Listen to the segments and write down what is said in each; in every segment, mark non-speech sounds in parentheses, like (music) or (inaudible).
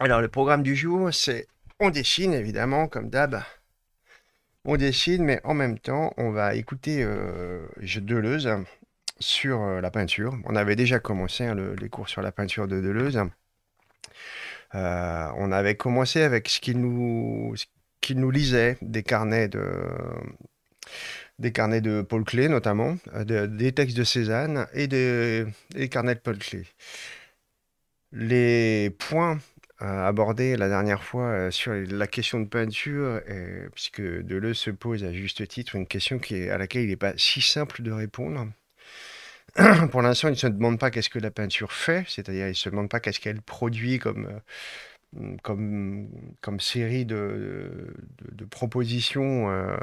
Alors, le programme du jour, c'est on dessine, évidemment, comme d'hab. On dessine, mais en même temps, on va écouter euh, Deleuze sur euh, la peinture. On avait déjà commencé hein, les cours sur la peinture de Deleuze. Euh, on avait commencé avec ce qu'il nous, nous, lisait des carnets de, des carnets de Paul Clé, notamment, des textes de Cézanne et des, carnets de Paul Clé. Les points abordé la dernière fois sur la question de peinture, puisque Deleuze se pose à juste titre une question qui est, à laquelle il n'est pas si simple de répondre. (clears throat) Pour l'instant, il ne se demande pas qu'est-ce que la peinture fait, c'est-à-dire il ne se demande pas qu'est-ce qu'elle produit comme, euh, mm, comme, comme série de, de, propositions euh,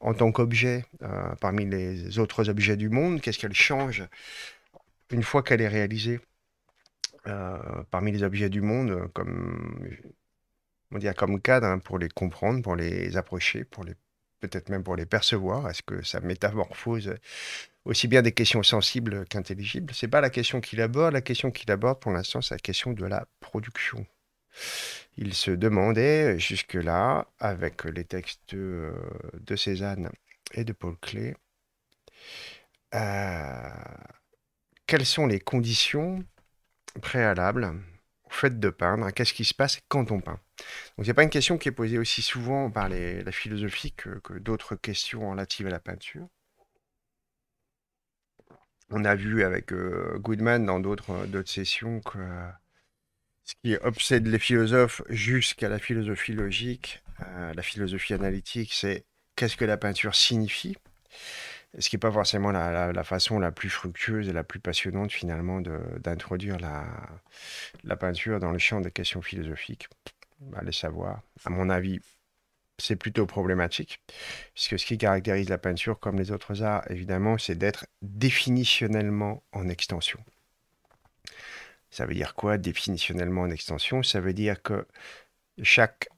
en tant qu'objet euh, parmi les autres objets du monde, qu'est-ce qu'elle change une fois qu'elle est réalisée. Euh, parmi les objets du monde euh, comme, on comme cadre hein, pour les comprendre, pour les approcher, pour les peut-être même pour les percevoir Est-ce que ça métamorphose aussi bien des questions sensibles qu'intelligibles C'est pas la question qu'il aborde. La question qu'il aborde pour l'instant, c'est la question de la production. Il se demandait jusque-là, avec les textes euh, de Cézanne et de Paul Clé, quelles sont les conditions préalable au fait de peindre, hein, qu'est-ce qui se passe quand on peint. Donc il a pas une question qui est posée aussi souvent par la philosophie que, d'autres questions relatives à la peinture. On a vu avec euh, Goodman dans d'autres euh, sessions que euh, ce qui obsède les philosophes jusqu'à la philosophie logique, la philosophie analytique, c'est qu'est-ce que la peinture signifie ce qui n'est pas forcément la, façon la plus fructueuse et la plus passionnante finalement d'introduire la, la, peinture dans le champ des questions philosophiques. Allez bah, savoir, à mon avis, c'est plutôt problématique, puisque ce qui caractérise la peinture, comme les autres arts évidemment, c'est d'être définitionnellement en extension. Ça veut dire quoi définitionnellement en extension Ça veut dire que chaque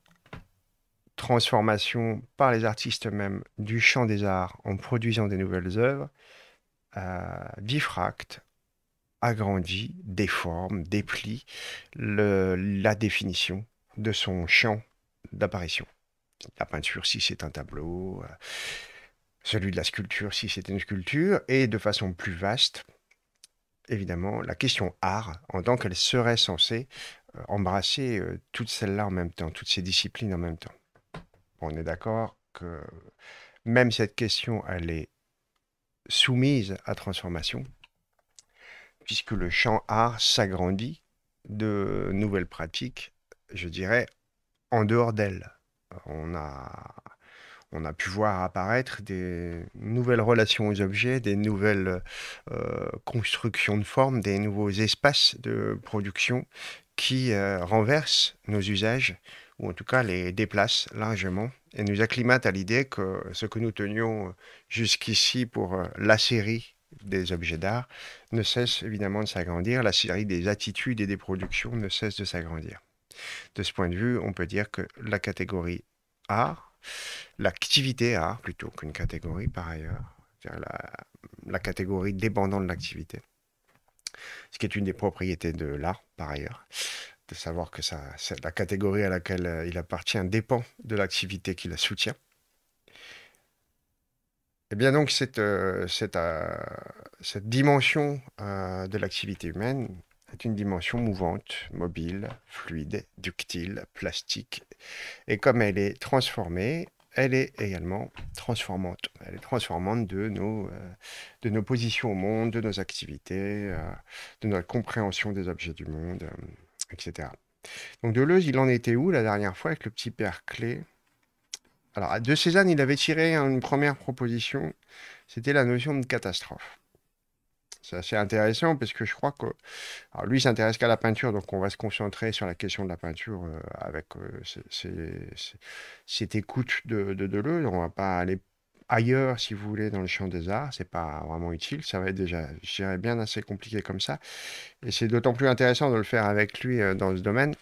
transformation par les artistes même du champ des arts en produisant des nouvelles œuvres, euh, diffracte, agrandit, déforme, déplie la définition de son champ d'apparition. La peinture, si c'est un tableau, euh, celui de la sculpture, si c'est une sculpture, et de façon plus vaste, évidemment, la question art, en tant qu'elle serait censée euh, embrasser toutes celles-là en même temps, toutes ces disciplines en même temps on est d'accord que même cette question, elle est soumise à transformation, puisque le champ art s'agrandit de nouvelles pratiques, je dirais, en dehors d'elle. On a, pu voir apparaître des nouvelles relations aux objets, des nouvelles euh, constructions de formes, des nouveaux espaces de production qui euh, renversent nos usages ou en tout cas les déplace largement et nous acclimate à l'idée que ce que nous tenions jusqu'ici pour euh, la série des objets d'art ne cesse évidemment de s'agrandir, la série des attitudes et des productions ne cesse de s'agrandir. De ce point de vue, on peut dire que la catégorie art, l'activité art plutôt qu'une catégorie par ailleurs, la, la catégorie dépendant de l'activité, ce qui est une des propriétés de l'art par ailleurs, savoir que ça, la catégorie à laquelle euh, il appartient dépend de l'activité qui la soutient. Et eh bien donc cette, euh, cette, euh, cette dimension de l'activité humaine est une dimension mouvante, mobile, fluide, ductile, plastique. Et comme elle est transformée, elle est également transformante. Elle est transformante de nos, de nos positions au monde, de nos activités, de notre compréhension des objets du monde etc. Donc Deleuze, il en était où la dernière fois avec le petit père clé Alors, de Cézanne, il avait tiré une première proposition, c'était la notion de catastrophe. C'est assez intéressant parce que je crois que. Alors lui, s'intéresse qu'à la peinture, donc on va se concentrer sur la question de la peinture euh, avec cette euh, écoute de, de Deleuze. On ne va pas aller ailleurs, si vous voulez, dans le champ des arts. C'est pas vraiment utile. Ça va être déjà, je dirais, bien assez compliqué comme ça. Et c'est d'autant plus intéressant de le faire avec lui euh, dans ce domaine.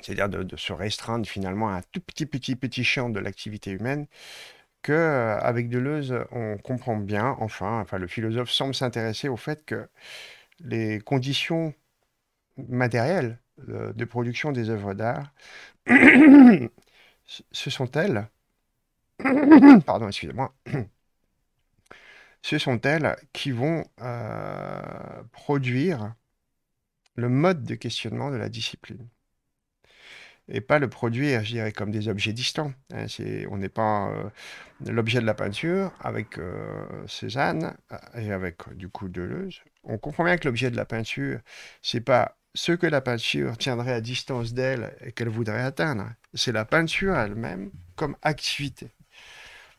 C'est-à-dire de, se restreindre finalement à un tout petit, petit, petit champ de l'activité humaine que euh, avec Deleuze, on comprend bien, enfin, le philosophe semble s'intéresser au fait que les conditions matérielles euh, de production des œuvres d'art, (coughs) ce sont elles (coughs) pardon, excusez-moi, (coughs) ce sont elles qui vont euh, produire le mode de questionnement de la discipline. Et pas le produire, je dirais, comme des objets distants. Hein. on n'est pas euh, l'objet de la peinture avec Cézanne euh, et avec du coup Deleuze. On comprend bien que l'objet de la peinture, c'est pas ce que la peinture tiendrait à distance d'elle et qu'elle voudrait atteindre. C'est la peinture elle-même comme activité.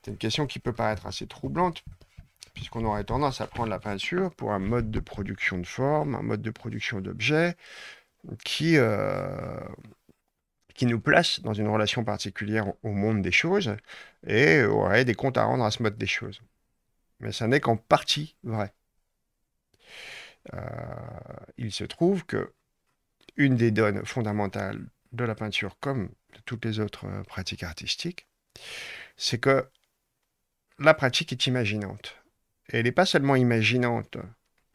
C'est une question qui peut paraître assez troublante, puisqu'on aurait tendance à prendre la peinture pour un mode de production de forme, un mode de production d'objets, qui, euh, qui nous place dans une relation particulière au monde des choses et aurait des comptes à rendre à ce mode des choses. Mais ça n'est qu'en partie vrai. Euh, il se trouve que une des donnes fondamentales de la peinture comme de toutes les autres pratiques artistiques, c'est que la pratique est imaginante. elle n'est pas seulement imaginante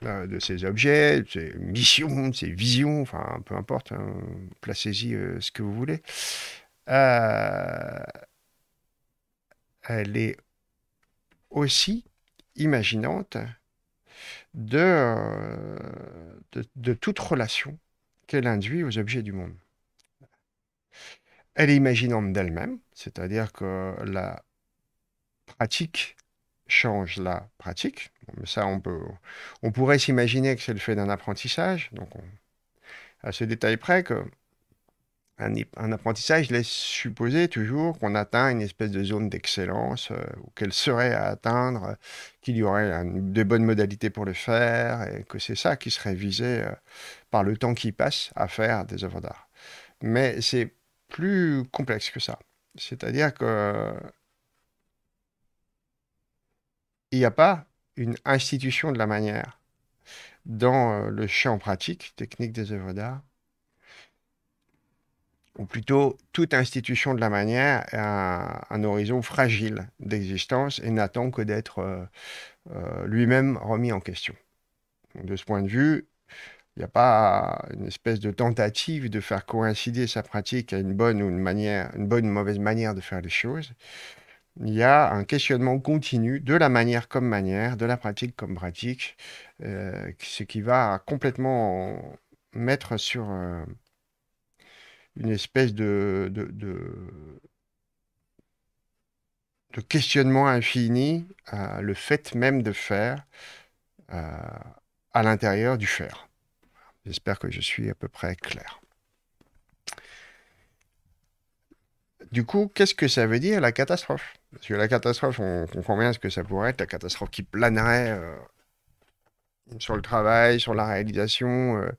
euh, de ses objets, de ses missions, de ses visions, enfin, peu importe, hein, placez-y euh, ce que vous voulez. Euh, elle est aussi imaginante de, de, de toute relation qu'elle induit aux objets du monde. Elle est imaginante d'elle-même, c'est-à-dire que la pratique change la pratique. Mais ça, on, peut, on pourrait s'imaginer que c'est le fait d'un apprentissage. Donc, à ce détail près que un, apprentissage laisse supposer toujours qu'on atteint une espèce de zone d'excellence euh, ou qu'elle serait à atteindre, qu'il y aurait de bonnes modalités pour le faire et que c'est ça qui serait visé euh, par le temps qui passe à faire des œuvres d'art. Mais c'est plus complexe que ça. C'est-à-dire que il n'y a pas une institution de la manière dans euh, le champ pratique, technique des œuvres d'art, ou plutôt toute institution de la manière a un, horizon fragile d'existence et n'attend que d'être euh, euh, lui-même remis en question. de ce point de vue, il n'y a pas une espèce de tentative de faire coïncider sa pratique à une bonne ou une manière, une bonne ou une mauvaise manière de faire les choses il y a un questionnement continu de la manière comme manière, de la pratique comme pratique, euh, ce qui va complètement mettre sur euh, une espèce de, questionnement infini euh, le fait même de faire à l'intérieur du faire. J'espère que je suis à peu près clair. Du coup, qu'est-ce que ça veut dire la catastrophe parce que la catastrophe, on comprend bien ce que ça pourrait être, la catastrophe qui planerait euh, sur le travail, sur la réalisation, euh,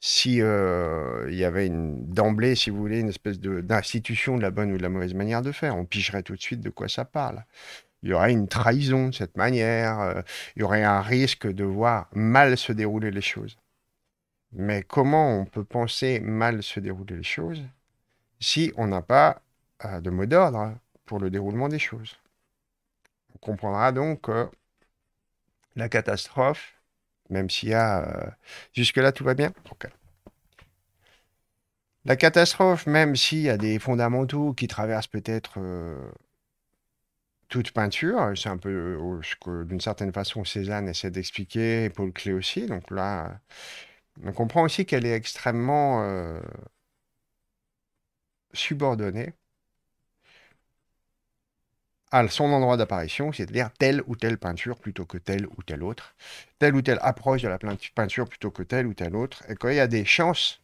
si euh, il y avait d'emblée, si vous voulez, une espèce d'institution de, de, la bonne ou de la mauvaise manière de faire. On pigerait tout de suite de quoi ça parle. Il y aurait une trahison de cette manière, il y aurait un risque de voir mal se dérouler les choses. Mais comment on peut penser mal se dérouler les choses si on n'a pas de mot d'ordre hein pour le déroulement des choses. On comprendra donc que la catastrophe, même s'il y a... Euh, jusque-là, tout va bien La catastrophe, même s'il y a des fondamentaux qui traversent peut-être euh, toute peinture, c'est un peu euh, ce que d'une certaine façon Cézanne essaie d'expliquer, et Paul Clé aussi, donc là, on comprend aussi qu'elle est extrêmement subordonnée à son endroit d'apparition, c'est-à-dire telle ou telle peinture plutôt que telle ou telle autre, telle ou telle approche de la peinture plutôt que telle ou telle autre, et qu'il y a des chances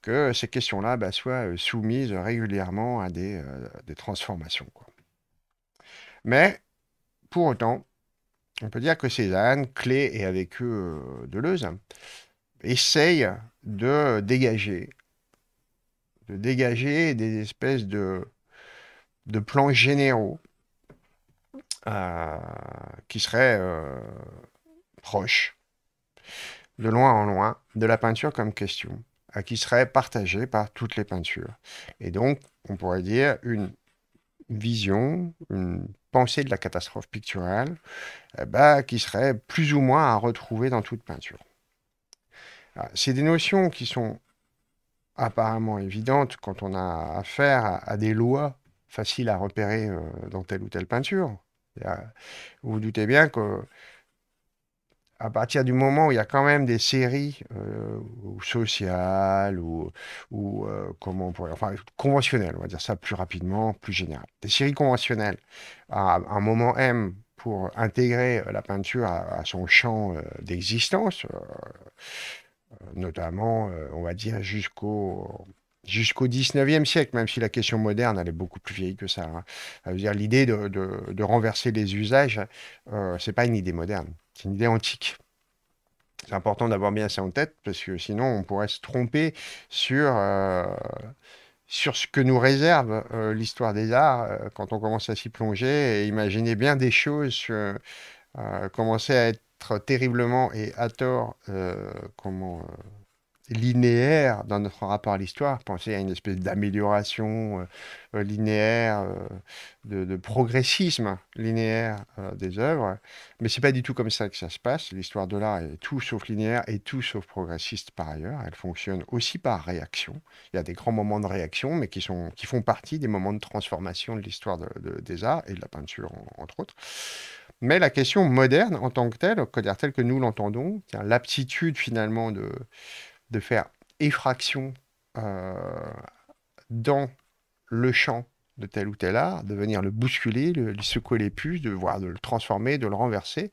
que ces questions-là bah, soient euh, soumises régulièrement à des, euh, transformations. Mais, pour autant, on peut dire que Cézanne, Clé et avec eux euh, Deleuze, essayent de dégager, de dégager des espèces de plans généraux qui serait euh, proche, de loin en loin, de la peinture comme question, à qui serait partagée par toutes les peintures. Et donc, on pourrait dire une vision, une pensée de la catastrophe picturale, eh ben, qui serait plus ou moins à retrouver dans toute peinture. Ah, c'est des notions qui sont apparemment évidentes quand on a affaire à, des lois faciles à repérer euh, dans telle ou telle peinture. Vous vous doutez bien que à partir du moment où il y a quand même des séries euh, sociales ou, euh, comment on pourrait, conventionnelles, on va dire ça plus rapidement, plus général. Des séries conventionnelles à, un moment M pour intégrer la peinture à, son champ euh, d'existence, notamment, on va dire jusqu'au jusqu'au 19e siècle, même si la question moderne, elle est beaucoup plus vieille que ça. Hein. l'idée de, renverser les usages, euh, c'est pas une idée moderne, c'est une idée antique. C'est important d'avoir bien ça en tête, parce que sinon on pourrait se tromper sur, euh, sur ce que nous réserve euh, l'histoire des arts euh, quand on commence à s'y plonger et imaginer bien des choses, commencer à être terriblement et à tort comment, linéaire dans notre rapport à l'histoire, penser à une espèce d'amélioration euh, euh, linéaire, euh, de, progressisme linéaire des œuvres. Mais c'est pas du tout comme ça que ça se passe. L'histoire de l'art est tout sauf linéaire et tout sauf progressiste par ailleurs. Elle fonctionne aussi par réaction. Il y a des grands moments de réaction, mais qui, sont, qui font partie des moments de transformation de l'histoire des arts et de la peinture, entre autres. Mais la question moderne en tant que telle, telle que nous l'entendons, l'aptitude finalement de de faire effraction euh, dans le champ de tel ou tel art, de venir le bousculer, le, secouer les puces, de, voir, de le transformer, de le renverser.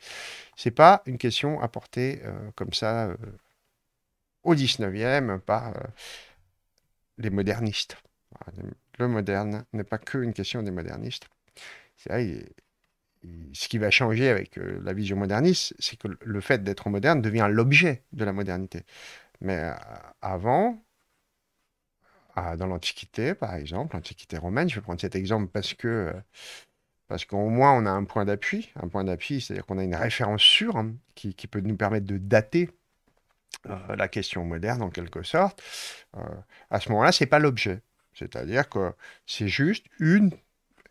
C'est pas une question apportée euh, comme ça euh, au 19e par les modernistes. Le moderne n'est pas que une question des modernistes. ce qui va changer avec la vision moderniste, c'est que le fait d'être moderne devient l'objet de la modernité. Mais euh, avant, euh, dans l'Antiquité, par exemple, l'Antiquité romaine, je vais prendre cet exemple parce que euh, parce qu'au moins on a un point d'appui, un point d'appui, c'est-à-dire qu'on a une référence sûre hein, qui, qui, peut nous permettre de dater la question moderne en quelque sorte. à ce moment-là, c'est pas l'objet, c'est-à-dire que c'est juste une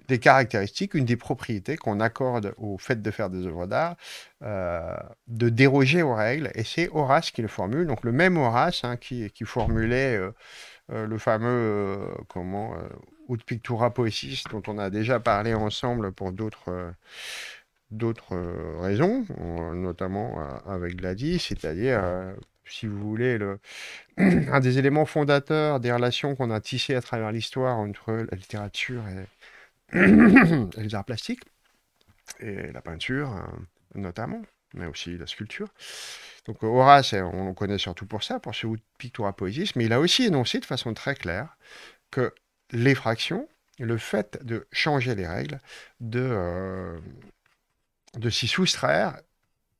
des caractéristiques, une des propriétés qu'on accorde au fait de faire des œuvres d'art, euh, de déroger aux règles. Et c'est Horace qui le formule, donc le même Horace hein, qui, formulait euh, euh, le fameux comment Ut Pictura Poesis dont on a déjà parlé ensemble pour d'autres d'autres raisons, notamment avec Gladys, c'est-à-dire si vous voulez, le, (clears throat) un des éléments fondateurs des relations qu'on a tissées à travers l'histoire entre la littérature et (coughs) les arts plastiques et la peinture euh, notamment, mais aussi la sculpture. Donc Horace, on le connaît surtout pour ça, pour ce pictura poésis, mais il a aussi énoncé de façon très claire que l'effraction, le fait de changer les règles, de, euh, de s'y soustraire,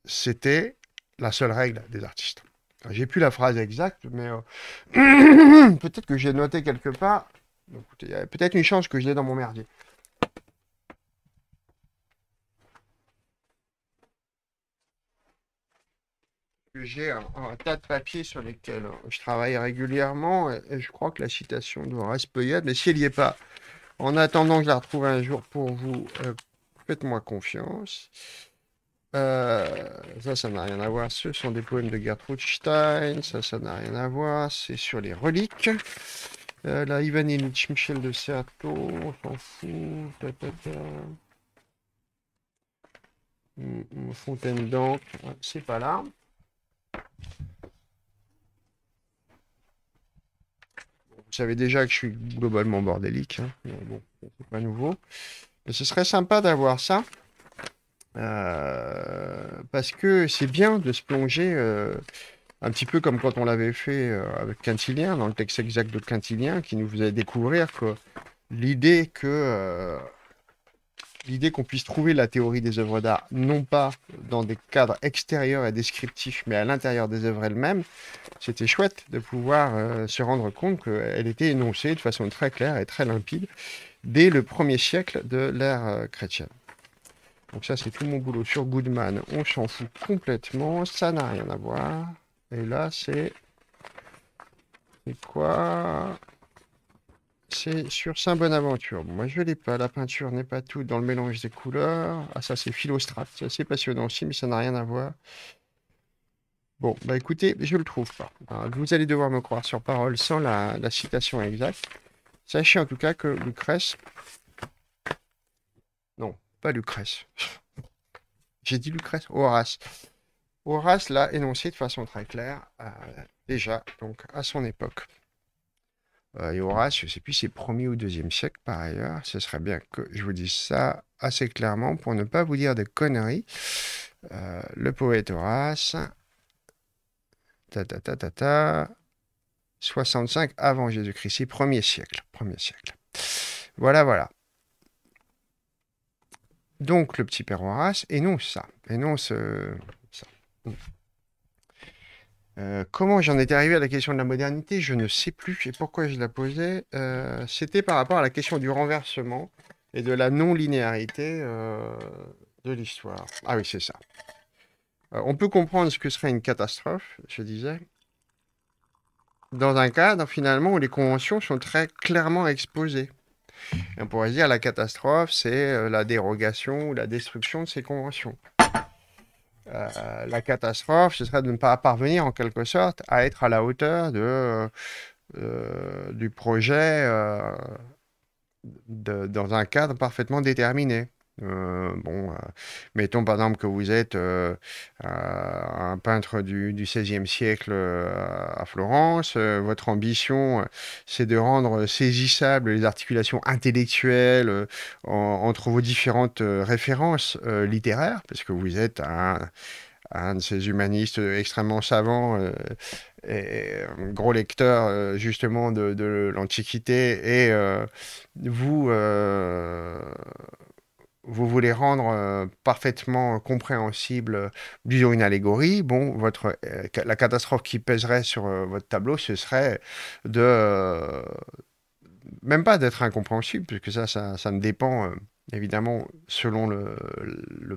c'était la seule règle des artistes. J'ai plus la phrase exacte, mais euh, (coughs) peut-être que j'ai noté quelque part. Peut-être une chance que je l'ai dans mon merdier. j'ai un, tas de papiers sur lesquels euh, je travaille régulièrement et, je crois que la citation doit rester mais si elle n'y est pas, en attendant que je la retrouve un jour pour vous, euh, faites-moi confiance. Euh, ça, ça n'a rien à voir. Ce sont des poèmes de Gertrude Stein. Ça, ça n'a rien à voir. C'est sur les reliques. Euh, là, Ivan Illich Michel de Certo mm, mm, Fontaine d'encre, c'est pas là. Vous savez déjà que je suis globalement bordélique, hein. bon, c'est pas nouveau. ce serait sympa d'avoir ça, euh, parce que c'est bien de se plonger euh, un petit peu comme quand on l'avait fait euh, avec Quintilien, dans le texte exact de Quintilien, qui nous faisait découvrir que l'idée que l'idée qu'on puisse trouver la théorie des œuvres d'art, non pas dans des cadres extérieurs et descriptifs, mais à l'intérieur des œuvres elles-mêmes, c'était chouette de pouvoir euh, se rendre compte qu'elle était énoncée de façon très claire et très limpide dès le premier siècle de l'ère euh, chrétienne. Donc ça, c'est tout mon boulot sur Goodman. On s'en fout complètement, ça n'a rien à voir. Et là, c'est... C'est quoi c'est sur Saint-Bonaventure. moi, je l'ai pas. La peinture n'est pas tout dans le mélange des couleurs. Ah, ça, c'est Philostrat. C'est assez passionnant aussi, mais ça n'a rien à voir. Bon, bah écoutez, je le trouve pas. Hein, vous allez devoir me croire sur parole sans la, citation exacte. Sachez en tout cas que Lucrèce. Non, pas Lucrèce. (laughs) J'ai dit Lucrèce, Horace. Horace l'a énoncé de façon très claire euh, déjà, donc à son époque et euh, Horace, je ne sais plus, c'est premier ou deuxième siècle par ailleurs. Ce serait bien que je vous dise ça assez clairement pour ne pas vous dire des conneries. Euh, le poète Horace, ta ta ta ta ta, 65 avant Jésus-Christ, c'est premier siècle, premier siècle. Voilà, voilà. Donc le petit père Horace énonce ça, énonce euh, ça. Euh, comment j'en étais arrivé à la question de la modernité, je ne sais plus et pourquoi je la posais. Euh, c'était par rapport à la question du renversement et de la non-linéarité euh, de l'histoire. Ah oui, c'est ça. on peut comprendre ce que serait une catastrophe, je disais, dans un cadre finalement où les conventions sont très clairement exposées. on pourrait dire la catastrophe, c'est la dérogation ou la destruction de ces conventions. Euh, la catastrophe, ce serait de ne pas parvenir en quelque sorte à être à la hauteur euh, euh, du projet dans un cadre parfaitement déterminé. Euh, bon, euh, mettons par exemple que vous êtes euh, un peintre du, XVIe siècle à Florence. votre ambition, c'est de rendre saisissables les articulations intellectuelles entre vos différentes références littéraires, parce que vous êtes un, de ces humanistes extrêmement savants. Et gros lecteur justement de, de l'Antiquité et vous vous voulez rendre euh, parfaitement compréhensible, euh, disons une allégorie, bon, votre, euh, la catastrophe qui pèserait sur votre tableau, ce serait de... même pas d'être incompréhensible, puisque ça, ça, ça ne dépend... Évidemment, selon le,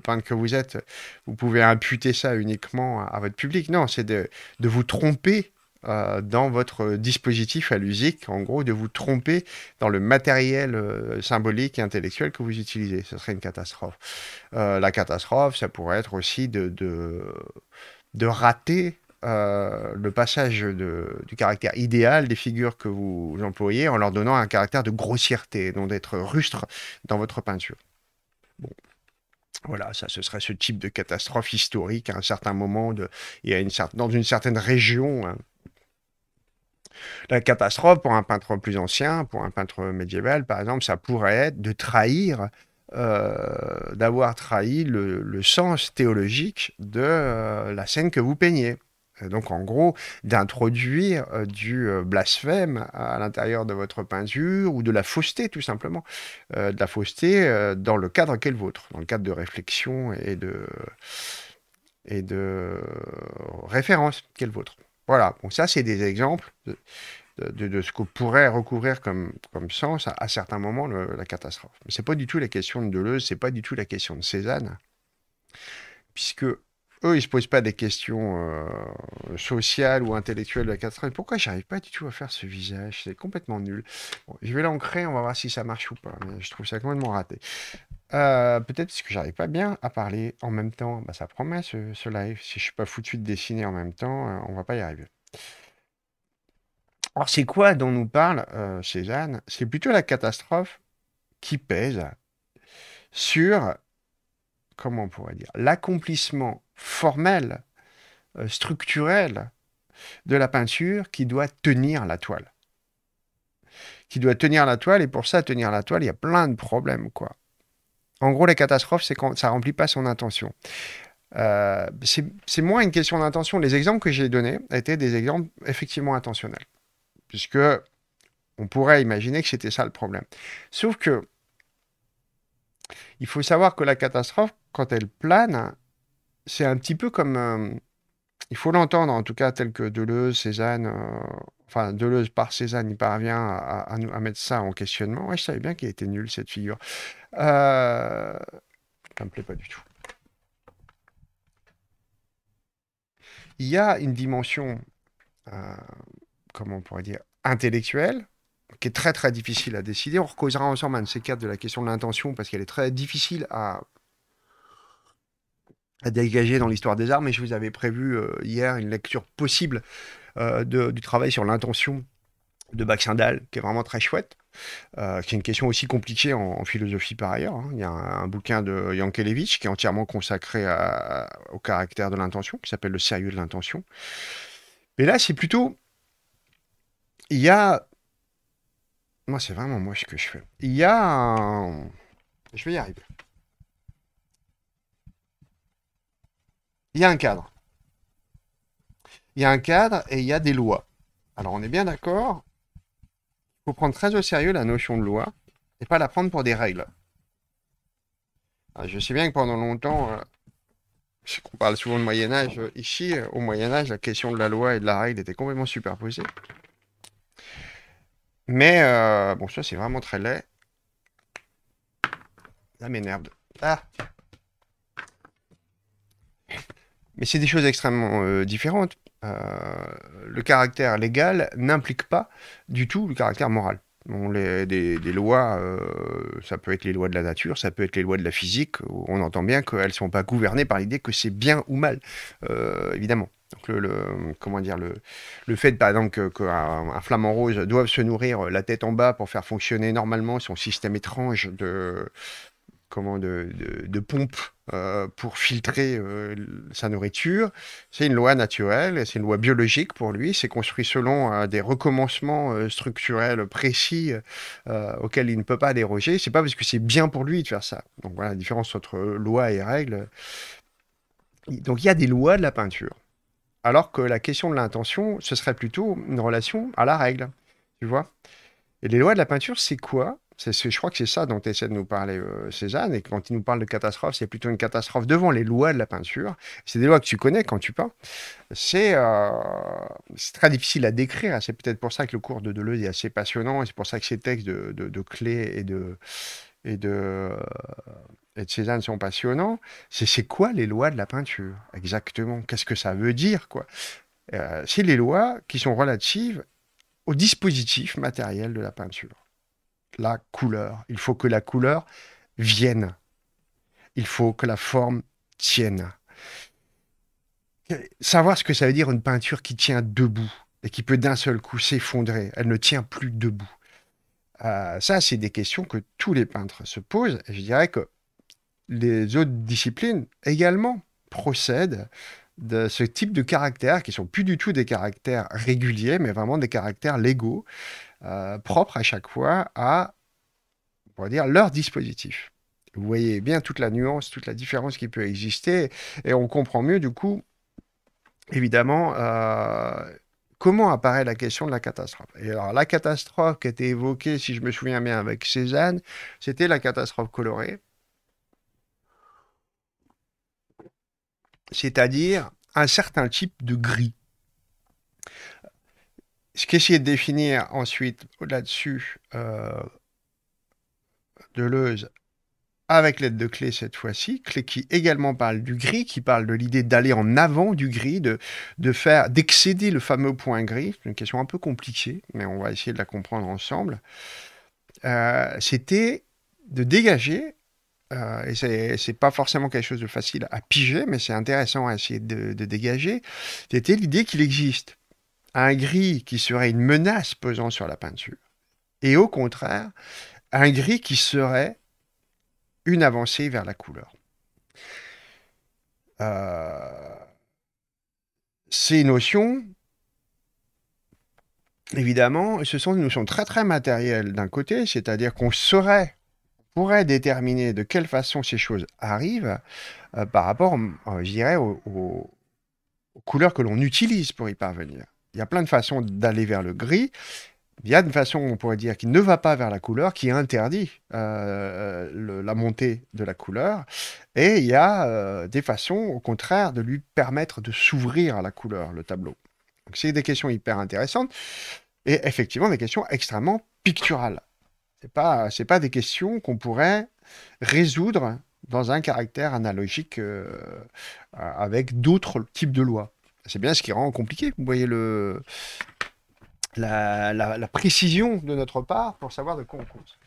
peintre que vous êtes, vous pouvez imputer ça uniquement à, votre public. Non, c'est de, de vous tromper euh, dans votre dispositif allusique, en gros, de vous tromper dans le matériel euh, symbolique et intellectuel que vous utilisez. Ce serait une catastrophe. Euh, la catastrophe, ça pourrait être aussi de, de, rater le passage de, du caractère idéal des figures que vous employez en leur donnant un caractère de grossièreté, donc d'être rustre dans votre peinture. Bon. Voilà, ça, ce serait ce type de catastrophe historique à un certain moment, de, et à une, dans une certaine région hein, la catastrophe, pour un peintre plus ancien, pour un peintre médiéval, par exemple, ça pourrait être de trahir, euh, d'avoir trahi le, sens théologique de euh, la scène que vous peignez. donc, en gros, d'introduire euh, du blasphème à l'intérieur de votre peinture ou de la fausseté, tout simplement. de la fausseté dans le cadre qu'est le vôtre, dans le cadre de réflexion et de, et de référence qu'est le vôtre. Voilà, bon, ça, c'est des exemples de, ce qu'on pourrait recouvrir comme, comme sens à, certains moments la catastrophe. Mais ce n'est pas du tout la question de Deleuze, ce n'est pas du tout la question de Cézanne, puisque eux, ils ne se posent pas des questions euh, sociales ou intellectuelles de la catastrophe. Pourquoi j'arrive pas du tout à faire ce visage C'est complètement nul. je vais l'ancrer, on va voir si ça marche ou pas. Mais je trouve ça complètement raté. Euh, peut-être parce que j'arrive pas bien à parler en même temps. Bah, ça promet ce, live. Si je suis pas foutu de dessiner en même temps, on euh, on va pas y arriver. Alors c'est quoi dont nous parle euh, Cézanne C'est plutôt la catastrophe qui pèse sur, comment on pourrait dire, l'accomplissement formel, structurel de la peinture qui doit tenir la toile. Qui doit tenir la toile, et pour ça, tenir la toile, il y a plein de problèmes, quoi. En gros, les catastrophes, c'est quand ça remplit pas son intention. Euh, c'est moins une question d'intention. Les exemples que j'ai donnés étaient des exemples effectivement intentionnels, puisque on pourrait imaginer que c'était ça le problème. Sauf que il faut savoir que la catastrophe, quand elle plane, c'est un petit peu comme euh, il faut l'entendre, en tout cas, tel que Deleuze, Cézanne, euh, enfin, Deleuze par Cézanne, il parvient à, mettre ça en questionnement. Ouais, je savais bien qu'il était nul, cette figure. Euh... Ça me plaît pas du tout. Il y a une dimension, euh, comment on pourrait dire, intellectuelle, qui est très très difficile à décider. On recosera ensemble un de ces quatre de la question de l'intention parce qu'elle est très difficile à à dégager dans l'histoire des arts, mais je vous avais prévu euh, hier une lecture possible euh, de, du travail sur l'intention de Baxendal, qui est vraiment très chouette, euh, qui est une question aussi compliquée en, philosophie par ailleurs. Hein. Il y a un, bouquin de Yankelevich qui est entièrement consacré au caractère de l'intention, qui s'appelle Le sérieux de l'intention. Mais là, c'est plutôt... Il y a... Moi, c'est vraiment moi ce que je fais. Il y a Je vais y arriver. il y a un cadre. Il y a un cadre et il y a des lois. Alors on est bien d'accord, il faut prendre très au sérieux la notion de loi et pas la prendre pour des règles. Ah, je sais bien que pendant longtemps, on euh, qu'on parle souvent de Moyen Âge, euh, ici, euh, au Moyen Âge, la question de la loi et de la règle était complètement superposée. Mais bon, ça c'est vraiment très laid. Ça m'énerve. Ah Mais c'est des choses extrêmement euh, différentes. Euh, le caractère légal n'implique pas du tout le caractère moral. Bon, les, des, lois, euh, ça peut être les lois de la nature, ça peut être les lois de la physique. On entend bien qu'elles ne sont pas gouvernées par l'idée que c'est bien ou mal, évidemment. Donc le, comment dire le, le fait par exemple qu'un que flamant rose doive se nourrir la tête en bas pour faire fonctionner normalement son système étrange de comment de, pompe euh, pour filtrer euh, sa nourriture. C'est une loi naturelle, c'est une loi biologique pour lui. C'est construit selon euh, des recommencements structurels précis auxquels il ne peut pas déroger. C'est pas parce que c'est bien pour lui de faire ça. Donc voilà la différence entre loi et règle. Donc il y a des lois de la peinture. Alors que la question de l'intention, ce serait plutôt une relation à la règle. Tu vois Et les lois de la peinture, c'est quoi je crois que c'est ça dont essaie de nous parler euh, Cézanne. Et quand il nous parle de catastrophe, c'est plutôt une catastrophe devant les lois de la peinture. C'est des lois que tu connais quand tu peins. C'est euh, très difficile à décrire. C'est peut-être pour ça que le cours de Deleuze est assez passionnant. Et c'est pour ça que ces textes de, de, clés et de, et euh, Cézanne sont passionnants. C'est quoi les lois de la peinture Exactement. Qu'est-ce que ça veut dire quoi C'est les lois qui sont relatives au dispositif matériel de la peinture la couleur. Il faut que la couleur vienne. Il faut que la forme tienne. Savoir ce que ça veut dire une peinture qui tient debout et qui peut d'un seul coup s'effondrer. Elle ne tient plus debout. Euh, ça, c'est des questions que tous les peintres se posent. je dirais que les autres disciplines également procèdent de ce type de caractères qui sont plus du tout des caractères réguliers, mais vraiment des caractères légaux, euh, propre propres à chaque fois à, on dire, leur dispositif. Vous voyez bien toute la nuance, toute la différence qui peut exister, et on comprend mieux, du coup, évidemment, euh, comment apparaît la question de la catastrophe. Et alors, la catastrophe qui a été évoquée, si je me souviens bien, avec Cézanne, c'était la catastrophe colorée. C'est-à-dire un certain type de gris ce qu'essayait de définir ensuite là-dessus euh, Deleuze avec l'aide de clé cette fois-ci, clé qui également parle du gris, qui parle de l'idée d'aller en avant du gris, de, faire, d'excéder le fameux point gris. une question un peu compliquée, mais on va essayer de la comprendre ensemble. Euh, c'était de dégager, euh, et et c'est pas forcément quelque chose de facile à piger, mais c'est intéressant à essayer de dégager. C'était l'idée qu'il existe un gris qui serait une menace pesant sur la peinture, et au contraire, un gris qui serait une avancée vers la couleur. Euh, ces notions, évidemment, ce sont des notions très très matérielles d'un côté, c'est-à-dire qu'on saurait, pourrait déterminer de quelle façon ces choses arrivent euh, par rapport, euh, je dirais, aux couleurs que l'on utilise pour y parvenir il y a plein de façons d'aller vers le gris. Il y a une façon, on pourrait dire, qui ne va pas vers la couleur, qui interdit euh, euh, la montée de la couleur. Et il y a euh, des façons, au contraire, de lui permettre de s'ouvrir à la couleur, le tableau. c'est des questions hyper intéressantes et effectivement des questions extrêmement picturales. Ce pas, c'est pas des questions qu'on pourrait résoudre dans un caractère analogique avec d'autres types de lois. C'est bien ce qui rend compliqué, vous voyez, le, la, précision de notre part pour savoir de quoi on compte.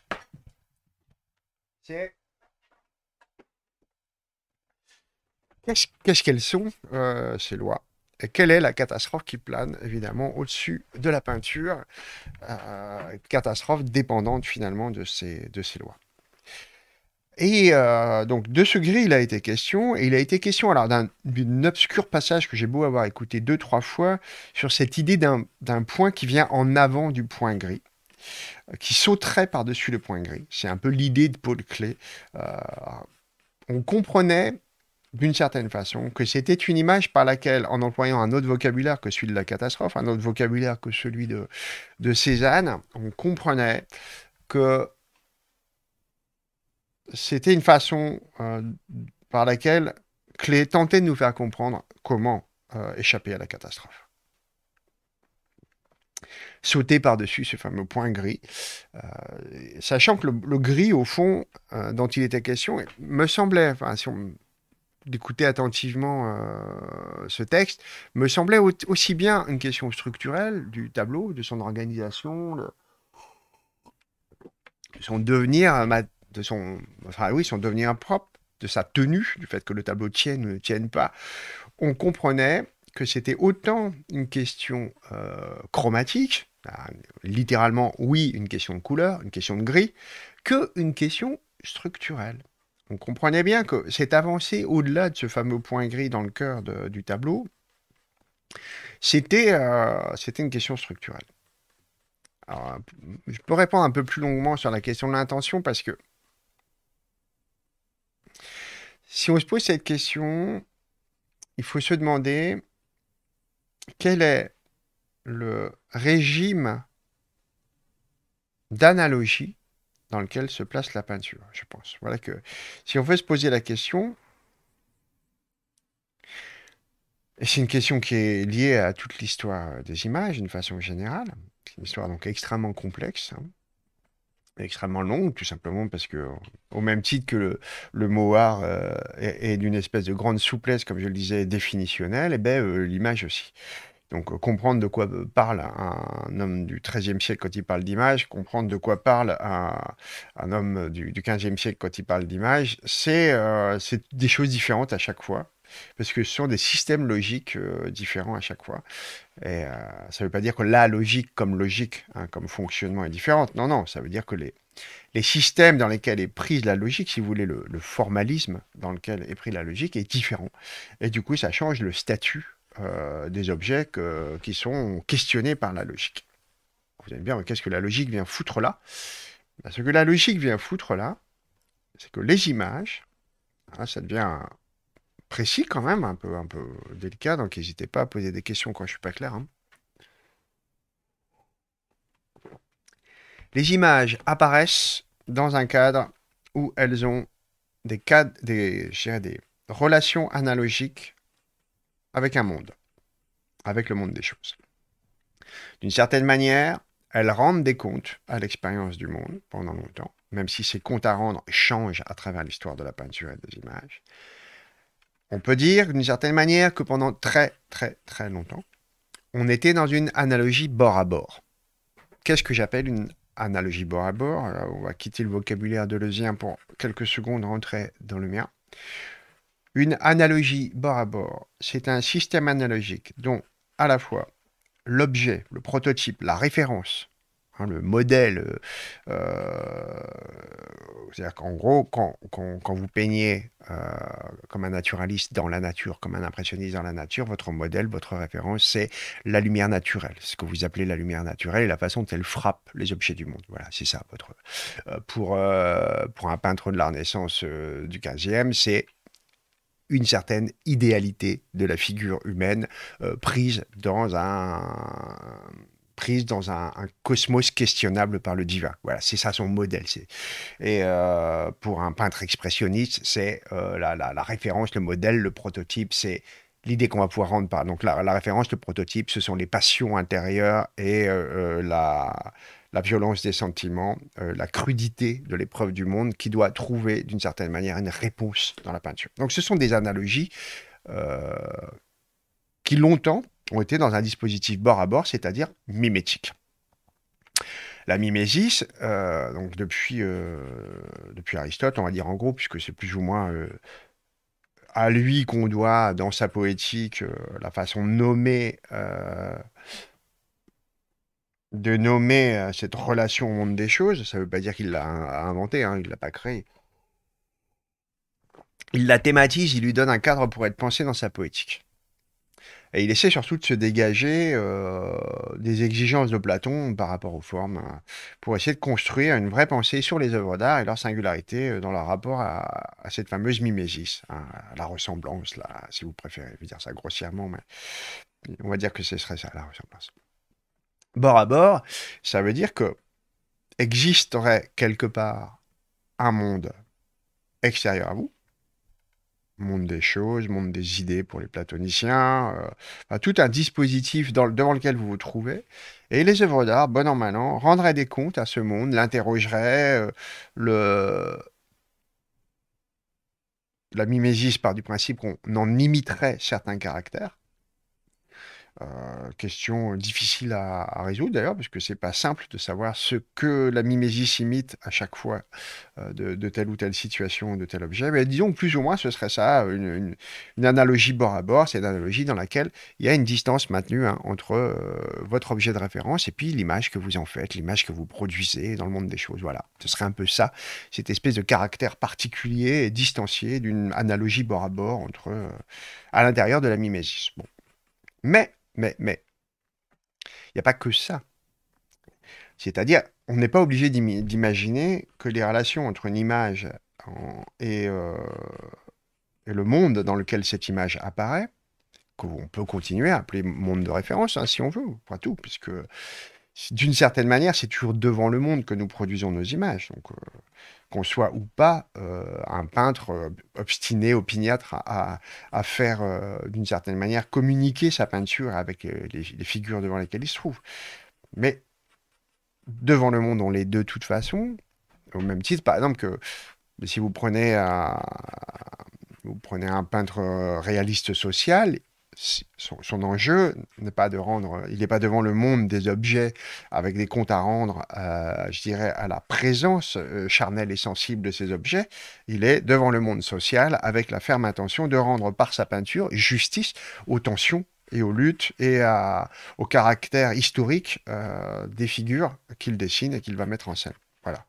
C'est qu'est-ce qu'elles sont, euh, ces lois et quelle est la catastrophe qui plane évidemment au-dessus de la peinture, euh, catastrophe dépendante finalement de ces, de ces lois. Et euh, donc de ce gris, il a été question, et il a été question alors d'un obscur passage que j'ai beau avoir écouté deux, trois fois, sur cette idée d'un point qui vient en avant du point gris euh, qui sauterait par-dessus le point gris. C'est un peu l'idée de Paul Clé. Euh, on comprenait d'une certaine façon que c'était une image par laquelle, en employant un autre vocabulaire que celui de la catastrophe, un autre vocabulaire que celui de, de Cézanne, on comprenait que c'était une façon euh, par laquelle Clé tentait de nous faire comprendre comment euh, échapper à la catastrophe. Sauter par-dessus ce fameux point gris, euh, sachant que le, gris, au fond, dont il était question, me semblait, enfin, si on écoutait attentivement ce texte, me semblait aussi bien une question structurelle du tableau, de son organisation, de son devenir de son, enfin oui, son devenir propre, de sa tenue, du fait que le tableau tienne ou ne tienne pas, on comprenait que c'était autant une question euh, chromatique, littéralement oui, une question de couleur, une question de gris, que une question structurelle. On comprenait bien que cette avancée au-delà de ce fameux point gris dans le cœur du tableau, euh, c'était une question structurelle. je peux répondre un peu plus longuement sur la question de l'intention parce que si on se pose cette question, il faut se demander quel est le régime d'analogie dans lequel se place la peinture, je pense. Voilà que si on veut se poser la question, et c'est une question qui est liée à toute l'histoire des images d'une façon générale, c'est une histoire donc extrêmement complexe, hein, extrêmement longue, tout simplement parce que, au même titre que le, mot art euh, est, d'une espèce de grande souplesse, comme je le disais, définitionnelle, et eh ben, euh, l'image aussi. Donc euh, comprendre de quoi parle un homme du XIIIe siècle quand il parle d'image, comprendre de quoi parle un, un homme du, XVe siècle quand il parle d'image, c'est des choses différentes à chaque fois parce que ce sont des systèmes logiques euh, différents à chaque fois. Et euh, ça ne veut pas dire que la logique comme logique, hein, comme fonctionnement est différente. Non, non, ça veut dire que les, les systèmes dans lesquels est prise la logique, si vous voulez, le, formalisme dans lequel est prise la logique est différent. Et du coup, ça change le statut euh, des objets qui sont questionnés par la logique. Vous allez me dire, qu'est-ce que la logique vient foutre là Ce que la logique vient foutre là, c'est que les images, hein, ça devient précis quand même, un peu, un peu délicat, donc n'hésitez pas à poser des questions quand je suis pas clair. Hein. Les images apparaissent dans un cadre où elles ont des, des relations analogiques avec un monde, avec le monde des choses. D'une certaine manière, elles rendent des comptes à l'expérience du monde pendant longtemps, même si ces comptes à rendre changent à travers l'histoire de la peinture et des images. On peut dire d'une certaine manière que pendant très très très longtemps, on était dans une analogie bord à bord. Qu'est-ce que j'appelle une analogie bord à bord On va quitter le vocabulaire de Leusien pour quelques secondes, rentrer dans le mien. Une analogie bord à bord, c'est un système analogique dont à la fois l'objet, le prototype, la référence Hein, le modèle, euh, c'est-à-dire qu'en gros, quand, quand, quand, vous peignez euh, comme un naturaliste dans la nature, comme un impressionniste dans la nature, votre modèle, votre référence, c'est la lumière naturelle, ce que vous appelez la lumière naturelle et la façon dont elle frappe les objets du monde. Voilà, c'est ça votre. Euh, pour, pour un peintre de la Renaissance du 15e, c'est une certaine idéalité de la figure humaine prise dans un prise dans un, cosmos questionnable par le divin. Voilà, c'est ça son modèle. Et euh, pour un peintre expressionniste, c'est euh, la, référence, le modèle, le prototype, c'est l'idée qu'on va pouvoir rendre par. Donc la, référence, le prototype, ce sont les passions intérieures et euh, la, violence des sentiments, la crudité de l'épreuve du monde qui doit trouver d'une certaine manière une réponse dans la peinture. Donc ce sont des analogies qui longtemps ont été dans un dispositif bord à bord, c'est-à-dire mimétique. La mimésis, euh, donc euh, depuis, Aristote, on va dire en gros, puisque c'est plus ou moins euh, à lui qu'on doit, dans sa poétique, la façon de nommer, de nommer cette relation au monde des choses. Ça ne veut pas dire qu'il l'a inventé, hein, il ne l'a pas créé. Il la thématise, il lui donne un cadre pour être pensé dans sa poétique. Et il essaie surtout de se dégager euh, des exigences de Platon par rapport aux formes, euh, pour essayer de construire une vraie pensée sur les œuvres d'art et leur singularité euh, dans leur rapport à, cette fameuse mimésis, hein, la ressemblance, si vous préférez. dire ça grossièrement, mais on va dire que ce serait ça, la ressemblance. Bord à bord, ça veut dire que existerait quelque part un monde extérieur à vous, monde des choses, monde des idées pour les platoniciens, euh, tout un dispositif devant lequel vous vous trouvez. Et les œuvres d'art, bon en mal rendraient des comptes à ce monde, l'interrogeraient, euh, le... la mimésis part du principe qu'on en imiterait certains caractères. Euh, question difficile à, résoudre d'ailleurs, parce que c'est pas simple de savoir ce que la mimésis imite à chaque fois euh, de, telle ou telle situation, de tel objet. Mais disons plus ou moins ce serait ça, une, analogie bord à bord, c'est une analogie dans laquelle il y a une distance maintenue hein, entre euh, votre objet de référence et puis l'image que vous en faites, l'image que vous produisez dans le monde des choses. Voilà, ce serait un peu ça, cette espèce de caractère particulier et distancié d'une analogie bord à bord entre, à l'intérieur de la mimésis. Bon. Mais mais, mais, il n'y a pas que ça. C'est-à-dire, on n'est pas obligé d'imaginer que les relations entre une image euh, et, le monde dans lequel cette image apparaît, qu'on peut continuer à appeler monde de référence, hein, si on veut, pas tout, puisque d'une certaine manière, c'est toujours devant le monde que nous produisons nos images. Donc, euh, qu'on soit ou pas euh, un peintre euh, obstiné, opiniâtre, à, faire, d'une certaine manière, communiquer sa peinture avec les, figures devant lesquelles il se trouve. Mais devant le monde, on l'est de toute façon. Au même titre, par exemple, que si vous prenez un peintre réaliste social, son, enjeu n'est pas de rendre, il n'est pas devant le monde des objets avec des comptes à rendre, euh, je dirais, à la présence euh, charnelle et sensible de ces objets. Il est devant le monde social avec la ferme intention de rendre par sa peinture justice aux tensions et aux luttes et au caractère historique euh, des figures qu'il dessine et qu'il va mettre en scène. Voilà.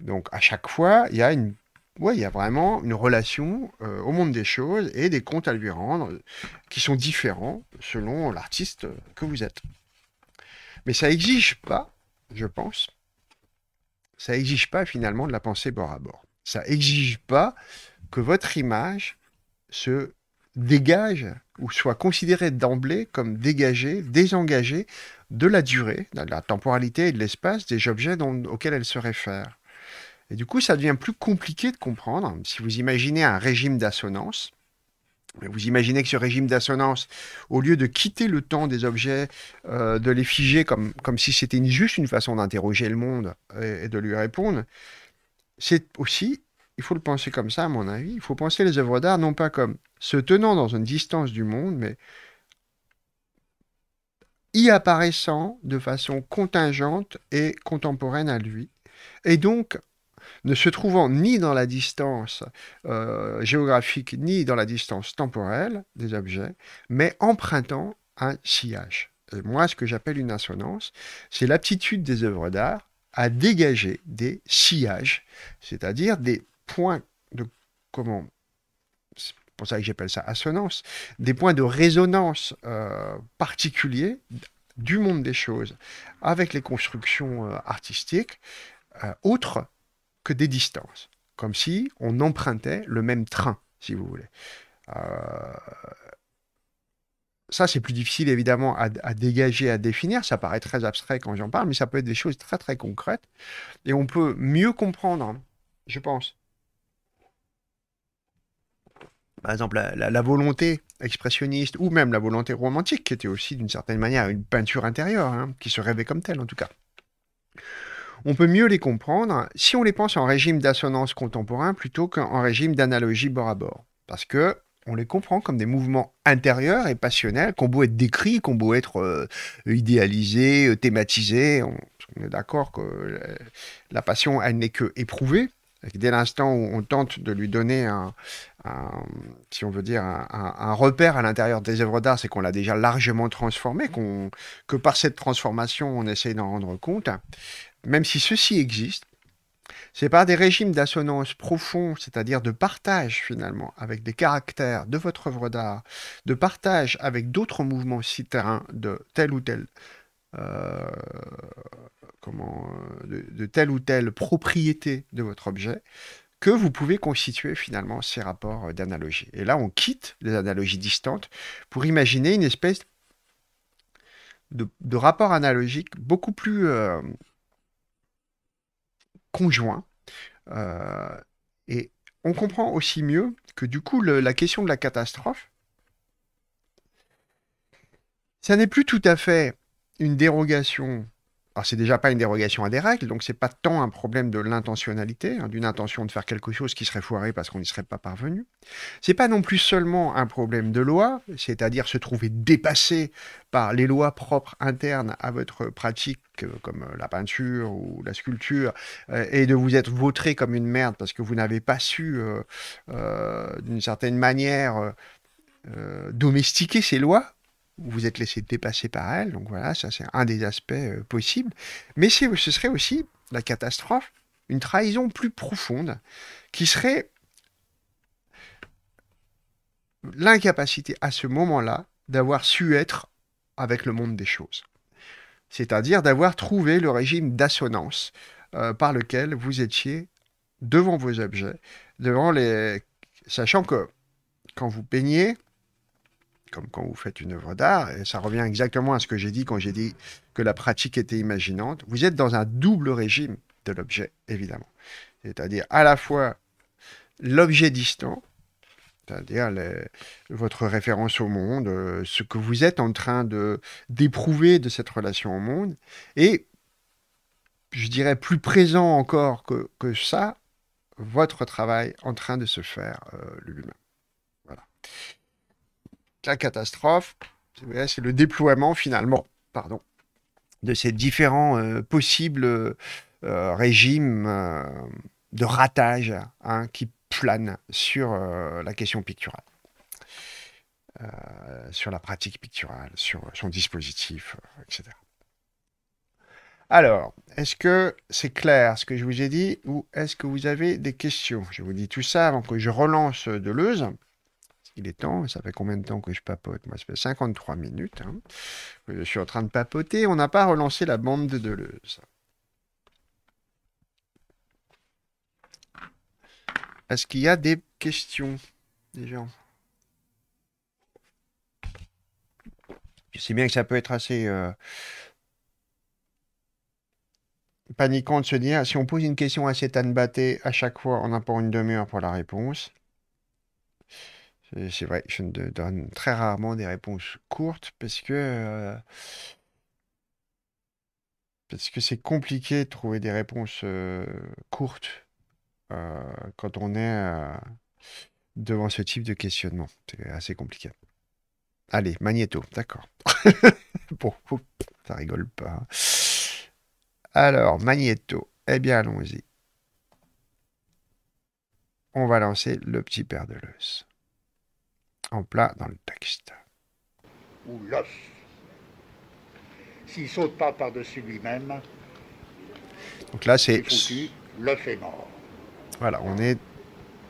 Donc à chaque fois, il y a une Ouais, il y a vraiment une relation euh, au monde des choses et des comptes à lui rendre qui sont différents selon l'artiste que vous êtes. Mais ça n'exige pas, je pense, ça n'exige pas finalement de la pensée bord à bord. Ça n'exige pas que votre image se dégage ou soit considérée d'emblée comme dégagée, désengagée de la durée, de la temporalité et de l'espace des objets auxquels elle se réfère. Et du coup, ça devient plus compliqué de comprendre. Si vous imaginez un régime d'assonance, vous imaginez que ce régime d'assonance, au lieu de quitter le temps des objets, euh, de les figer comme, comme si c'était juste une façon d'interroger le monde et, et, de lui répondre, c'est aussi, il faut le penser comme ça à mon avis, il faut penser les œuvres d'art non pas comme se tenant dans une distance du monde, mais y apparaissant de façon contingente et contemporaine à lui, et donc ne se trouvant ni dans la distance euh, géographique ni dans la distance temporelle des objets, mais empruntant un sillage. moi, ce que j'appelle une assonance, c'est l'aptitude des œuvres d'art à dégager des sillages, c'est-à-dire des points de comment pour ça que j'appelle ça assonance, des points de résonance euh, particuliers du monde des choses avec les constructions euh, artistiques autres que des distances, comme si on empruntait le même train, si vous voulez. Euh, ça, c'est plus difficile évidemment à, dégager, à définir. Ça paraît très abstrait quand j'en parle, mais ça peut être des choses très très concrètes. Et on peut mieux comprendre, hein, je pense. Par exemple, la, volonté expressionniste ou même la volonté romantique, qui était aussi d'une certaine manière une peinture intérieure, hein, qui se rêvait comme telle en tout cas on peut mieux les comprendre si on les pense en régime d'assonance contemporain plutôt qu'en régime d'analogie bord à bord. Parce que on les comprend comme des mouvements intérieurs et passionnels qu'on beau être décrits, qu'on beau être euh, idéalisés, euh, thématisés. On, est d'accord que euh, la passion, elle n'est que éprouvée. Dès l'instant où on tente de lui donner un, si on veut dire, un, repère à l'intérieur des œuvres d'art, c'est qu'on l'a déjà largement transformé, que par cette transformation, on essaye d'en rendre compte même si ceci existe, c'est par des régimes d'assonance profonds, c'est-à-dire de partage finalement avec des caractères de votre œuvre d'art, de partage avec d'autres mouvements citadins de tel ou tel euh, comment, euh, de, telle ou telle propriété de votre objet, que vous pouvez constituer finalement ces rapports d'analogie. Et là, on quitte les analogies distantes pour imaginer une espèce de, rapport analogique beaucoup plus euh, conjoint. Euh, et on comprend aussi mieux que du coup, la question de la catastrophe, ça n'est plus tout à fait une dérogation alors c'est déjà pas une dérogation à des règles, donc c'est pas tant un problème de l'intentionnalité, hein, d'une intention de faire quelque chose qui serait foiré parce qu'on n'y serait pas parvenu. C'est pas non plus seulement un problème de loi, c'est-à-dire se trouver dépassé par les lois propres internes à votre pratique, euh, comme euh, la peinture ou la sculpture, euh, et de vous être vautré comme une merde parce que vous n'avez pas su, d'une certaine manière, domestiquer ces lois vous êtes laissé dépasser par elle. Donc voilà, ça c'est un des aspects euh, possibles. Mais ce serait aussi la catastrophe, une trahison plus profonde, qui serait l'incapacité à ce moment-là d'avoir su être avec le monde des choses. C'est-à-dire d'avoir trouvé le régime d'assonance euh, par lequel vous étiez devant vos objets, devant les... sachant que quand vous peignez, comme quand vous faites une œuvre d'art, et ça revient exactement à ce que j'ai dit quand j'ai dit que la pratique était imaginante, vous êtes dans un double régime de l'objet, évidemment. C'est-à-dire à la fois l'objet distant, c'est-à-dire votre référence au monde, euh, ce que vous êtes en train de d'éprouver de cette relation au monde, et je dirais plus présent encore que, ça, votre travail en train de se faire euh, l'humain. Voilà la catastrophe, c'est le déploiement finalement, pardon, de ces différents euh, possibles euh, régimes euh, de ratage hein, qui planent sur la question picturale, sur la pratique picturale, sur son dispositif, etc. Alors, est-ce que c'est clair ce que je vous ai dit ou est-ce que vous avez des questions Je vous dis tout ça avant que je relance Deleuze. Il est temps, ça fait combien de temps que je papote Moi, ça fait 53 minutes. Hein, je suis en train de papoter, on n'a pas relancé la bande de Deleuze. Est-ce qu'il y a des questions, des gens Je sais bien que ça peut être assez euh, paniquant de se dire si on pose une question à Anne Batté à chaque fois, on a pour une demi-heure pour la réponse. Euh, c'est vrai, je donne très rarement des réponses courtes parce que euh, parce que c'est compliqué de trouver des réponses euh, courtes quand on est devant ce type de questionnement. C'est assez compliqué. Allez, Magneto, d'accord. (laughs) bon, ça rigole pas. Alors, Magneto, eh bien allons-y. On va lancer le petit père de l'os en plat dans le texte. Ou l'os. S'il saute pas par-dessus lui-même, donc là c'est l'œuf est mort. Voilà, on est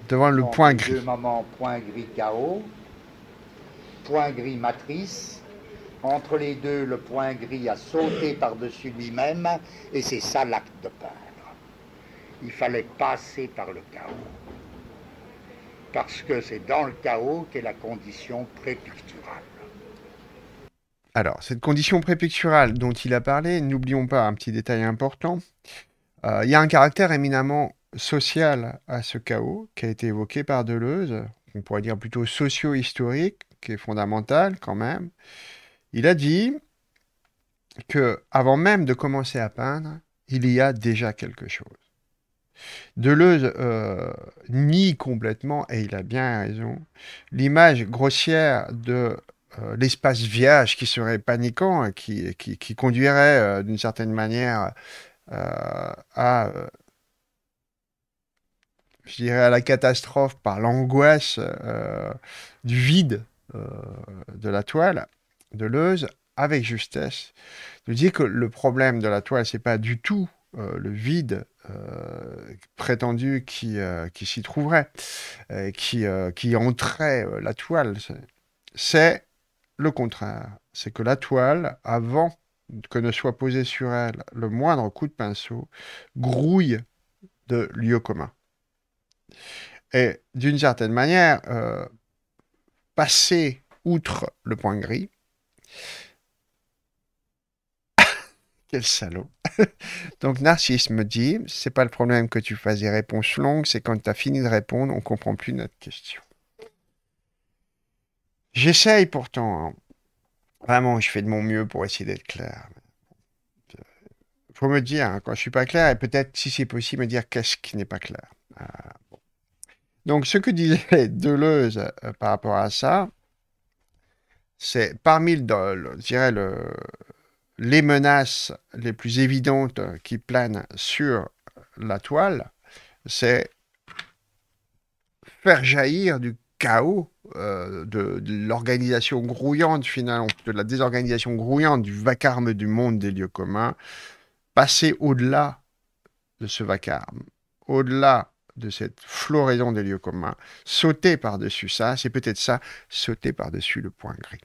devant le point gris. Deux moments, point gris chaos, point gris matrice. Entre les deux, le point gris a sauté par-dessus lui-même, et c'est ça l'acte de peindre. Il fallait passer par le chaos parce que c'est dans le chaos qu'est la condition prépicturale. Alors, cette condition prépicturale dont il a parlé, n'oublions pas un petit détail important, euh, il y a un caractère éminemment social à ce chaos qui a été évoqué par Deleuze, on pourrait dire plutôt socio-historique, qui est fondamental quand même. Il a dit que avant même de commencer à peindre, il y a déjà quelque chose. Deleuze euh, nie complètement, et il a bien raison, l'image grossière de euh, l'espace vierge qui serait paniquant et hein, qui, qui, conduirait euh, d'une certaine manière à, dirais, à la catastrophe par l'angoisse du vide de la toile. Deleuze, avec justesse, nous dit que le problème de la toile, n'est pas du tout euh, le vide euh, prétendu qui, euh, qui s'y trouverait, qui, qui entrait la toile. C'est le contraire. C'est que la toile, avant que ne soit posée sur elle le moindre coup de pinceau, grouille de lieux communs. Et d'une certaine manière, passer outre le point gris, quel salaud. (laughs) Donc Narcisse me dit, c'est pas le problème que tu fasses des réponses longues, c'est quand tu as fini de répondre, on comprend plus notre question. J'essaye pourtant. Hein. Vraiment, je fais de mon mieux pour essayer d'être clair. Faut me dire hein, quand je suis pas clair et peut-être si c'est possible me dire qu'est-ce qui n'est pas clair. Ah, Donc ce que disait (laughs) Deleuze euh, par rapport à ça, c'est parmi le, dirais le, les menaces les plus évidentes qui planent sur la toile, c'est faire jaillir du chaos, euh, de l'organisation grouillante finalement, de la désorganisation grouillante du vacarme du monde des lieux communs, passer au-delà de ce vacarme, au-delà de cette floraison des lieux communs, sauter par-dessus ça, c'est peut-être ça, sauter par-dessus le point gris.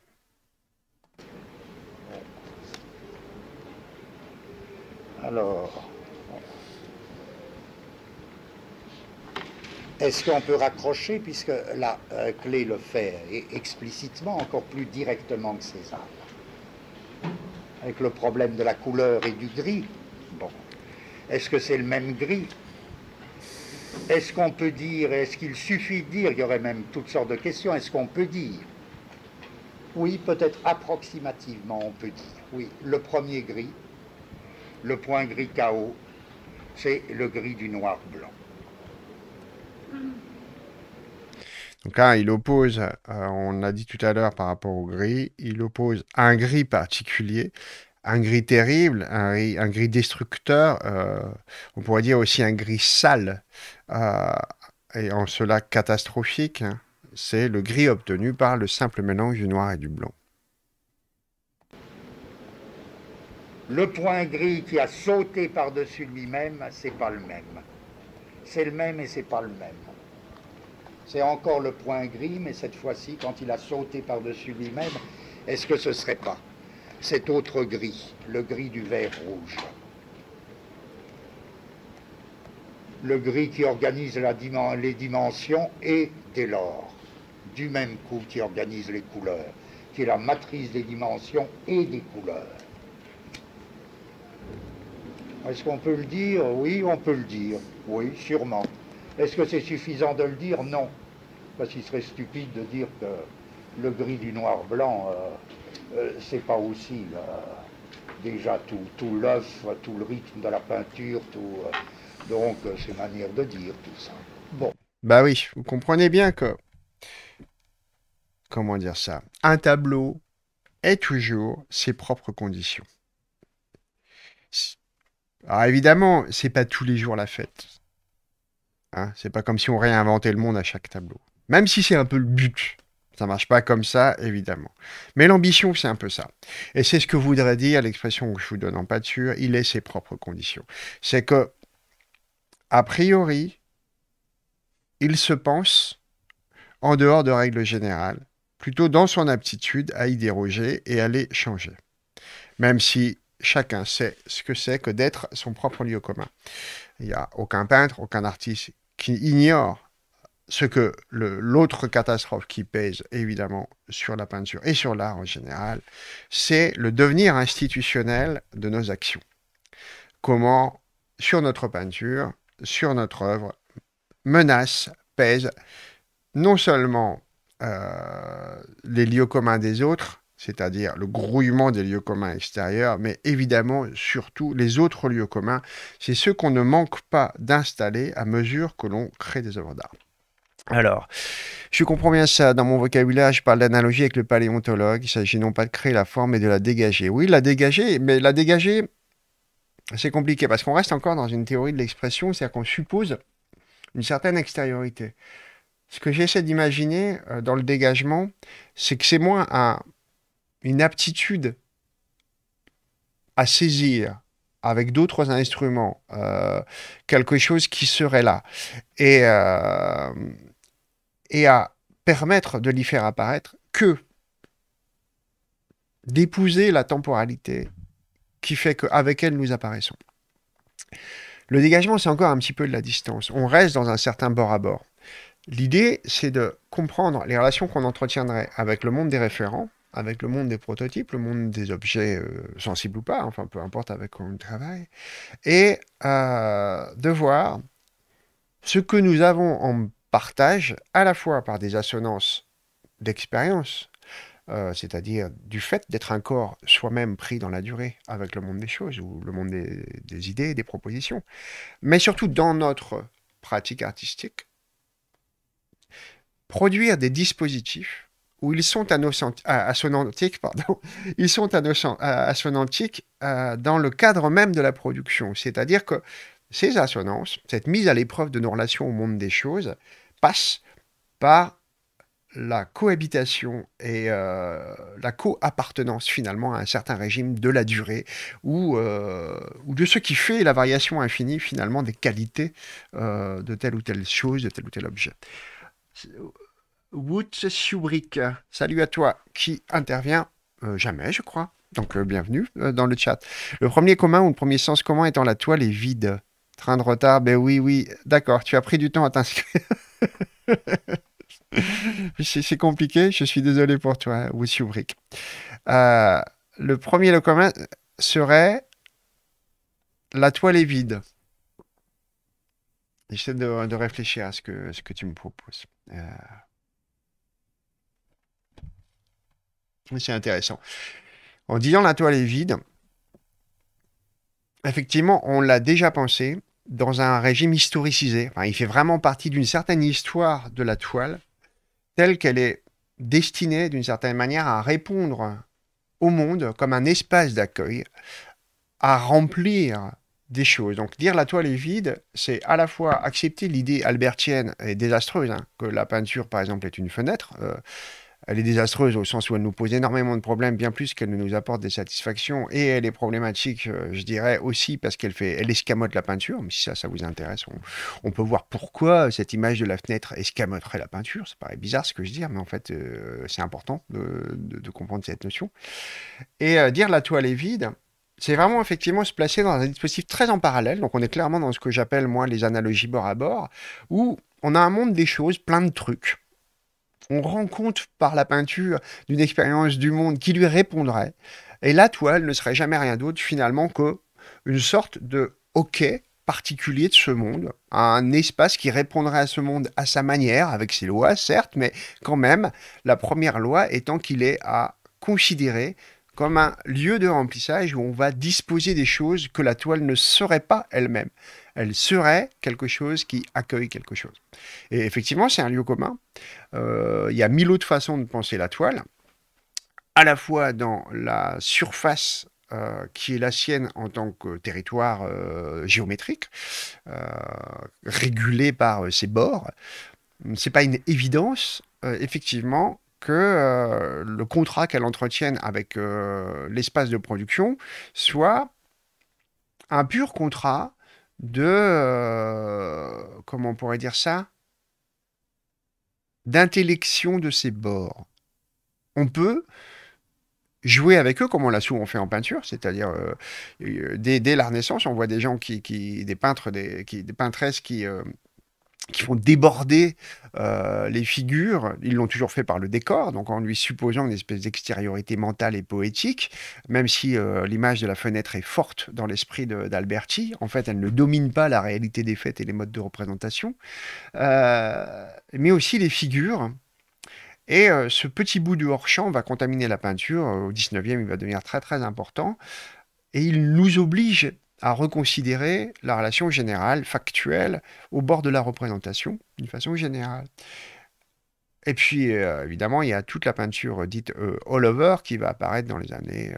Alors, est-ce qu'on peut raccrocher, puisque la euh, clé le fait et explicitement, encore plus directement que César, avec le problème de la couleur et du gris Bon, est-ce que c'est le même gris Est-ce qu'on peut dire, est-ce qu'il suffit de dire, il y aurait même toutes sortes de questions, est-ce qu'on peut dire Oui, peut-être approximativement on peut dire, oui, le premier gris, le point gris chaos, c'est le gris du noir-blanc. Donc là, il oppose, euh, on a dit tout à l'heure par rapport au gris, il oppose un gris particulier, un gris terrible, un, gris, destructeur, euh, on pourrait dire aussi un gris sale, euh, et en cela catastrophique. Hein, c'est le gris obtenu par le simple mélange du noir et du blanc. Le point gris qui a sauté par-dessus lui-même, c'est pas le même. C'est le même et c'est pas le même. C'est encore le point gris, mais cette fois-ci, quand il a sauté par-dessus lui-même, est-ce que ce serait pas cet autre gris, le gris du vert rouge Le gris qui organise les dimensions et, dès lors, du même coup qui organise les couleurs, qui est la matrice des dimensions et des couleurs. Est-ce qu'on peut le dire Oui, on peut le dire. Oui, sûrement. Est-ce que c'est suffisant de le dire Non. Parce qu'il serait stupide de dire que le gris du noir-blanc, euh, euh, c'est pas aussi déjà tout, tout l'œuf, tout le rythme de la peinture, tout. Euh, donc, c'est manière de dire tout ça. Bon. Bah oui, vous comprenez bien que. Comment dire ça Un tableau est toujours ses propres conditions. Alors évidemment, c'est pas tous les jours la fête. Ce hein, c'est pas comme si on réinventait le monde à chaque tableau. Même si c'est un peu le but. Ça marche pas comme ça, évidemment. Mais l'ambition, c'est un peu ça. Et c'est ce que voudrait dire l'expression que je vous donne en pâture, il est ses propres conditions. C'est que, a priori, il se pense en dehors de règles générales, plutôt dans son aptitude à y déroger et à les changer. Même si chacun sait ce que c'est que d'être son propre lieu commun. Il n'y a aucun peintre, aucun artiste qui ignore ce que l'autre catastrophe qui pèse évidemment sur la peinture et sur l'art en général, c'est le devenir institutionnel de nos actions. Comment, sur notre peinture, sur notre œuvre, menace, pèse non seulement euh, les lieux communs des autres, c'est-à-dire le grouillement des lieux communs extérieurs, mais évidemment surtout les autres lieux communs, c'est ceux qu'on ne manque pas d'installer à mesure que l'on crée des œuvres d'art. Alors, je comprends bien ça. Dans mon vocabulaire, je parle d'analogie avec le paléontologue. Il s'agit non pas de créer la forme, mais de la dégager. Oui, la dégager, mais la dégager, c'est compliqué parce qu'on reste encore dans une théorie de l'expression, c'est-à-dire qu'on suppose une certaine extériorité. Ce que j'essaie d'imaginer euh, dans le dégagement, c'est que c'est moins un, une aptitude à saisir avec d'autres instruments euh, quelque chose qui serait là et, euh, et à permettre de l'y faire apparaître que d'épouser la temporalité qui fait qu'avec elle nous apparaissons. Le dégagement, c'est encore un petit peu de la distance. On reste dans un certain bord à bord. L'idée, c'est de comprendre les relations qu'on entretiendrait avec le monde des référents avec le monde des prototypes, le monde des objets euh, sensibles ou pas, enfin peu importe avec quoi on travaille, et euh, de voir ce que nous avons en partage, à la fois par des assonances d'expérience, euh, c'est-à-dire du fait d'être un corps soi-même pris dans la durée avec le monde des choses ou le monde des idées, des propositions, mais surtout dans notre pratique artistique, produire des dispositifs où ils sont à, pardon, (laughs) ils sont à, euh, dans le cadre même de la production. C'est-à-dire que ces assonances, cette mise à l'épreuve de nos relations au monde des choses, passe par la cohabitation et euh, la coappartenance, finalement à un certain régime de la durée ou, euh, ou, de ce qui fait la variation infinie finalement des qualités de telle ou telle chose, de tel ou tel objet Wutschubrik. Salut à toi qui intervient euh, jamais, je crois. Donc euh, bienvenue euh, dans le chat. Le premier commun ou le premier sens commun étant la toile est vide. Train de retard, ben oui, oui, d'accord, tu as pris du temps à t'inscrire. (laughs) C'est compliqué, je suis désolé pour toi, hein, Euh, le premier le commun serait la toile est vide. J'essaie de, réfléchir à ce que, ce que tu me proposes. C'est intéressant. En disant la toile est vide, effectivement, on l'a déjà pensé dans un régime historicisé. il fait vraiment partie d'une certaine histoire de la toile, telle qu'elle est destinée d'une certaine manière à répondre au monde comme un espace d'accueil, à remplir des choses. Donc dire la toile est vide, c'est à la fois accepter l'idée albertienne et désastreuse hein, que la peinture, par exemple, est une fenêtre. Euh, elle est désastreuse au sens où elle nous pose énormément de problèmes, bien plus qu'elle ne nous apporte des satisfactions. Et elle est problématique, euh, je dirais, aussi parce qu'elle fait, elle escamote la peinture. Mais si ça, ça vous intéresse, on, peut voir pourquoi cette image de la fenêtre escamoterait la peinture. Ça paraît bizarre ce que je dis, hein, mais en fait, euh, c'est important de, comprendre cette notion. Et euh, dire la toile est vide, c'est vraiment effectivement se placer dans un dispositif très en parallèle. Donc on est clairement dans ce que j'appelle moi les analogies bord à bord, où on a un monde des choses, plein de trucs on rend compte par la peinture d'une expérience du monde qui lui répondrait. Et la toile ne serait jamais rien d'autre finalement que une sorte de hockey particulier de ce monde, un espace qui répondrait à ce monde à sa manière, avec ses lois certes, mais quand même, la première loi étant qu'il est à considérer comme un lieu de remplissage où on va disposer des choses que la toile ne serait pas elle-même elle serait quelque chose qui accueille quelque chose. Et effectivement, c'est un lieu commun. Euh, il y a mille autres façons de penser la toile, à la fois dans la surface euh, qui est la sienne en tant que territoire euh, géométrique, régulé par ses bords. Ce n'est pas une évidence, effectivement, que le contrat qu'elle entretienne avec l'espace de production soit un pur contrat de euh, comment on pourrait dire ça d'intellection de ses bords. On peut jouer avec eux comme on l'a souvent fait en peinture, c'est-à-dire euh, euh, dès, la Renaissance, on voit des gens qui, des peintres, des, des peintresses qui, qui font déborder euh, les figures. Ils l'ont toujours fait par le décor, donc en lui supposant une espèce d'extériorité mentale et poétique, même si euh, l'image de la fenêtre est forte dans l'esprit d'Alberti. En fait, elle ne domine pas la réalité des fêtes et les modes de représentation, euh, mais aussi les figures. Et ce petit bout du hors-champ va contaminer la peinture. Au 19e, il va devenir très très important. Et il nous oblige à reconsidérer la relation générale, factuelle, au bord de la représentation, d'une façon générale. Et puis, euh, évidemment, il y a toute la peinture dite euh, all over qui va apparaître dans les années,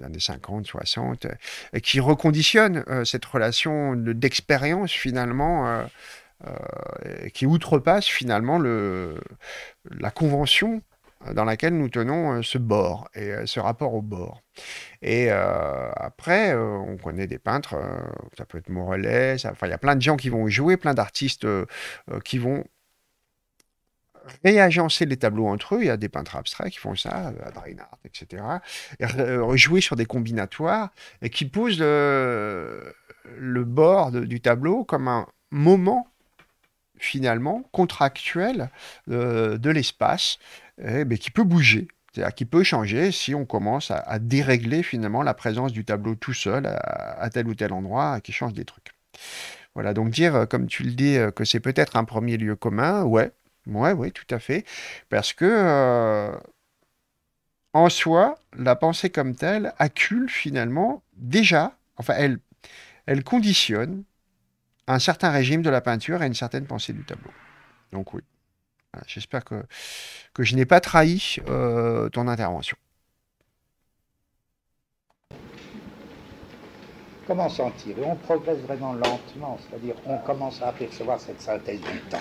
euh, années 50, 60, et qui reconditionne cette relation d'expérience, finalement, et qui outrepasse, finalement, le, la convention dans laquelle nous tenons euh, ce bord et euh, ce rapport au bord. Et euh, après, on connaît des peintres, ça peut être Morellet, enfin il y a plein de gens qui vont jouer, plein d'artistes qui vont réagencer les tableaux entre eux. Il y a des peintres abstraits qui font ça, art etc. rejouer sur des combinatoires et qui posent le, bord du tableau comme un moment finalement contractuel de l'espace eh, ben, qui peut bouger, cest à qui peut changer si on commence à, dérégler finalement la présence du tableau tout seul à, tel ou tel endroit, qui change des trucs. Voilà, donc dire, euh, comme tu le dis, euh, que c'est peut-être un premier lieu commun, ouais, ouais, oui, tout à fait, parce que euh, en soi, la pensée comme telle accule finalement déjà, enfin, elle, elle conditionne un certain régime de la peinture et une certaine pensée du tableau. Donc oui. J'espère que, je n'ai pas trahi euh, ton intervention. Comment s'en tirer On progresse vraiment lentement, c'est-à-dire qu'on commence à apercevoir cette synthèse du temps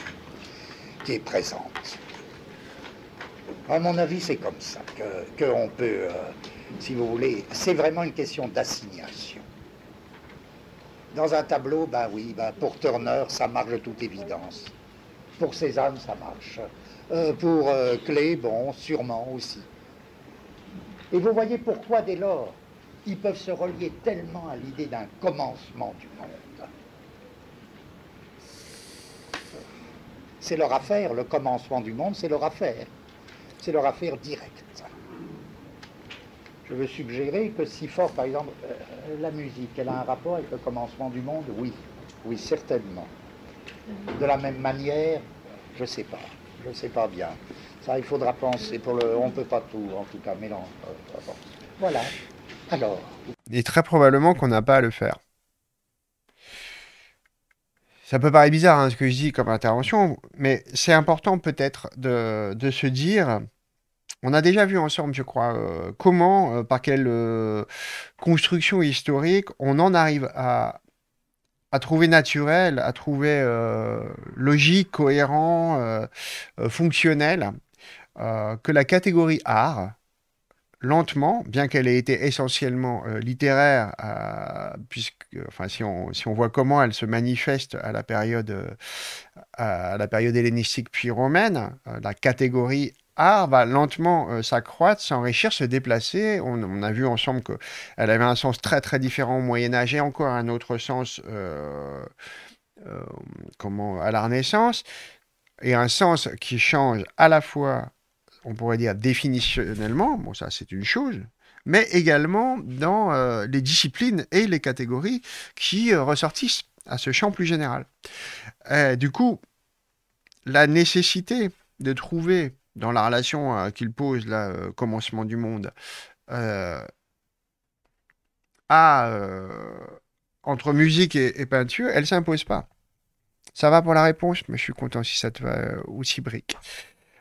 qui est présente. À mon avis, c'est comme ça que, que peut, euh, si vous voulez, c'est vraiment une question d'assignation. Dans un tableau, ben oui, ben pour Turner, ça marche de toute évidence. Pour Cézanne, ça marche. Euh, pour euh, Clé, bon, sûrement aussi. Et vous voyez pourquoi, dès lors, ils peuvent se relier tellement à l'idée d'un commencement du monde. C'est leur affaire, le commencement du monde, c'est leur affaire. C'est leur affaire directe. Je veux suggérer que si fort, par exemple, euh, la musique, elle a un rapport avec le commencement du monde, oui, oui, certainement de la même manière Je ne sais pas. Je ne sais pas bien. Ça, il faudra penser. Pour le, on ne peut pas tout, en tout cas, mais non. Euh, euh, voilà. Alors. Et très probablement qu'on n'a pas à le faire. Ça peut paraître bizarre hein, ce que je dis comme intervention, mais c'est important peut-être de, se dire, on a déjà vu ensemble, je crois, euh, comment, par quelle construction historique, on en arrive à, à trouver naturel, à trouver euh, logique, cohérent, euh, euh, fonctionnel, que la catégorie art, lentement, bien qu'elle ait été essentiellement littéraire, puisque, enfin, si on, voit comment elle se manifeste à la période, à la période hellénistique puis romaine, la catégorie art va lentement euh, s'accroître, s'enrichir, se déplacer. On, a vu ensemble qu'elle avait un sens très très différent au Moyen Âge et encore un autre sens euh, euh, comment, à la Renaissance, et un sens qui change à la fois, on pourrait dire définitionnellement, bon ça c'est une chose, mais également dans les disciplines et les catégories qui ressortissent à ce champ plus général. du coup, la nécessité de trouver dans la relation euh, qu'il pose, là, euh, commencement du monde, euh, à, entre musique et, peinture, elle s'impose pas. Ça va pour la réponse, mais je suis content si ça te va aussi brique.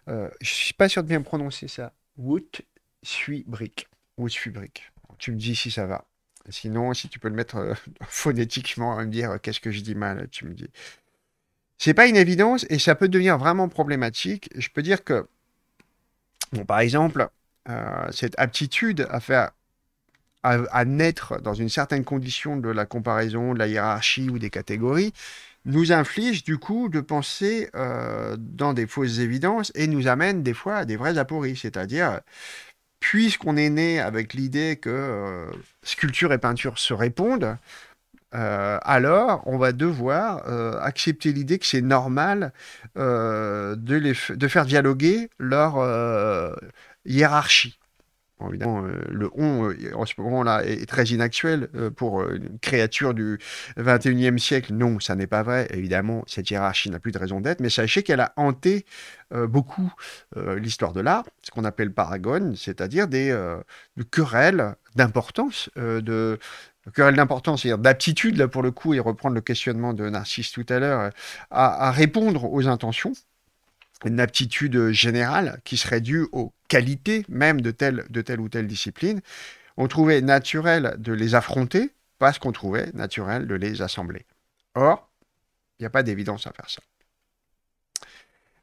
je suis pas sûr de bien prononcer ça. Woot suis brique. Woot suis brique. Tu me dis si ça va. Sinon, si tu peux le mettre (laughs) phonétiquement et me dire qu'est-ce que je dis mal, tu me dis. C'est pas une évidence et ça peut devenir vraiment problématique. Je peux dire que par exemple, euh, cette aptitude à faire à, naître dans une certaine condition de la comparaison, de la hiérarchie ou des catégories, nous inflige du coup de penser euh, dans des fausses évidences et nous amène des fois à des vraies apories, c'est-à-dire puisqu'on est né avec l'idée que euh, sculpture et peinture se répondent, euh, alors on va devoir euh, accepter l'idée que c'est normal euh, de, de, faire dialoguer leur hiérarchie. évidemment, le on, en ce moment-là, est très inactuel pour une créature du 21e siècle. Non, ça n'est pas vrai. Évidemment, cette hiérarchie n'a plus de raison d'être, mais sachez qu'elle a hanté beaucoup l'histoire de l'art, ce qu'on appelle paragone c'est-à-dire des querelles d'importance, de, querelle d'importance, c'est-à-dire d'aptitude, là pour le coup, et reprendre le questionnement de Narcisse tout à l'heure, à, répondre aux intentions, une aptitude générale qui serait due aux qualités même de telle, de telle ou telle discipline. On trouvait naturel de les affronter parce qu'on trouvait naturel de les assembler. Or, il n'y a pas d'évidence à faire ça.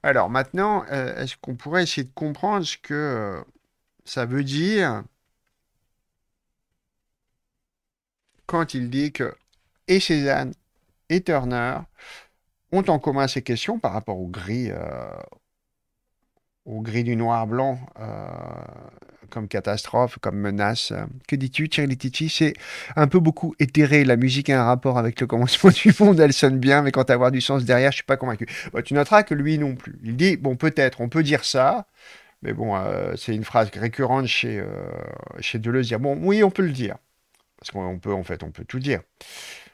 Alors maintenant, euh, est-ce qu'on pourrait essayer de comprendre ce que euh, ça veut dire quand il dit que et Cézanne et Turner ont en commun ces questions par rapport au gris, euh, au gris du noir-blanc euh, comme catastrophe, comme menace. Que dis-tu, Thierry Titi C'est un peu beaucoup éthéré. La musique a un rapport avec le commencement (laughs) du monde, elle sonne bien, mais quand à avoir du sens derrière, je suis pas convaincu. tu noteras que lui non plus. Il dit, bon, peut-être, on peut dire ça, mais bon, euh, c'est une phrase récurrente chez, chez Deleuze, bon, oui, on peut le dire. Parce peut, en fait, on peut tout dire.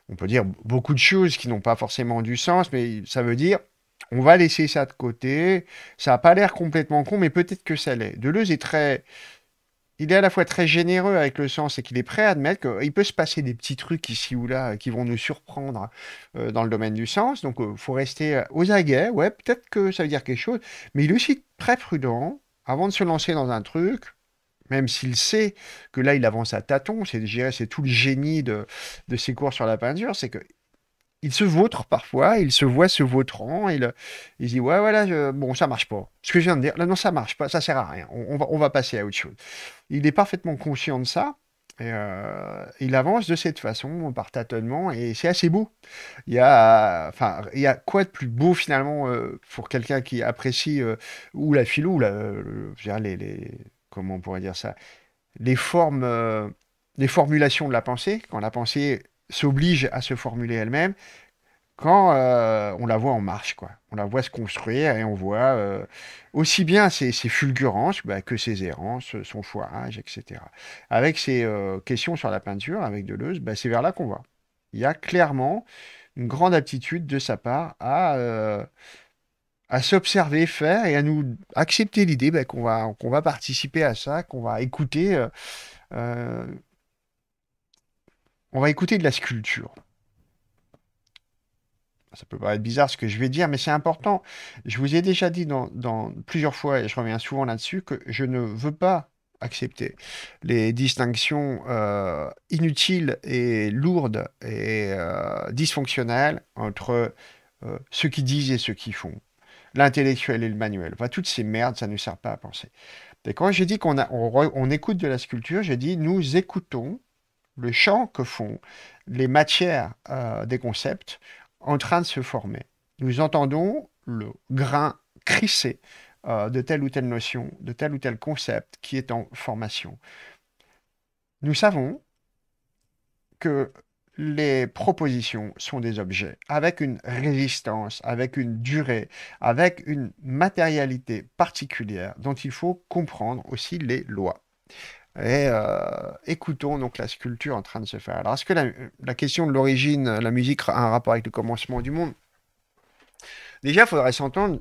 On peut dire beaucoup de choses qui n'ont pas forcément du sens, mais ça veut dire on va laisser ça de côté. Ça n'a pas l'air complètement con, mais peut-être que ça l'est. Deleuze est très. Il est à la fois très généreux avec le sens et qu'il est prêt à admettre qu'il peut se passer des petits trucs ici ou là euh, qui vont nous surprendre euh, dans le domaine du sens. Donc, il euh, faut rester aux aguets. Ouais, peut-être que ça veut dire quelque chose. Mais il est aussi très prudent avant de se lancer dans un truc même s'il sait que là, il avance à tâtons. C'est, c'est tout le génie de, de ses cours sur la peinture, c'est que il se vautre parfois, il se voit se vautrant, il, il dit ouais voilà bon ça marche pas. Ce que je viens de dire là non ça marche pas, ça sert à rien. On, va on va passer à autre chose. Il est parfaitement conscient de ça. Et euh, il avance de cette façon par tâtonnement et c'est assez beau. Il y a, enfin, il y a quoi de plus beau finalement euh, pour quelqu'un qui apprécie euh, ou la philo, ou les, comment on pourrait dire ça, les formes, euh, les formulations de la pensée, quand la pensée s'oblige à se formuler elle-même, quand euh, on la voit en marche, quoi. On la voit se construire et on voit euh, aussi bien ses, fulgurances bah, que ses errances, son foirage, etc. Avec ses questions sur la peinture, avec Deleuze, bah, c'est vers là qu'on voit. Il y a clairement une grande aptitude de sa part à à s'observer faire et à nous accepter l'idée ben, qu'on va, qu'on va participer à ça, qu'on va écouter. Euh, euh, on va écouter de la sculpture. Ça peut paraître bizarre ce que je vais dire, mais c'est important. Je vous ai déjà dit dans, plusieurs fois, et je reviens souvent là-dessus, que je ne veux pas accepter les distinctions euh, inutiles et lourdes et dysfonctionnelles entre ceux qui disent et ceux qui font l'intellectuel et le manuel. Enfin, toutes ces merdes, ça ne sert pas à penser. Et quand j'ai dit qu'on écoute de la sculpture, j'ai dit nous écoutons le chant que font les matières euh, des concepts en train de se former. Nous entendons le grain crissé euh, de telle ou telle notion, de tel ou tel concept qui est en formation. Nous savons que les propositions sont des objets avec une résistance, avec une durée, avec une matérialité particulière dont il faut comprendre aussi les lois. Et euh, écoutons donc la sculpture en train de se faire. Alors, est-ce que la, question de l'origine, la musique a un rapport avec le commencement du monde Déjà, il faudrait s'entendre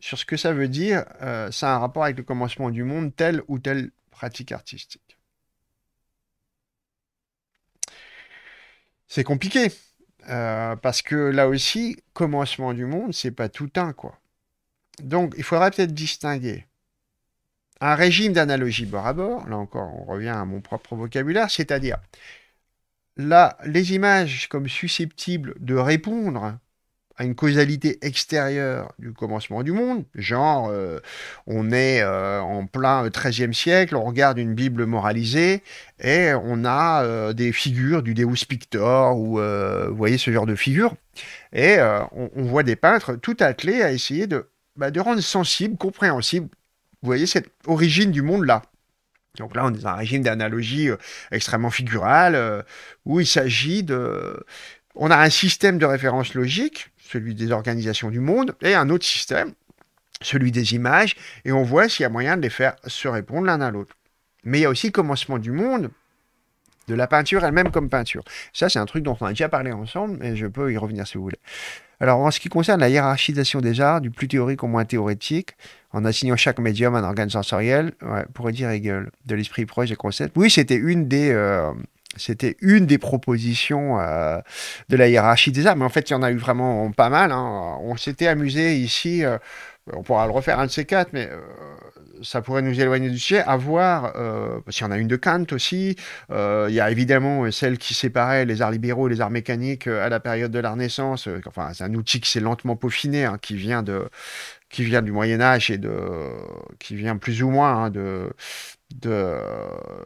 sur ce que ça veut dire, euh, ça a un rapport avec le commencement du monde, telle ou telle pratique artistique. c'est compliqué. Euh, parce que là aussi, commencement du monde, c'est pas tout un, quoi. Donc, il faudra peut-être distinguer. Un régime d'analogie bord à bord, là encore, on revient à mon propre vocabulaire, c'est-à-dire, là, les images comme susceptibles de répondre à une causalité extérieure du commencement du monde, genre euh, on est euh, en plein XIIIe euh, siècle, on regarde une Bible moralisée et on a des figures du Deus Pictor ou vous voyez ce genre de figure, et on, voit des peintres tout attelés à essayer de, bah, de rendre sensible, compréhensible, vous voyez cette origine du monde là. Donc là, on est dans un régime d'analogie extrêmement figurale, où il s'agit de... On a un système de référence logique celui des organisations du monde, et un autre système, celui des images, et on voit s'il y a moyen de les faire se répondre l'un à l'autre. Mais il y a aussi commencement du monde, de la peinture elle-même comme peinture. Ça, c'est un truc dont on a déjà parlé ensemble, mais je peux y revenir si vous voulez. Alors, en ce qui concerne la hiérarchisation des arts, du plus théorique au moins théorétique, en assignant chaque médium un organe sensoriel, pourrait dire Hegel, de l'esprit proche des concepts. Oui, c'était une des, euh, c'était une des propositions euh, de la hiérarchie des Mais En fait, il y en a eu vraiment pas mal. Hein. On s'était amusé ici, euh, on pourra le refaire un de ces quatre, mais euh, ça pourrait nous éloigner du sujet, à voir, s'il y en a une de Kant aussi, il y a évidemment celle qui séparait les arts libéraux et les arts mécaniques à la période de la Renaissance. enfin, c'est un outil qui s'est lentement peaufiné, hein, qui vient de qui vient du Moyen Âge et de qui vient plus ou moins hein, de de,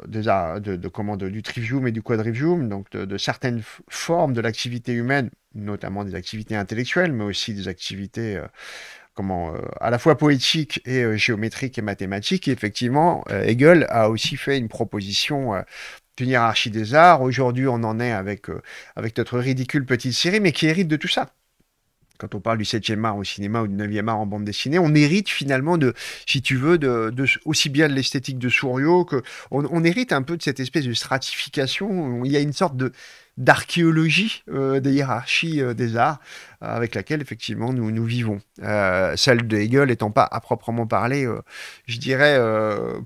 de, de, comment, du trivium et du quadrivium, donc de, certaines formes de l'activité humaine, notamment des activités intellectuelles, mais aussi des activités euh, comment, euh, à la fois poétiques et euh, géométriques et mathématiques. Et effectivement, Hegel a aussi fait une proposition d'une hiérarchie des arts. Aujourd'hui, on en est avec, avec notre ridicule petite série, mais qui hérite de tout ça quand on parle du 7e art au cinéma ou du 9e art en bande dessinée, on hérite finalement de, si tu veux, de, aussi bien de l'esthétique de Souriau que on, hérite un peu de cette espèce de stratification. Il y a une sorte de d'archéologie euh, des hiérarchies euh, des arts euh, avec laquelle effectivement nous, nous vivons. celle de Hegel étant pas à proprement parler, je dirais,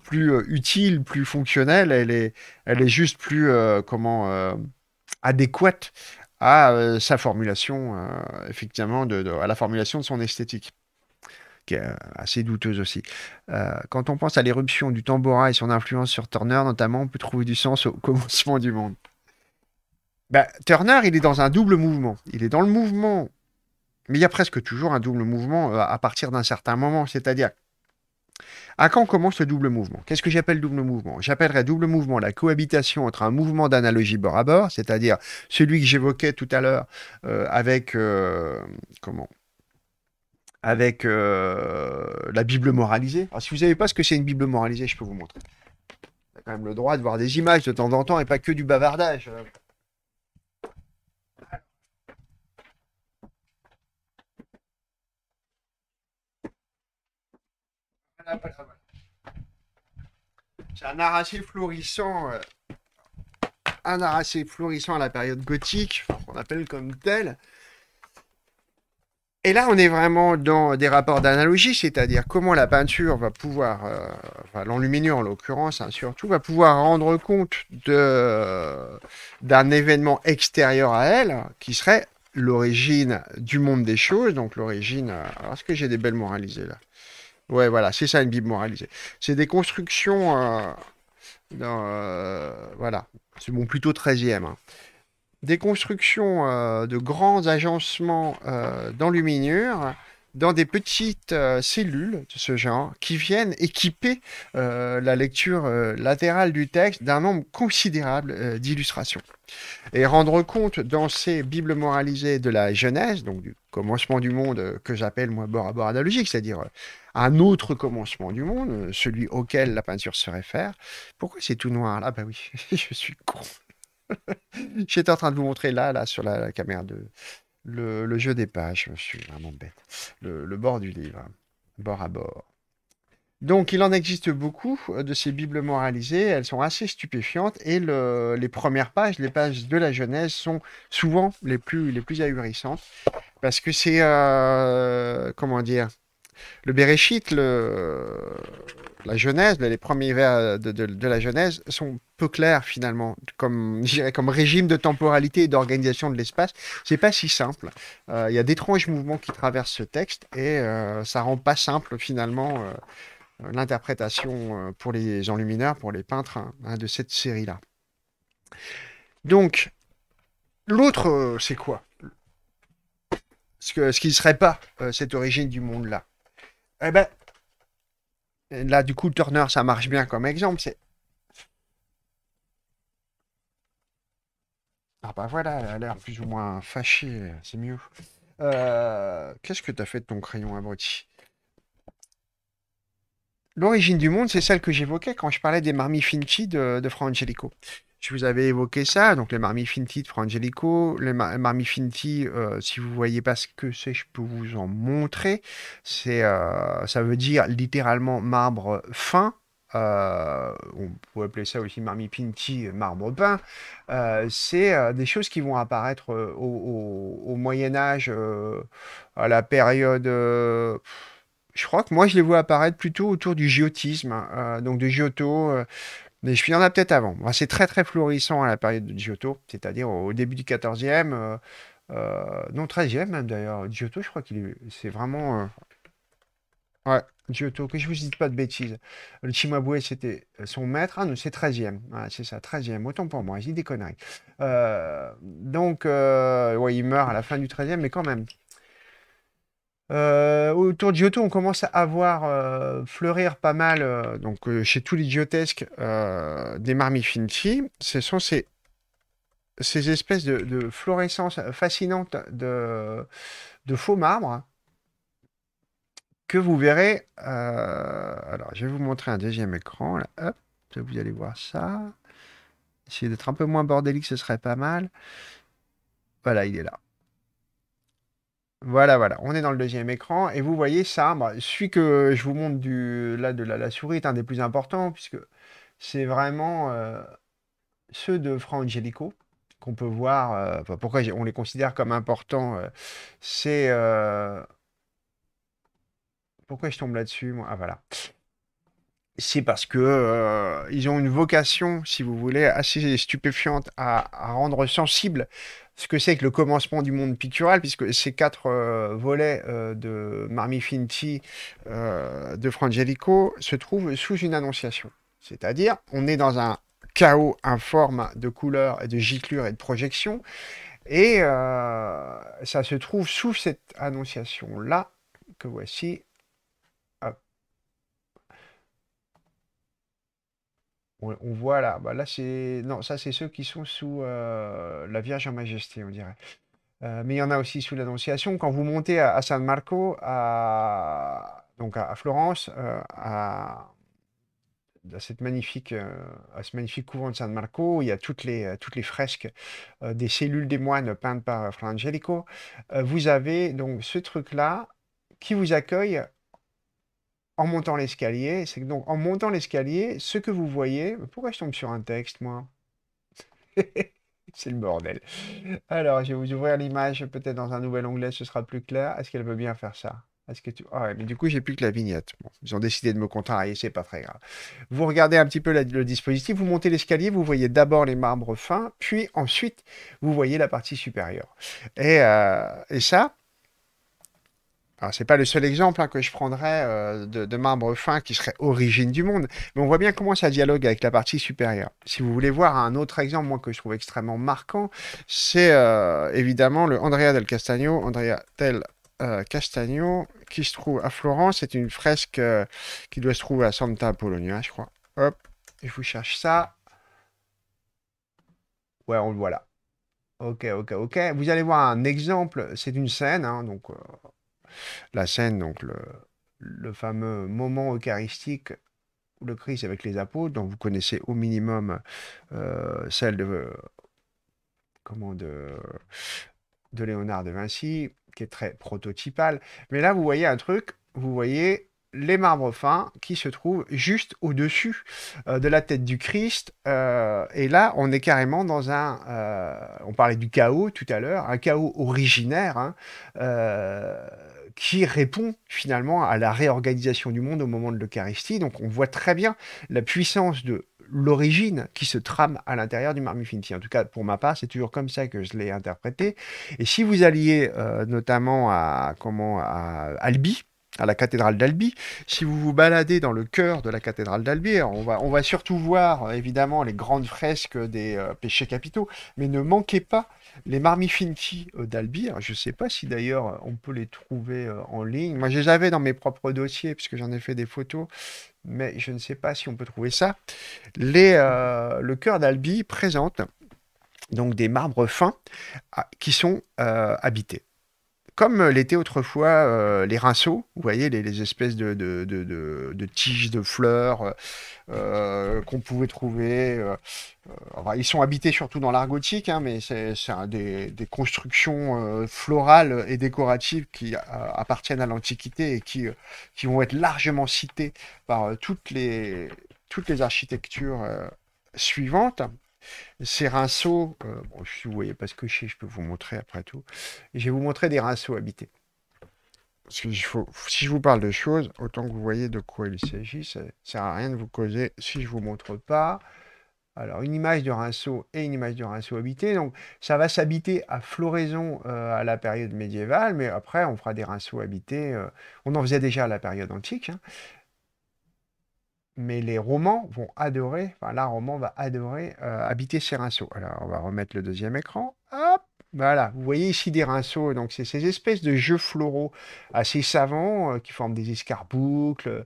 plus utile, plus fonctionnelle, elle est, elle est juste plus, comment, adéquate à euh, sa formulation, euh, effectivement, à la formulation de son esthétique, qui est euh, assez douteuse aussi. quand on pense à l'éruption du tambora et son influence sur Turner, notamment, on peut trouver du sens au (laughs) commencement du monde. Bah, Turner, il est dans un double mouvement. Il est dans le mouvement, mais il y a presque toujours un double mouvement à partir d'un certain moment, c'est-à-dire à quand commence le double mouvement Qu'est-ce que j'appelle double mouvement J'appellerais double mouvement la cohabitation entre un mouvement d'analogie bord à bord, c'est-à-dire celui que j'évoquais tout à l'heure euh, avec euh, comment avec euh, la Bible moralisée. Alors, si vous savez pas ce que c'est une Bible moralisée, je peux vous montrer. Vous avez quand même le droit de voir des images de temps en temps et pas que du bavardage. Hein. C'est un assez florissant. Euh, un assez florissant à la période gothique, qu'on appelle comme tel. Et là, on est vraiment dans des rapports d'analogie, c'est-à-dire comment la peinture va pouvoir, euh, l'enluminure en l'occurrence, hein, surtout, va pouvoir rendre compte de, d'un événement extérieur à elle, qui serait l'origine du monde des choses, donc l'origine... Euh, est-ce que j'ai des belles moralisées là Ouais, voilà, c'est ça une Bible moralisée. C'est des constructions. Euh, euh, voilà, c'est mon plutôt 13e. Hein. Des constructions euh, de grands agencements d'enluminure dans des petites cellules de ce genre qui viennent équiper la lecture latérale du texte d'un nombre considérable d'illustrations. Et rendre compte dans ces Bibles moralisées de la Genèse, donc du commencement du monde que j'appelle moi à bord analogique, c'est-à-dire un autre commencement du monde, euh, celui auquel la peinture se réfère. Pourquoi c'est tout noir là Ben oui, (laughs) je suis con. (laughs) J'étais en train de vous montrer là, là, sur la, caméra de le, jeu des pages. Je suis vraiment bête. Le, bord du livre, hein. bord à bord. Donc, il en existe beaucoup euh, de ces Bibles moralisées. Elles sont assez stupéfiantes et les premières pages, les pages de la Genèse, sont souvent les plus, les plus ahurissantes parce que c'est, euh, comment dire, le Bereshit, la Genèse, ben, les premiers vers de, la Genèse sont peu clairs finalement, comme, (laughs) comme régime de temporalité et d'organisation de l'espace. C'est pas si simple. Euh, il y a d'étranges mouvements qui traversent ce texte et euh, ça rend pas simple finalement euh, l'interprétation pour les enlumineurs, pour les peintres hein, hein, de cette série-là. Donc, l'autre, c'est quoi ce, ce qui ne serait pas cette origine du monde-là eh ben, là, du coup, Turner, ça marche bien comme exemple. C'est. Ah bah voilà, elle a l'air plus ou moins fâchée, c'est mieux. Euh, qu'est-ce que t'as fait de ton crayon abruti L'origine du monde, c'est celle que j'évoquais quand je parlais des marmis de, de Fra Angelico. Je vous avais évoqué ça, donc les Marmifinti de Frangelico, les marmi finti. Euh, si vous voyez pas ce que c'est, je peux vous en montrer. C'est, euh, ça veut dire littéralement marbre fin. Euh, on peut appeler ça aussi pinti, marbre peint. c'est des choses qui vont apparaître au, Moyen Âge, à la période je crois que moi, je les vois apparaître plutôt autour du Giotisme, donc de Giotto, mais je suis en a peut-être avant. c'est très très florissant à la période de Giotto, c'est-à-dire au début du 14e, euh, euh, non 13e même d'ailleurs. Giotto, je crois qu'il c'est vraiment. Euh, ouais, Giotto, que je vous dise pas de bêtises. Le Chimabue, c'était son maître. Ah non, hein, c'est 13e. c'est ça, 13e. Autant pour moi, j'ai des conneries. donc, ouais, il meurt à la fin du 13e, mais quand même, euh, autour de Giotto, on commence à avoir euh, fleurir pas mal, euh, donc chez tous les giotesques, des marmifinti. Ce sont ces, ces espèces de, de fascinante fascinantes de, de, faux marbre que vous verrez. alors, je vais vous montrer un deuxième écran. Là. vous allez voir ça. Essayer d'être un peu moins bordélique, ce serait pas mal. Voilà, il est là. Voilà, voilà, on est dans le deuxième écran et vous voyez ça, celui bah, que je vous montre du, là de la, souris est un des plus importants puisque c'est vraiment euh, ceux de Fra Angelico qu'on peut voir, euh, pourquoi on les considère comme importants, euh, c'est... pourquoi je tombe là-dessus Ah voilà c'est parce que euh, ils ont une vocation, si vous voulez, assez stupéfiante à, rendre sensible ce que c'est que le commencement du monde pictural, puisque ces quatre euh, volets euh, de Marmi Finti de Frangelico se trouvent sous une annonciation. C'est-à-dire, on est dans un chaos informe de couleurs et de giclures et de projections, et ça se trouve sous cette annonciation-là que voici On, voit bah là, c'est non, ça c'est ceux qui sont sous euh, la Vierge en Majesté, on dirait. Euh, mais il y en a aussi sous l'Annonciation. Quand vous montez à, San Marco, à donc à, Florence, euh, à, cette magnifique, à ce magnifique couvent de San Marco, il y a toutes les, toutes les fresques des cellules des moines peintes par Frangelico, Angelico. vous avez donc ce truc là qui vous accueille en montant l'escalier, c'est donc en montant l'escalier, ce que vous voyez, pourquoi je tombe sur un texte, moi (laughs) C'est le bordel. Alors, je vais vous ouvrir l'image, peut-être dans un nouvel onglet, ce sera plus clair. Est-ce qu'elle veut bien faire ça Est-ce que tu... Ah mais du coup, j'ai plus que la vignette. ils ont décidé de me contrarier, c'est pas très grave. Vous regardez un petit peu le dispositif, vous montez l'escalier, vous voyez d'abord les marbres fins, puis ensuite, vous voyez la partie supérieure. Et, euh, et ça, alors, c'est pas le seul exemple hein, que je prendrais euh, de, marbre fin qui serait origine du monde, mais on voit bien comment ça dialogue avec la partie supérieure. Si vous voulez voir un autre exemple, moi que je trouve extrêmement marquant, c'est euh, évidemment le Andrea del Castagno, Andrea del euh, Castagno, qui se trouve à Florence. C'est une fresque qui doit se trouver à Santa Polonia, je crois. Hop, je vous cherche ça. Ouais, on le voit là. Ok, ok, ok. Vous allez voir un exemple, c'est une scène, hein, donc la scène, donc le, fameux moment eucharistique le Christ avec les apôtres, dont vous connaissez au minimum euh, celle de, comment de, de Léonard de Vinci, qui est très prototypale. Mais là, vous voyez un truc, vous voyez les marbres fins qui se trouvent juste au-dessus euh, de la tête du Christ. Euh, et là, on est carrément dans un... on parlait du chaos tout à l'heure, un chaos originaire. Hein, qui répond finalement à la réorganisation du monde au moment de l'Eucharistie. Donc on voit très bien la puissance de l'origine qui se trame à l'intérieur du Marmifinti. En tout cas, pour ma part, c'est toujours comme ça que je l'ai interprété. Et si vous alliez euh, notamment à, comment, à Albi, à la cathédrale d'Albi. Si vous vous baladez dans le cœur de la cathédrale d'Albi, on va, surtout voir euh, évidemment les grandes fresques des euh, péchés capitaux, mais ne manquez pas les marmifinti euh, d'Albi. Je ne sais pas si d'ailleurs on peut les trouver en ligne. Moi, je les avais dans mes propres dossiers puisque j'en ai fait des photos, mais je ne sais pas si on peut trouver ça. Les, le cœur d'Albi présente donc des marbres fins ah, qui sont habités comme euh, l'étaient autrefois euh, les rinceaux, vous voyez, les, espèces de, tiges de fleurs euh, qu'on pouvait trouver. ils sont habités surtout dans l'art gothique, hein, mais c'est des, constructions florales et décoratives qui appartiennent à l'Antiquité et qui, vont être largement citées par toutes les architectures suivantes. Ces rinceaux, euh, si vous voyez pas ce que je sais, je peux vous montrer après tout. je vais vous montrer des rinceaux habités. si je vous parle de choses, autant que vous voyez de quoi il s'agit, ça ne sert à rien de vous causer si je vous montre pas. Alors, une image de rinceau et une image de rinceau habité. Donc, ça va s'habiter à floraison euh, à la période médiévale, mais après, on fera des rinceaux habités. Euh, on en faisait déjà à la période antique, hein mais les romans vont adorer, enfin la roman va adorer euh, habiter ces rinceaux. Alors on va remettre le deuxième écran. Hop voilà, vous voyez ici des rinceaux, donc c'est ces espèces de jeux floraux assez savants euh, qui forment des escarboucles,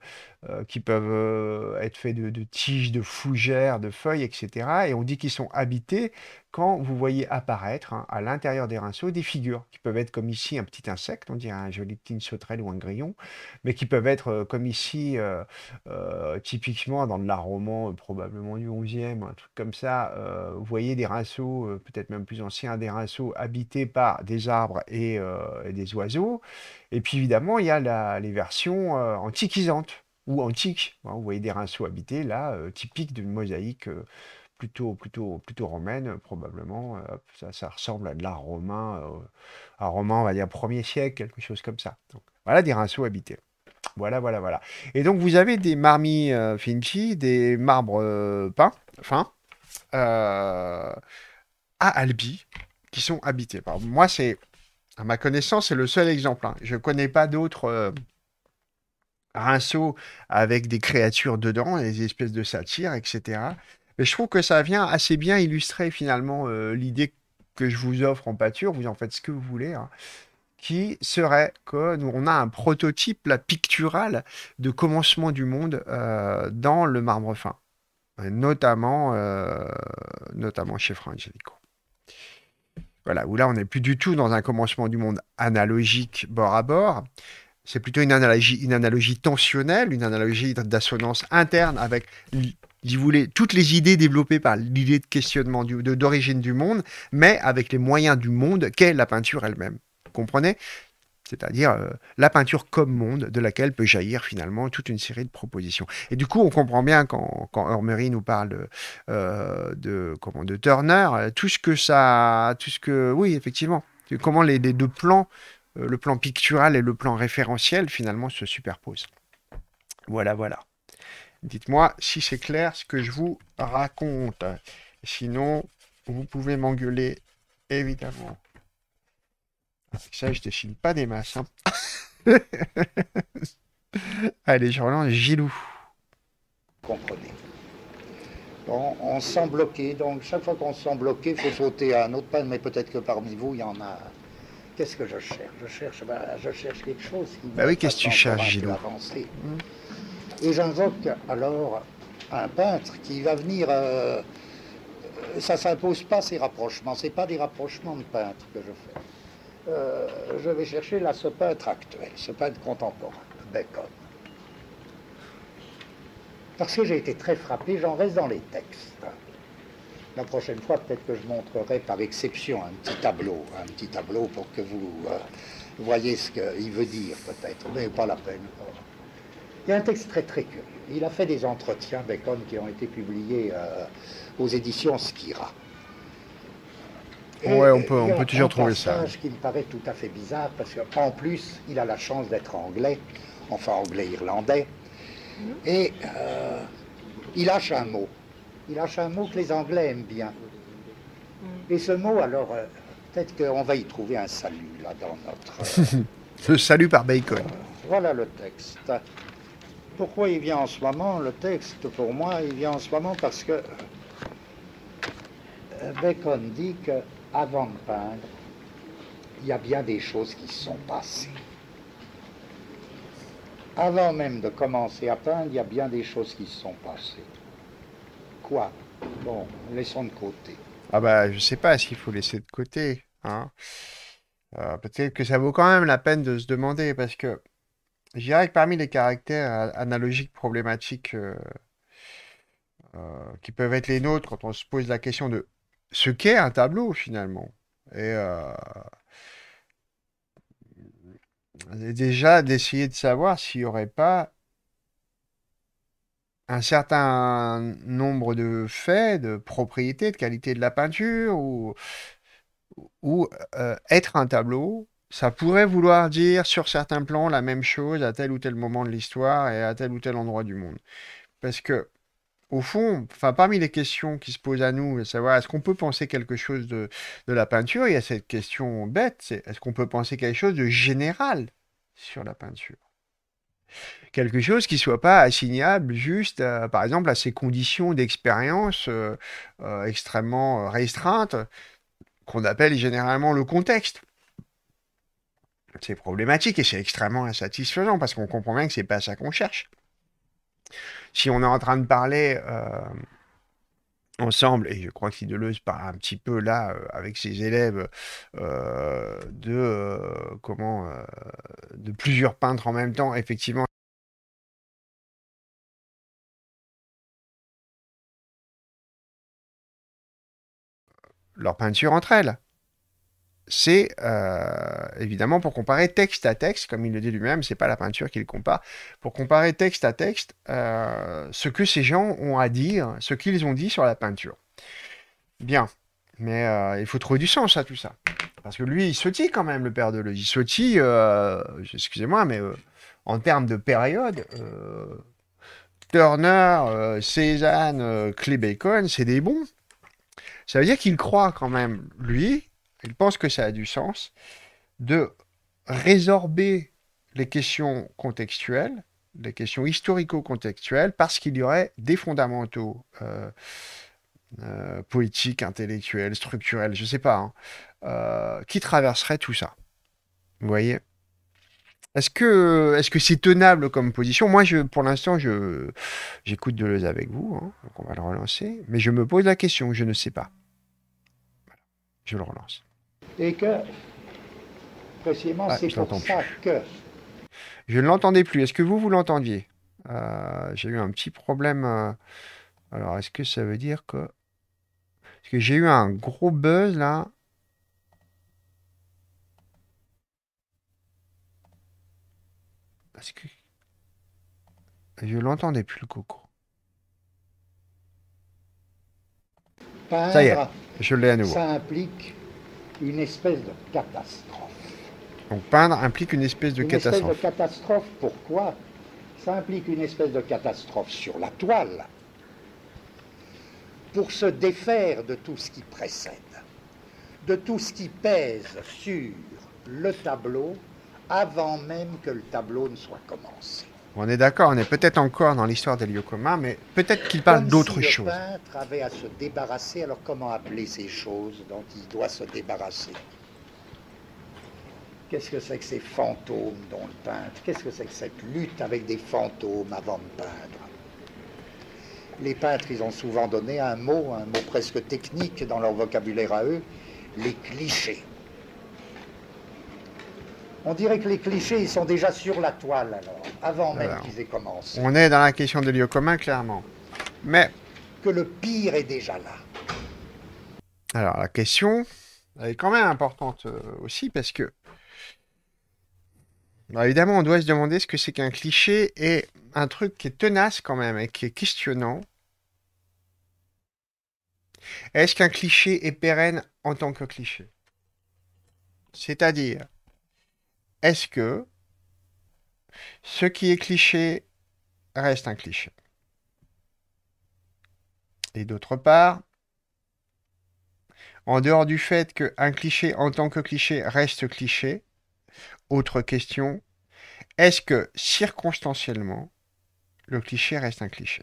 euh, qui peuvent être faits de, de, tiges, de fougères, de feuilles, etc. Et on dit qu'ils sont habités quand vous voyez apparaître hein, à l'intérieur des rinceaux des figures qui peuvent être comme ici un petit insecte, on dirait un joli petit sauterelle ou un grillon, mais qui peuvent être euh, comme ici euh, euh, typiquement dans de l'art roman probablement du 11e, un truc comme ça, vous voyez des rinceaux peut-être même plus anciens, des rinceaux habités par des arbres et, des oiseaux. Et puis évidemment, il y a les versions antiquisantes ou antiques. Hein, vous voyez des rinceaux habités là, typiques d'une mosaïque plutôt, plutôt, romaine, probablement. Euh, ça, ressemble à de l'art romain, à euh, romain, on va dire, premier siècle, quelque chose comme ça. voilà des rinceaux habités. Voilà, voilà, voilà. Et donc, vous avez des marmis euh, des marbres euh, peints, fins, à Albi, qui sont habités. Moi, c'est, à ma connaissance, c'est le seul exemple. Hein. Je ne connais pas d'autres rinceaux avec des créatures dedans, des espèces de satyres, etc. Mais je trouve que ça vient assez bien illustrer finalement euh, l'idée que je vous offre en pâture, vous en faites ce que vous voulez, hein. qui serait que on a un prototype la pictural de commencement du monde euh, dans le marbre fin, notamment, euh, notamment chez Frangelico. Voilà, où là on n'est plus du tout dans un commencement du monde analogique bord à bord, c'est plutôt une analogie, une analogie tensionnelle, une analogie d'assonance interne avec toutes les idées développées par l'idée de questionnement d'origine du, monde, mais avec les moyens du monde qu'est la peinture elle-même. Vous comprenez c'est-à-dire euh, la peinture comme monde, de laquelle peut jaillir finalement toute une série de propositions. Et du coup, on comprend bien quand, quand Hormery nous parle euh, de, comment, de Turner, euh, tout ce que ça, tout ce que, oui, effectivement, comment les, deux plans, le plan pictural et le plan référentiel, finalement, se superposent. Voilà, voilà. Dites-moi si c'est clair ce que je vous raconte. Sinon, vous pouvez m'engueuler, évidemment. Ah, ça, je dessine pas des masses. Hein. (laughs) Allez, je relance Gilou. Comprenez. Bon, on sent bloqué, donc chaque fois qu'on sent bloqué, il faut sauter à un autre panne, mais peut-être que parmi vous, il y en a. Qu'est-ce que je cherche Je cherche, bah, je cherche quelque chose. bah oui, qu'est-ce que tu cherches, Gilou et j'invoque alors un peintre qui va venir. Euh, euh, ça ne s'impose pas ces rapprochements, ce pas des rapprochements de peintres que je fais. Euh, je vais chercher là ce peintre actuel, ce peintre contemporain, Bacon. Parce que j'ai été très frappé, j'en reste dans les textes. La prochaine fois, peut-être que je montrerai par exception un petit tableau, un petit tableau pour que vous voyez ce qu'il veut dire peut-être, mais pas la peine. Il y a un texte très très curieux. Il a fait des entretiens, Bacon, qui ont été publiés euh, aux éditions Skira. Oui, ouais, on peut, toujours trouver ça. Ce qui me paraît tout à fait bizarre, parce qu'en plus, il a la chance d'être anglais, enfin anglais-irlandais, mhm. et euh, il lâche un mot. Il lâche un mot que les Anglais aiment bien. Mhm. Et ce mot, alors, euh, peut-être qu'on va y trouver un salut, là, dans notre... Ce (laughs) salut par Bacon. voilà le texte pourquoi il vient en ce moment, le texte pour moi, il vient en ce moment parce que euh, Bacon dit qu'avant de peindre, il y a bien des choses qui se sont passées. Avant même de commencer à peindre, il y a bien des choses qui se sont passées. Quoi Bon, laissons de côté. Ah bah, je sais pas s'il faut laisser de côté. Hein. Euh, peut-être que ça vaut quand même la peine de se demander parce que je dirais que parmi les caractères analogiques problématiques euh, euh, qui peuvent être les nôtres quand on se pose la question de ce qu'est un tableau finalement, et euh, déjà d'essayer de savoir s'il n'y aurait pas un certain nombre de faits, de propriétés, de qualité de la peinture, ou, ou être un tableau ça pourrait vouloir dire sur certains plans la même chose à tel ou tel moment de l'histoire et à tel ou tel endroit du monde. Parce que, au fond, parmi les questions qui se posent à nous, à savoir est-ce qu'on peut penser quelque chose de, la peinture, il y a cette question bête, c'est est-ce qu'on peut penser quelque chose de général sur la peinture quelque chose qui ne soit pas assignable juste, euh, par exemple, à ces conditions d'expérience euh, euh, extrêmement restreintes qu'on appelle généralement le contexte. C'est problématique et c'est extrêmement insatisfaisant parce qu'on comprend bien que c'est pas ça qu'on cherche. Si on est en train de parler euh, ensemble, et je crois que si parle un petit peu là euh, avec ses élèves euh, de comment de plusieurs peintres en même temps, effectivement. leur peinture entre elles c'est euh, évidemment pour comparer texte à texte, comme il le dit lui-même, c'est pas la peinture qu'il compare, pour comparer texte à texte euh, ce que ces gens ont à dire, ce qu'ils ont dit sur la peinture. Bien, mais euh, il faut trouver du sens à tout ça. Parce que lui, il sautille quand même, le père de Leuze. Il sautille, excusez-moi, mais en termes de période, Turner, Cézanne, Clay Bacon, c'est des bons. Ça veut dire qu'il croit quand même, lui, il pense que ça a du sens de résorber les questions contextuelles, les questions historico-contextuelles, parce qu'il y aurait des fondamentaux euh, euh, politiques, intellectuels, structurels, je ne sais pas, hein, euh, qui traverseraient tout ça. Vous voyez est-ce que ce c'est tenable comme position Moi, pour l'instant, j'écoute Deleuze avec vous, hein, donc on va le relancer. Mais je me pose la question, je ne sais pas. Je le relance. Et que, précisément, ah, c'est pour ça que. Je ne l'entendais plus. Est-ce que vous, vous l'entendiez euh, J'ai eu un petit problème. Euh, alors, est-ce que ça veut dire que. Est-ce que j'ai eu un gros buzz là. Parce que. Je l'entendais plus, le coco. ça y est, je l'ai à nouveau. Ça implique une espèce de catastrophe. Donc peindre implique une espèce de catastrophe. Une espèce de catastrophe, pourquoi Ça implique une espèce de catastrophe sur la toile pour se défaire de tout ce qui précède, de tout ce qui pèse sur le tableau avant même que le tableau ne soit commencé. On est d'accord, on est peut-être encore dans l'histoire des lieux communs, mais peut-être qu'il parle d'autres si choses. Le peintre avait à se débarrasser, alors comment appeler ces choses dont il doit se débarrasser Qu'est-ce que c'est que ces fantômes dont le peintre Qu'est-ce que c'est que cette lutte avec des fantômes avant de peindre Les peintres, ils ont souvent donné un mot, un mot presque technique dans leur vocabulaire à eux, les clichés. On dirait que les clichés, ils sont déjà sur la toile, alors, avant même qu'ils aient commencé. On est dans la question des lieux communs, clairement. Mais... Que le pire est déjà là. Alors, la question, est quand même importante euh, aussi, parce que... Bah, évidemment, on doit se demander ce que c'est qu'un cliché et un truc qui est tenace quand même et qui est questionnant. Est-ce qu'un cliché est pérenne en tant que cliché C'est-à-dire, est-ce que ce qui est cliché reste un cliché Et d'autre part, en dehors du fait qu'un cliché en tant que cliché reste cliché, autre question, est-ce que circonstanciellement, le cliché reste un cliché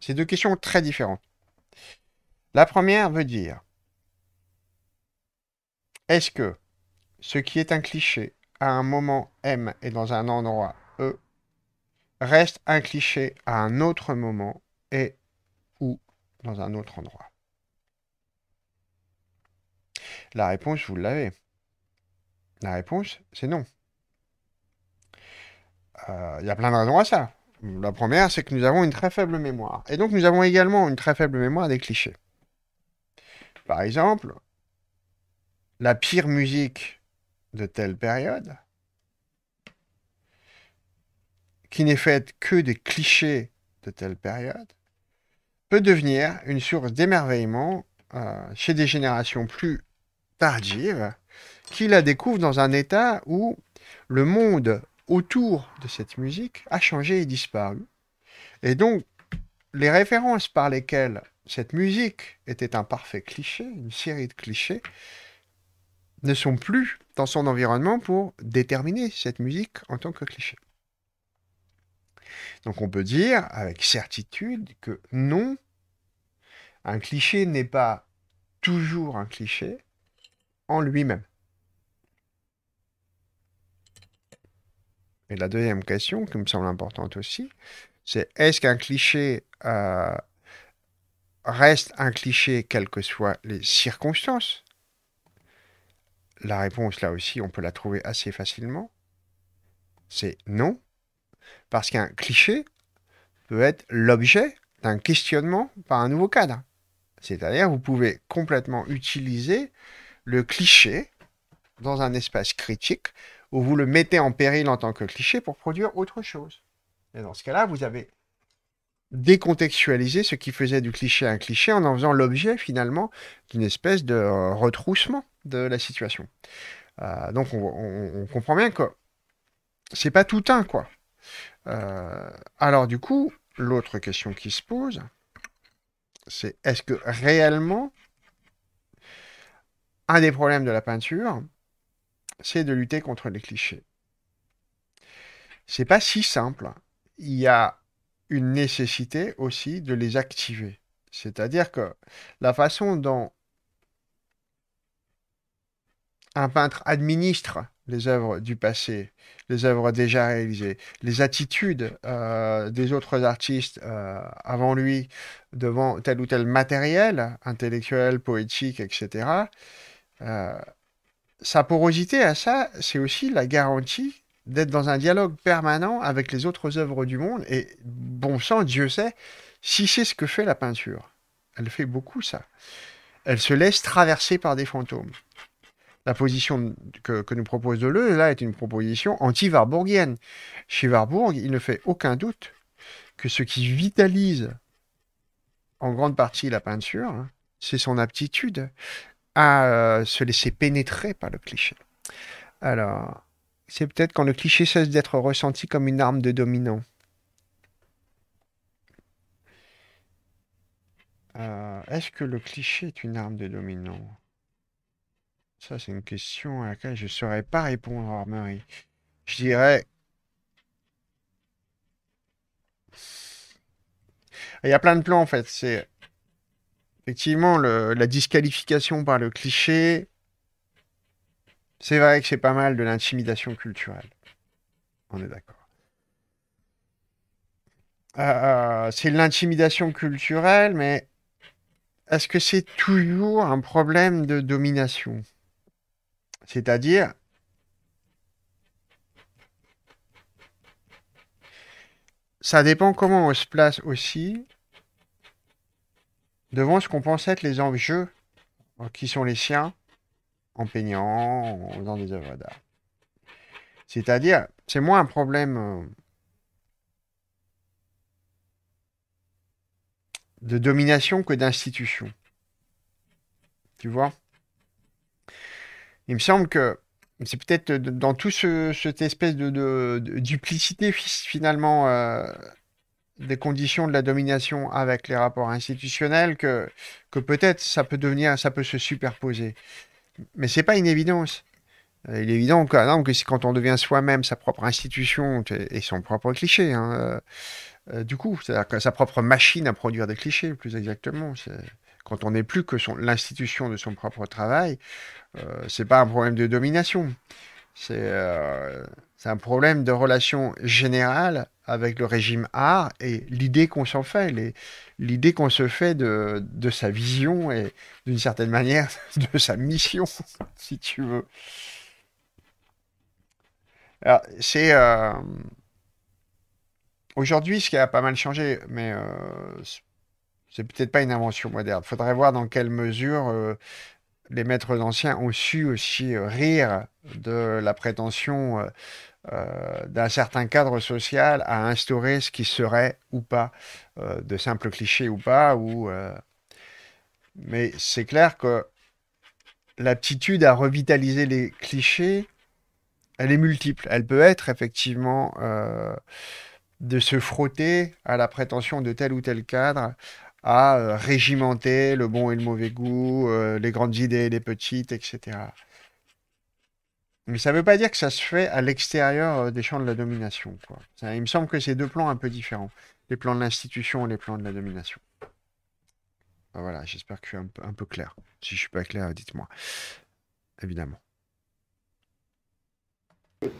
C'est deux questions très différentes. La première veut dire, est-ce que ce qui est un cliché à un moment M et dans un endroit E reste un cliché à un autre moment et ou dans un autre endroit. La réponse, vous l'avez. La réponse, c'est non. Il euh, y a plein de raisons à ça. La première, c'est que nous avons une très faible mémoire. Et donc, nous avons également une très faible mémoire des clichés. Par exemple, la pire musique de telle période, qui n'est faite que des clichés de telle période, peut devenir une source d'émerveillement euh, chez des générations plus tardives qui la découvrent dans un état où le monde autour de cette musique a changé et disparu. Et donc, les références par lesquelles cette musique était un parfait cliché, une série de clichés, ne sont plus dans son environnement pour déterminer cette musique en tant que cliché. Donc on peut dire avec certitude que non, un cliché n'est pas toujours un cliché en lui-même. Et la deuxième question, qui me semble importante aussi, c'est est-ce qu'un cliché euh, reste un cliché quelles que soient les circonstances la réponse, là aussi, on peut la trouver assez facilement. C'est non. Parce qu'un cliché peut être l'objet d'un questionnement par un nouveau cadre. C'est-à-dire, vous pouvez complètement utiliser le cliché dans un espace critique où vous le mettez en péril en tant que cliché pour produire autre chose. Et dans ce cas-là, vous avez décontextualiser ce qui faisait du cliché un cliché en en faisant l'objet finalement d'une espèce de euh, retroussement de la situation. Euh, donc on, comprend bien que c'est pas tout un quoi. Euh, alors du coup, l'autre question qui se pose, c'est est-ce que réellement un des problèmes de la peinture, c'est de lutter contre les clichés. C'est pas si simple. Il y a une nécessité aussi de les activer. C'est-à-dire que la façon dont un peintre administre les œuvres du passé, les œuvres déjà réalisées, les attitudes euh, des autres artistes euh, avant lui devant tel ou tel matériel intellectuel, poétique, etc. Euh, sa porosité à ça, c'est aussi la garantie d'être dans un dialogue permanent avec les autres œuvres du monde. Et bon sang, Dieu sait si c'est ce que fait la peinture. Elle fait beaucoup ça. Elle se laisse traverser par des fantômes. La position que, nous propose Deleuze, là, est une proposition anti-Warburgienne. Chez Warburg, il ne fait aucun doute que ce qui vitalise en grande partie la peinture, hein, c'est son aptitude à euh, se laisser pénétrer par le cliché. Alors, c'est peut-être quand le cliché cesse d'être ressenti comme une arme de dominant. Euh, est-ce que le cliché est une arme de dominant Ça, c'est une question à laquelle je ne saurais pas répondre, Marie. Je dirais. Il y a plein de plans, en fait. C'est. Effectivement, la disqualification par le cliché, c'est vrai que c'est pas mal de l'intimidation culturelle. On est d'accord. Euh, c'est de l'intimidation culturelle, mais est-ce que c'est toujours un problème de domination C'est-à-dire, ça dépend comment on se place aussi devant ce qu'on pense être les enjeux euh, qui sont les siens en peignant, dans des œuvres d'art. C'est-à-dire, c'est moins un problème euh, de domination que d'institution. Tu vois Il me semble que c'est peut-être dans tout cette espèce de, duplicité finalement euh, des conditions de la domination avec les rapports institutionnels que, que peut-être ça peut devenir, ça peut se superposer. Mais c'est pas une évidence. Euh, il est évident quand que quand on devient soi-même sa propre institution et son propre cliché, hein, euh, euh, du coup, c'est-à-dire sa propre machine à produire des clichés, plus exactement. Quand on n'est plus que l'institution de son propre travail, ce c'est pas un problème de domination. C'est c'est un problème de relation générale avec le régime art et l'idée qu'on s'en fait, l'idée qu'on se fait de, sa vision et d'une certaine manière (laughs) de sa mission, (laughs) si tu veux. c'est. Euh, aujourd'hui, ce qui a pas mal changé, mais euh, c'est peut-être pas une invention moderne. Il faudrait voir dans quelle mesure euh, les maîtres anciens ont su aussi euh, rire de la prétention euh, d'un certain cadre social à instaurer ce qui serait ou pas euh, de simples clichés ou pas. Ou, euh, Mais c'est clair que l'aptitude à revitaliser les clichés, elle est multiple. Elle peut être effectivement de se frotter à la prétention de tel ou tel cadre, à régimenter le bon et le mauvais goût, les grandes idées les petites, etc. Mais ça ne veut pas dire que ça se fait à l'extérieur euh, des champs de la domination. il me semble que c'est deux plans un peu différents. Les plans de l'institution et les plans de la domination. voilà, j'espère que je suis un peu, clair. Si je ne suis pas clair, dites-moi. Évidemment.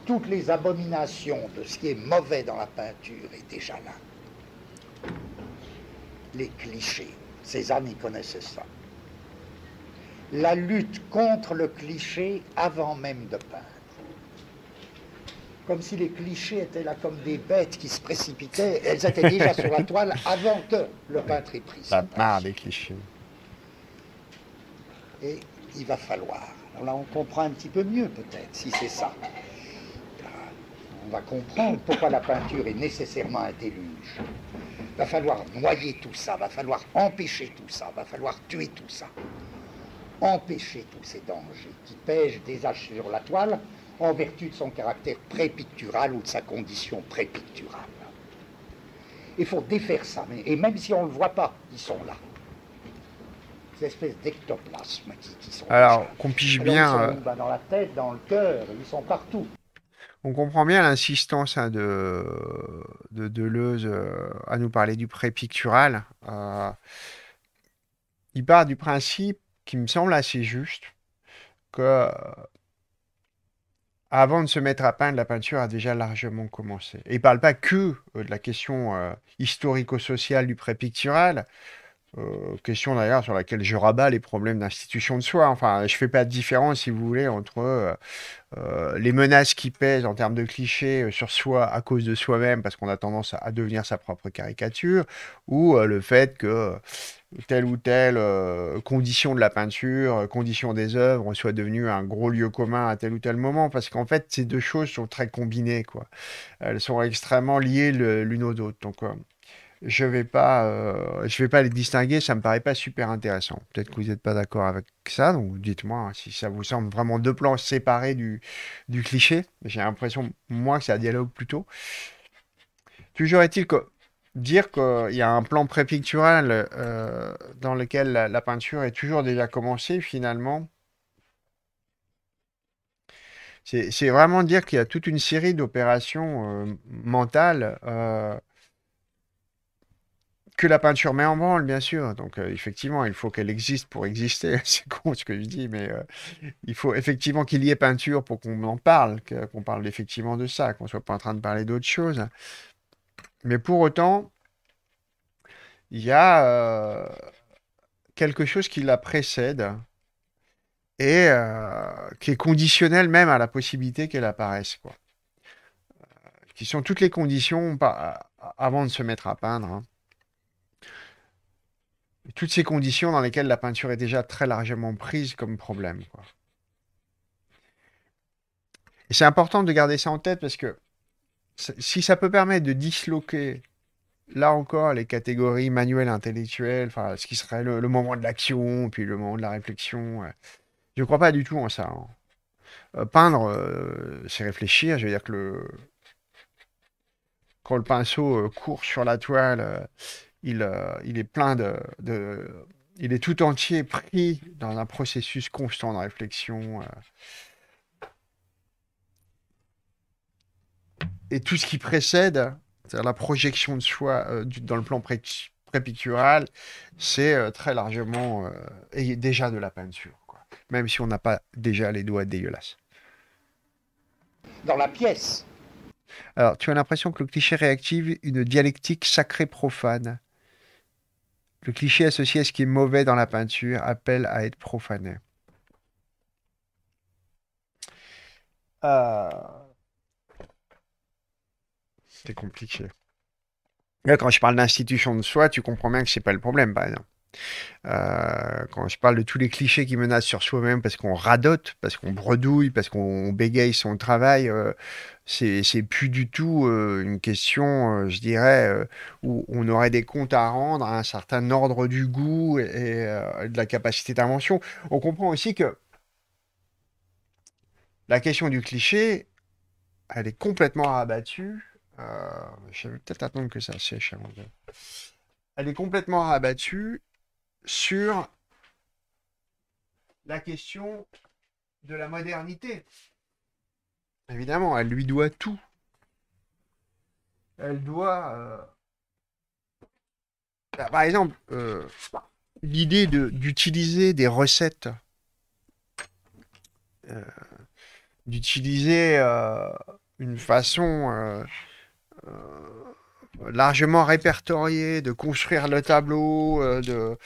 Toutes les abominations de ce qui est mauvais dans la peinture est déjà là. Les clichés. Cézanne, amis connaissaient ça la lutte contre le cliché avant même de peindre. Comme si les clichés étaient là comme des bêtes qui se précipitaient, elles étaient déjà sur la toile avant que le peintre ait pris. Ça marre ah, les clichés. Et il va falloir. Alors là, on comprend un petit peu mieux peut-être, si c'est ça. On va comprendre pourquoi la peinture est nécessairement un déluge. Va falloir noyer tout ça, va falloir empêcher tout ça, va falloir tuer tout ça empêcher tous ces dangers qui pèchent des âges sur la toile en vertu de son caractère prépictural ou de sa condition prépicturale. Il faut défaire ça, et même si on ne le voit pas, ils sont là. Ces espèces d'ectoplasmes qui, sont Alors, qu'on pige bien. Euh, dans la tête, dans le cœur, ils sont partout. On comprend bien l'insistance hein, de, de Deleuze euh, à nous parler du prépictural. Euh, il part du principe qui me semble assez juste que euh, avant de se mettre à peindre, la peinture a déjà largement commencé. Et il ne parle pas que euh, de la question euh, historico-sociale du pré-pictural, question d'ailleurs sur laquelle je rabats les problèmes d'institution de soi. Enfin, je ne fais pas de différence, si vous voulez, entre les menaces qui pèsent en termes de clichés sur soi à cause de soi-même, parce qu'on a tendance à devenir sa propre caricature, ou le fait que telle ou telle euh, condition de la peinture, euh, condition des œuvres soit devenu un gros lieu commun à tel ou tel moment, parce qu'en fait, ces deux choses sont très combinées, quoi. Elles sont extrêmement liées l'une aux autres. Donc, euh, je vais vais pas les distinguer. Ça ne me paraît pas super intéressant. Peut-être que vous n'êtes pas d'accord avec ça, donc dites-moi hein, si ça vous semble vraiment deux plans séparés du, du cliché. J'ai l'impression moi que c'est un dialogue plutôt. Toujours est-il que dire qu'il y a un plan prépictural euh, dans lequel la, peinture est toujours déjà commencée, finalement, c'est vraiment dire qu'il y a toute une série d'opérations euh, mentales euh, que la peinture met en branle, bien sûr. Donc, euh, effectivement, il faut qu'elle existe pour exister. (laughs) c'est con ce que je dis, mais il faut effectivement qu'il y ait peinture pour qu'on en parle, qu'on parle effectivement de ça, qu'on ne soit pas en train de parler d'autre chose. Mais pour autant, il y a euh, quelque chose qui la précède et euh, qui est conditionnel même à la possibilité qu'elle apparaisse. Quoi. Euh, qui sont toutes les conditions avant de se mettre à peindre. Hein. Toutes ces conditions dans lesquelles la peinture est déjà très largement prise comme problème. Et c'est important de garder ça en tête parce que si ça peut permettre de disloquer, là encore, les catégories manuelles intellectuelles, enfin, ce qui serait le, moment de l'action, puis le moment de la réflexion, je ne crois pas du tout en ça. Hein. Euh, peindre, euh, c'est réfléchir, je veux dire que quand le pinceau euh, court sur la toile, il, est plein de, Il est tout entier pris dans un processus constant de réflexion. et tout ce qui précède, c'est-à-dire la projection de soi euh, dans le plan prépictural, c'est euh, très largement euh, et déjà de la peinture, même si on n'a pas déjà les doigts dégueulasses. Dans la pièce. Alors, tu as l'impression que le cliché réactive une dialectique sacrée-profane. Le cliché associé à ce qui est mauvais dans la peinture appelle à être profané. Euh c'est compliqué. Là, quand je parle d'institution de soi, tu comprends bien que c'est pas le problème, par euh, quand je parle de tous les clichés qui menacent sur soi-même parce qu'on radote, parce qu'on bredouille, parce qu'on bégaye son travail, euh, ce c'est plus du tout euh, une question, je dirais, où on aurait des comptes à rendre à un certain ordre du goût et, de la capacité d'invention. On comprend aussi que la question du cliché, elle est complètement rabattue euh, je vais peut-être attendre que ça sèche avant Elle est complètement rabattue sur la question de la modernité. Évidemment, elle lui doit tout. Elle doit... Euh, bah, par exemple, euh, l'idée d'utiliser des recettes, d'utiliser une façon euh, largement répertorié, de construire le tableau, euh,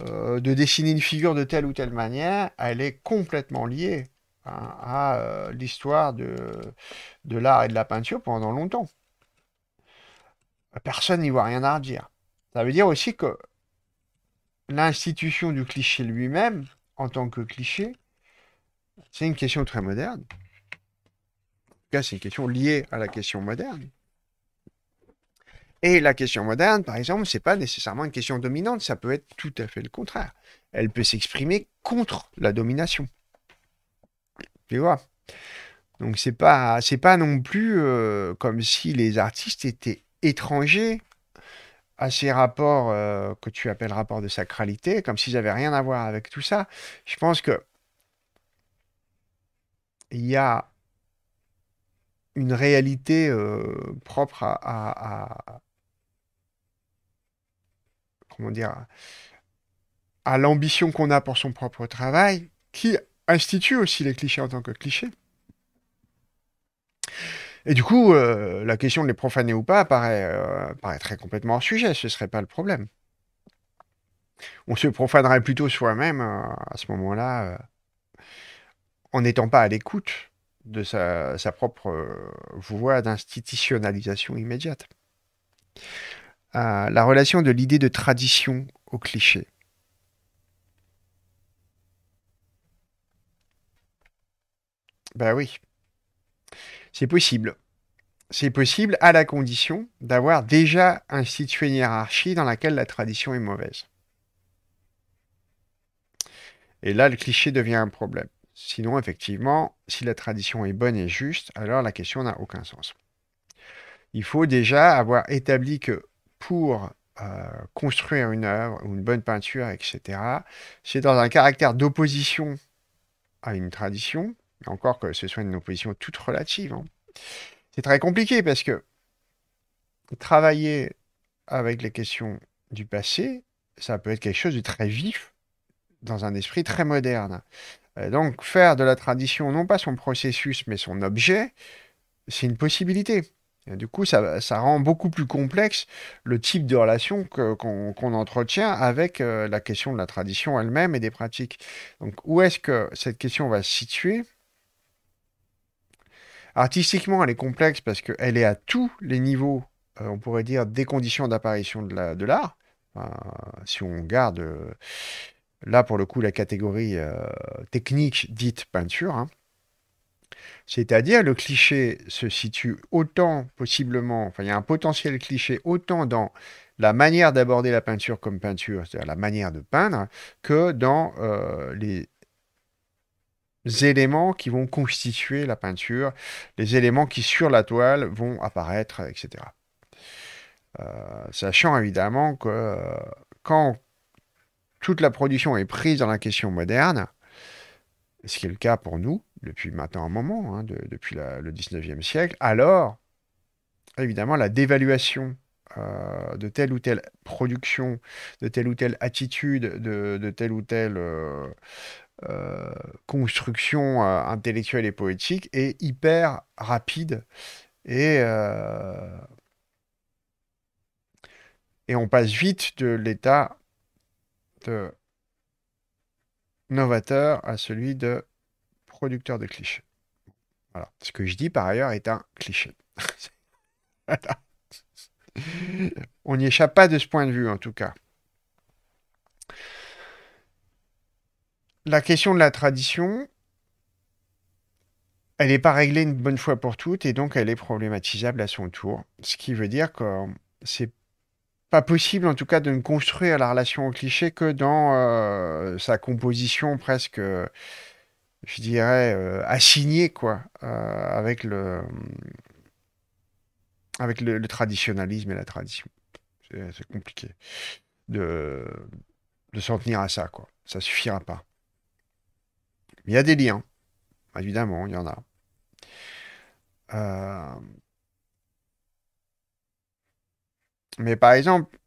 euh, de, dessiner une figure de telle ou telle manière, elle est complètement liée hein, à l'histoire de, de l'art et de la peinture pendant longtemps. Personne n'y voit rien à redire. Ça veut dire aussi que l'institution du cliché lui-même, en tant que cliché, c'est une question très moderne. En tout cas, c'est une question liée à la question moderne et la question moderne, par exemple, ce n'est pas nécessairement une question dominante, ça peut être tout à fait le contraire. Elle peut s'exprimer contre la domination. Tu vois Donc c'est pas c'est pas non plus euh, comme si les artistes étaient étrangers à ces rapports euh, que tu appelles rapports de sacralité, comme s'ils n'avaient rien à voir avec tout ça. Je pense que il y a une réalité euh, propre à, dire, à l'ambition qu'on a pour son propre travail, qui institue aussi les clichés en tant que clichés. Et du coup, euh, la question de les profaner ou pas paraît, euh, paraîtrait complètement hors sujet, ce ne serait pas le problème. On se profanerait plutôt soi-même euh, à ce moment-là, en n'étant pas à l'écoute de sa, sa propre voie d'institutionnalisation immédiate la relation de l'idée de tradition au cliché. Ben oui, c'est possible. C'est possible à la condition d'avoir déjà institué une hiérarchie dans laquelle la tradition est mauvaise. Et là, le cliché devient un problème. Sinon, effectivement, si la tradition est bonne et juste, alors la question n'a aucun sens. Il faut déjà avoir établi que pour euh, construire une œuvre ou une bonne peinture, etc. C'est dans un caractère d'opposition à une tradition, encore que ce soit une opposition toute relative. Hein. C'est très compliqué parce que travailler avec les questions du passé, ça peut être quelque chose de très vif dans un esprit très moderne. Euh, donc faire de la tradition non pas son processus mais son objet, c'est une possibilité du coup, ça, rend beaucoup plus complexe le type de relation qu'on entretient avec euh, la question de la tradition elle-même et des pratiques. Donc, où est-ce que cette question va se situer Artistiquement, elle est complexe parce qu'elle est à tous les niveaux, euh, on pourrait dire, des conditions d'apparition de l'art. si on garde euh, là, pour le coup, la catégorie technique dite peinture, hein. C'est-à-dire, le cliché se situe autant, possiblement, enfin, il y a un potentiel cliché autant dans la manière d'aborder la peinture comme peinture, c'est-à-dire la manière de peindre, que dans euh, les éléments qui vont constituer la peinture, les éléments qui sur la toile vont apparaître, etc. Euh, sachant évidemment que euh, quand toute la production est prise dans la question moderne, ce qui est le cas pour nous, depuis maintenant un moment, hein, depuis le 19e siècle, alors, évidemment, la dévaluation euh, de telle ou telle production, de telle ou telle attitude, de, telle ou telle euh, euh, construction intellectuelle et poétique est hyper rapide et et on passe vite de l'état de novateur à celui de producteur de clichés. Ce que je dis par ailleurs est un cliché. (laughs) On n'y échappe pas de ce point de vue en tout cas. La question de la tradition, elle n'est pas réglée une bonne fois pour toutes et donc elle est problématisable à son tour. Ce qui veut dire que c'est pas possible en tout cas de ne construire la relation au cliché que dans euh, sa composition presque je dirais, euh, assigné quoi, euh, avec, le, avec le, traditionalisme traditionnalisme et la tradition. C'est compliqué de, s'en tenir à ça, quoi. Ça suffira pas. il y a des liens, évidemment, il y en a. Euh, mais par exemple,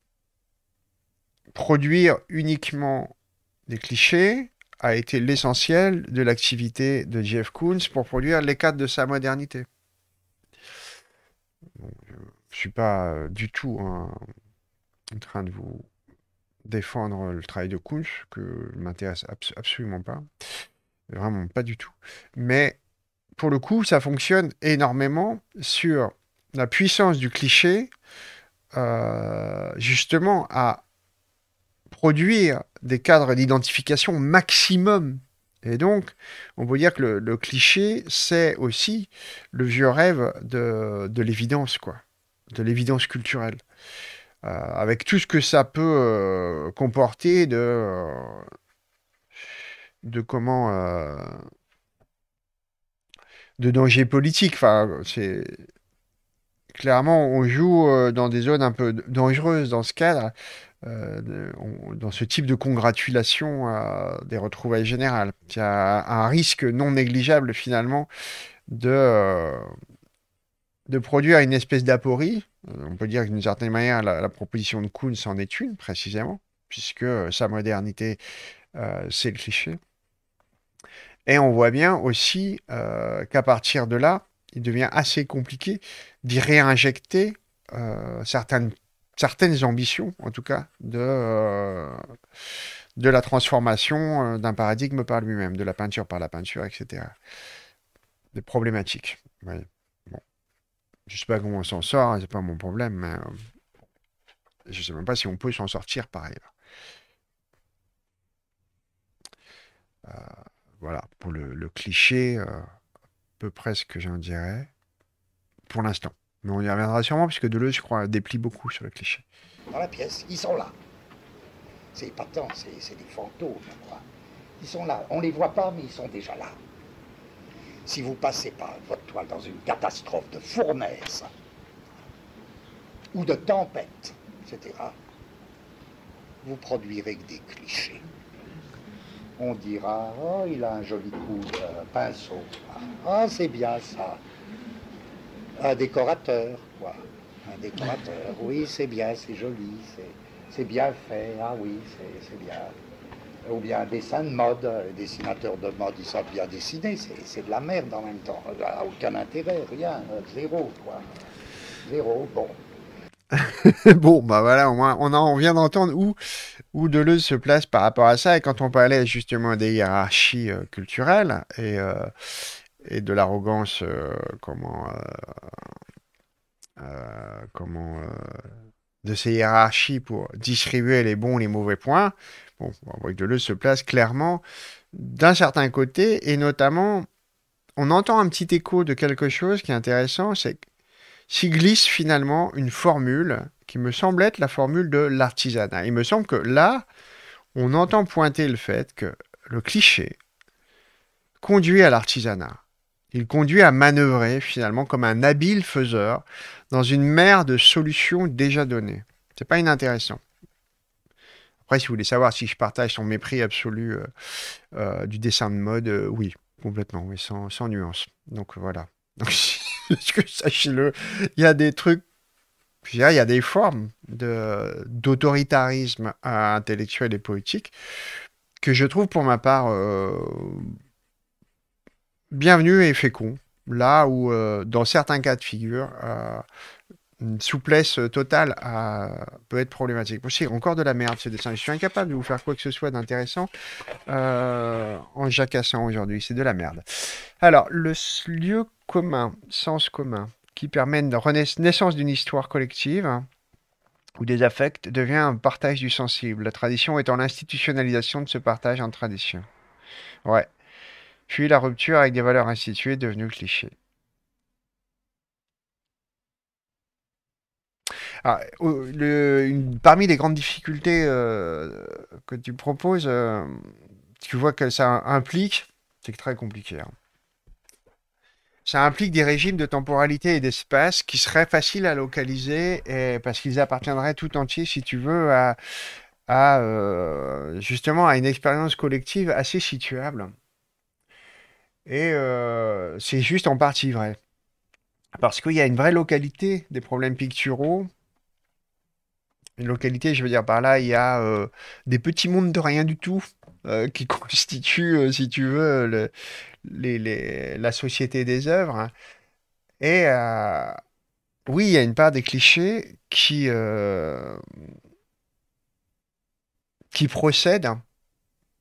produire uniquement des clichés, a été l'essentiel de l'activité de Jeff Koons pour produire les cadres de sa modernité. je ne suis pas euh, du tout en train de vous défendre le travail de Koons, que m'intéresse absolument pas. Vraiment pas du tout. Mais pour le coup, ça fonctionne énormément sur la puissance du cliché, euh, justement, à produire des cadres d'identification maximum. Et donc, on peut dire que le, cliché, c'est aussi le vieux rêve de, l'évidence, quoi, de l'évidence culturelle. Euh, avec tout ce que ça peut euh, comporter de, euh, de comment de danger politique. Enfin, c'est clairement on joue dans des zones un peu dangereuses dans ce cadre, euh, dans ce type de congratulation des retrouvailles générales. Il y a un risque non négligeable finalement de, euh, de produire une espèce d'aporie. Euh, on peut dire d'une certaine manière la, la proposition de Kuhn s'en est une précisément, puisque sa modernité c'est le cliché. Et on voit bien aussi qu'à partir de là, il devient assez compliqué d'y réinjecter certaines certaines ambitions, en tout cas, de, euh, de la transformation euh, d'un paradigme par lui-même, de la peinture par la peinture, etc. Des problématiques. Je ne sais pas comment on s'en sort, hein, c'est pas mon problème, mais euh, je ne sais même pas si on peut s'en sortir par ailleurs. voilà, pour le, le cliché, à peu près ce que j'en dirais, pour l'instant. Mais on y reviendra sûrement, puisque Deleuze, je crois, déplie beaucoup sur le cliché. Dans la pièce, ils sont là. C'est épatant, c'est des fantômes, quoi. Ils sont là. On ne les voit pas, mais ils sont déjà là. Si vous passez par votre toile dans une catastrophe de fournaise, ou de tempête, etc., vous produirez que des clichés. On dira, oh, il a un joli coup de pinceau. Ah, c'est bien ça un décorateur, quoi. Un décorateur, oui, c'est bien, c'est joli, c'est bien fait, ah oui, c'est bien. Ou bien un dessin de mode, un dessinateur de mode, ils savent bien dessiner, c'est de la merde en même temps. Aucun intérêt, rien, zéro, quoi. Zéro, bon. (laughs) bon, ben voilà, au moins, on, on vient d'entendre où, où Deleuze se place par rapport à ça. Et quand on parlait justement des hiérarchies euh, culturelles, et, euh, et de l'arrogance, euh, comment, euh, euh, comment, de ces hiérarchies pour distribuer les bons, les mauvais points. Bon, Deleuze se place clairement d'un certain côté, et notamment, on entend un petit écho de quelque chose qui est intéressant, c'est s'y glisse finalement une formule qui me semble être la formule de l'artisanat. Il me semble que là, on entend pointer le fait que le cliché conduit à l'artisanat. Il conduit à manœuvrer finalement comme un habile faiseur dans une mer de solutions déjà données. Ce n'est pas inintéressant. Après, si vous voulez savoir si je partage son mépris absolu euh, euh, du dessin de mode, euh, oui, complètement, mais sans, nuance. Donc voilà. Donc, (laughs) sachez-le, il y a des trucs puis il y a des formes d'autoritarisme intellectuel et politique que je trouve pour ma part Bienvenue et fécond, là où, euh, dans certains cas de figure, euh, une souplesse totale peut être problématique. C'est encore de la merde ce dessin, Je suis incapable de vous faire quoi que ce soit d'intéressant euh, en jacassant aujourd'hui. C'est de la merde. Alors, le lieu commun, sens commun, qui permet la naissance d'une histoire collective hein, ou des affects, devient un partage du sensible. La tradition étant l'institutionnalisation de ce partage en tradition. Ouais puis la rupture avec des valeurs instituées devenues clichés. Ah, parmi les grandes difficultés euh, que tu proposes, euh, tu vois que ça implique, c'est très compliqué. Hein. Ça implique des régimes de temporalité et d'espace qui seraient faciles à localiser et, parce qu'ils appartiendraient tout entier, si tu veux, à, euh, justement à une expérience collective assez situable. Et euh, c'est juste en partie vrai. Parce qu'il y a une vraie localité des problèmes picturaux. Une localité, je veux dire par là, il y a euh, des petits mondes de rien du tout euh, (laughs) qui constituent, si tu veux, la société des œuvres. Et oui, il y a une part des clichés qui, qui procèdent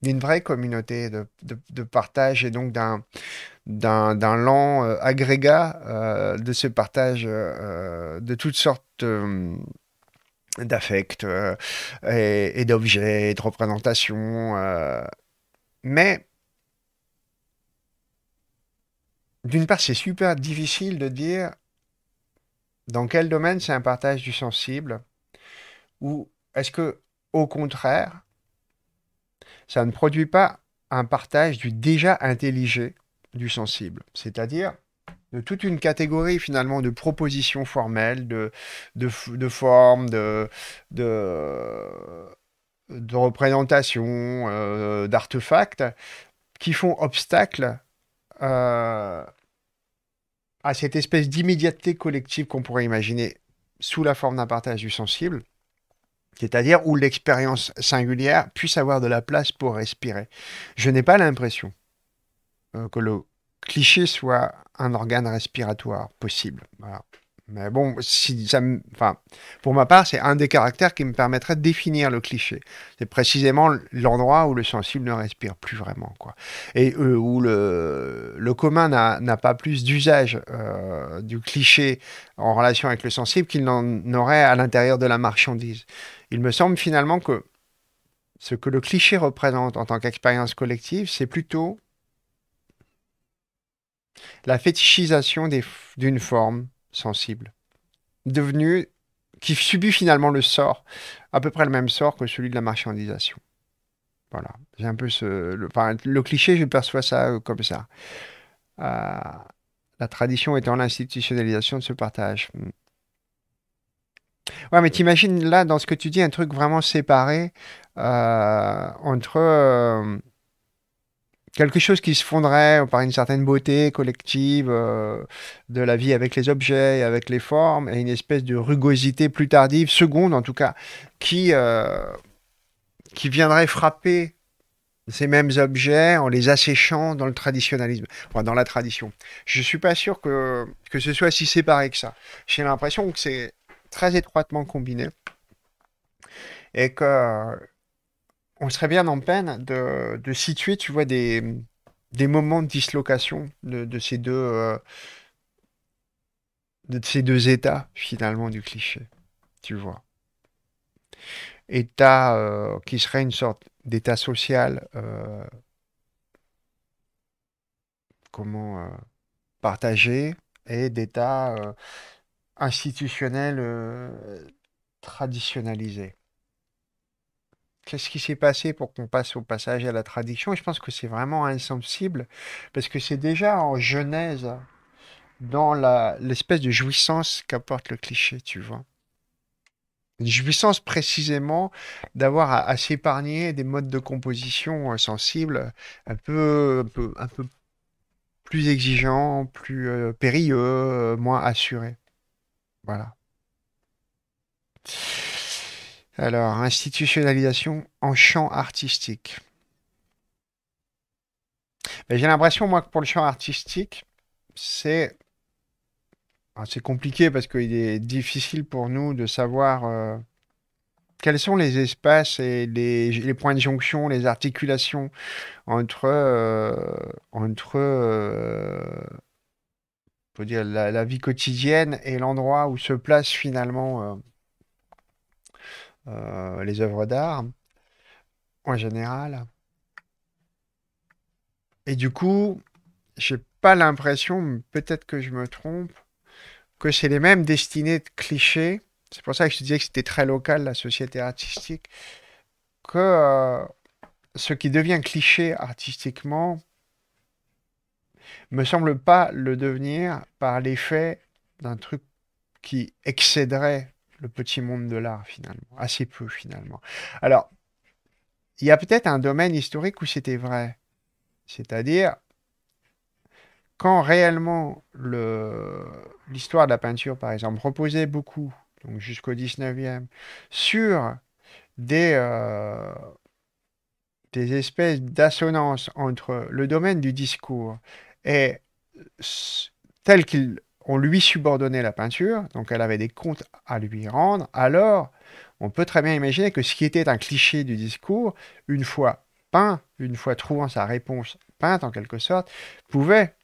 d'une vraie communauté de, partage et donc d'un d'un lent euh, agrégat euh, de ce partage euh, de toutes sortes d'affects et, et d'objets, de représentations. mais d'une part, c'est super difficile de dire dans quel domaine c'est un partage du sensible ou est-ce que, au contraire, ça ne produit pas un partage du déjà intelligé du sensible, c'est-à-dire de toute une catégorie finalement de propositions formelles, de, de, formes, de, de, représentations, euh, d'artefacts qui font obstacle euh, à cette espèce d'immédiateté collective qu'on pourrait imaginer sous la forme d'un partage du sensible c'est-à-dire où l'expérience singulière puisse avoir de la place pour respirer. Je n'ai pas l'impression euh, que le cliché soit un organe respiratoire possible. Mais bon, si ça pour ma part, c'est un des caractères qui me permettrait de définir le cliché. C'est précisément l'endroit où le sensible ne respire plus vraiment. Quoi. Et euh, où le, commun n'a pas plus d'usage euh, du cliché en relation avec le sensible qu'il n'en aurait à l'intérieur de la marchandise. Il me semble finalement que ce que le cliché représente en tant qu'expérience collective, c'est plutôt la fétichisation d'une forme sensible, devenue qui subit finalement le sort, à peu près le même sort que celui de la marchandisation. Voilà, j'ai un peu ce, le, le, cliché, je perçois ça euh, comme ça. Euh, la tradition étant l'institutionnalisation de ce partage. Hmm. Ouais, mais t'imagines là, dans ce que tu dis, un truc vraiment séparé euh, entre euh, quelque chose qui se fondrait par une certaine beauté collective euh, de la vie avec les objets, avec les formes, et une espèce de rugosité plus tardive, seconde en tout cas, qui, qui viendrait frapper ces mêmes objets en les asséchant dans le traditionnalisme, dans la tradition. Je ne suis pas sûr que, que ce soit si séparé que ça. J'ai l'impression que c'est très étroitement combinés et que euh, on serait bien en peine de, situer, tu vois, des, moments de dislocation de, ces deux euh, de ces deux états finalement du cliché, tu vois. État euh, qui serait une sorte d'état social, comment partagé, et d'état institutionnel euh, traditionnalisé. Qu'est-ce qui s'est passé pour qu'on passe au passage à la tradition je pense que c'est vraiment insensible, parce que c'est déjà en Genèse, dans l'espèce de jouissance qu'apporte le cliché, tu vois. Une jouissance précisément d'avoir à, s'épargner des modes de composition euh, sensibles, un peu, un peu, plus exigeants, plus euh, périlleux, moins assurés. Voilà. Alors, institutionnalisation en champ artistique. Ben, j'ai l'impression, moi, que pour le champ artistique, c'est ah, c'est compliqué parce qu'il est difficile pour nous de savoir euh, quels sont les espaces et les, points de jonction, les articulations entre, euh, entre euh, dire, la, vie quotidienne et l'endroit où se placent finalement euh, euh, les œuvres d'art en général. Et du coup, j'ai pas l'impression, peut-être que je me trompe, que c'est les mêmes destinées de clichés. C'est pour ça que je disais que c'était très local, la société artistique, que euh, ce qui devient cliché artistiquement me semble pas le devenir par l'effet d'un truc qui excéderait le petit monde de l'art finalement, assez peu finalement. Alors, il y a peut-être un domaine historique où c'était vrai, c'est-à-dire quand réellement l'histoire de la peinture, par exemple, reposait beaucoup, donc jusqu'au 19e, sur des, euh, des espèces d'assonances entre le domaine du discours et tel qu'on lui subordonnait la peinture, donc elle avait des comptes à lui rendre, alors on peut très bien imaginer que ce qui était un cliché du discours, une fois peint, une fois trouvant sa réponse peinte en quelque sorte, pouvait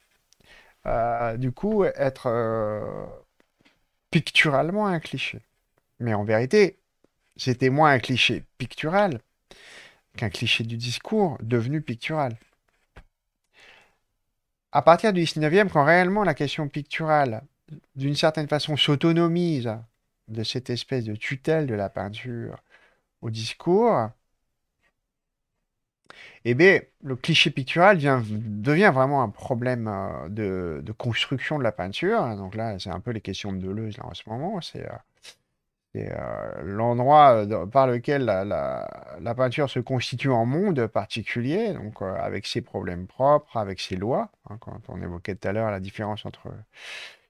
euh, du coup être euh, picturalement un cliché. Mais en vérité, c'était moins un cliché pictural qu'un cliché du discours devenu pictural à partir du 19e, quand réellement la question picturale, d'une certaine façon, s'autonomise de cette espèce de tutelle de la peinture au discours, eh bien, le cliché pictural vient, devient vraiment un problème euh, de, construction de la peinture. Donc là, c'est un peu les questions de Deleuze là, en ce moment. C'est euh, c'est euh, l'endroit euh, par lequel la, peinture se constitue en monde particulier, donc euh, avec ses problèmes propres, avec ses lois. Hein, quand on évoquait tout à l'heure la différence entre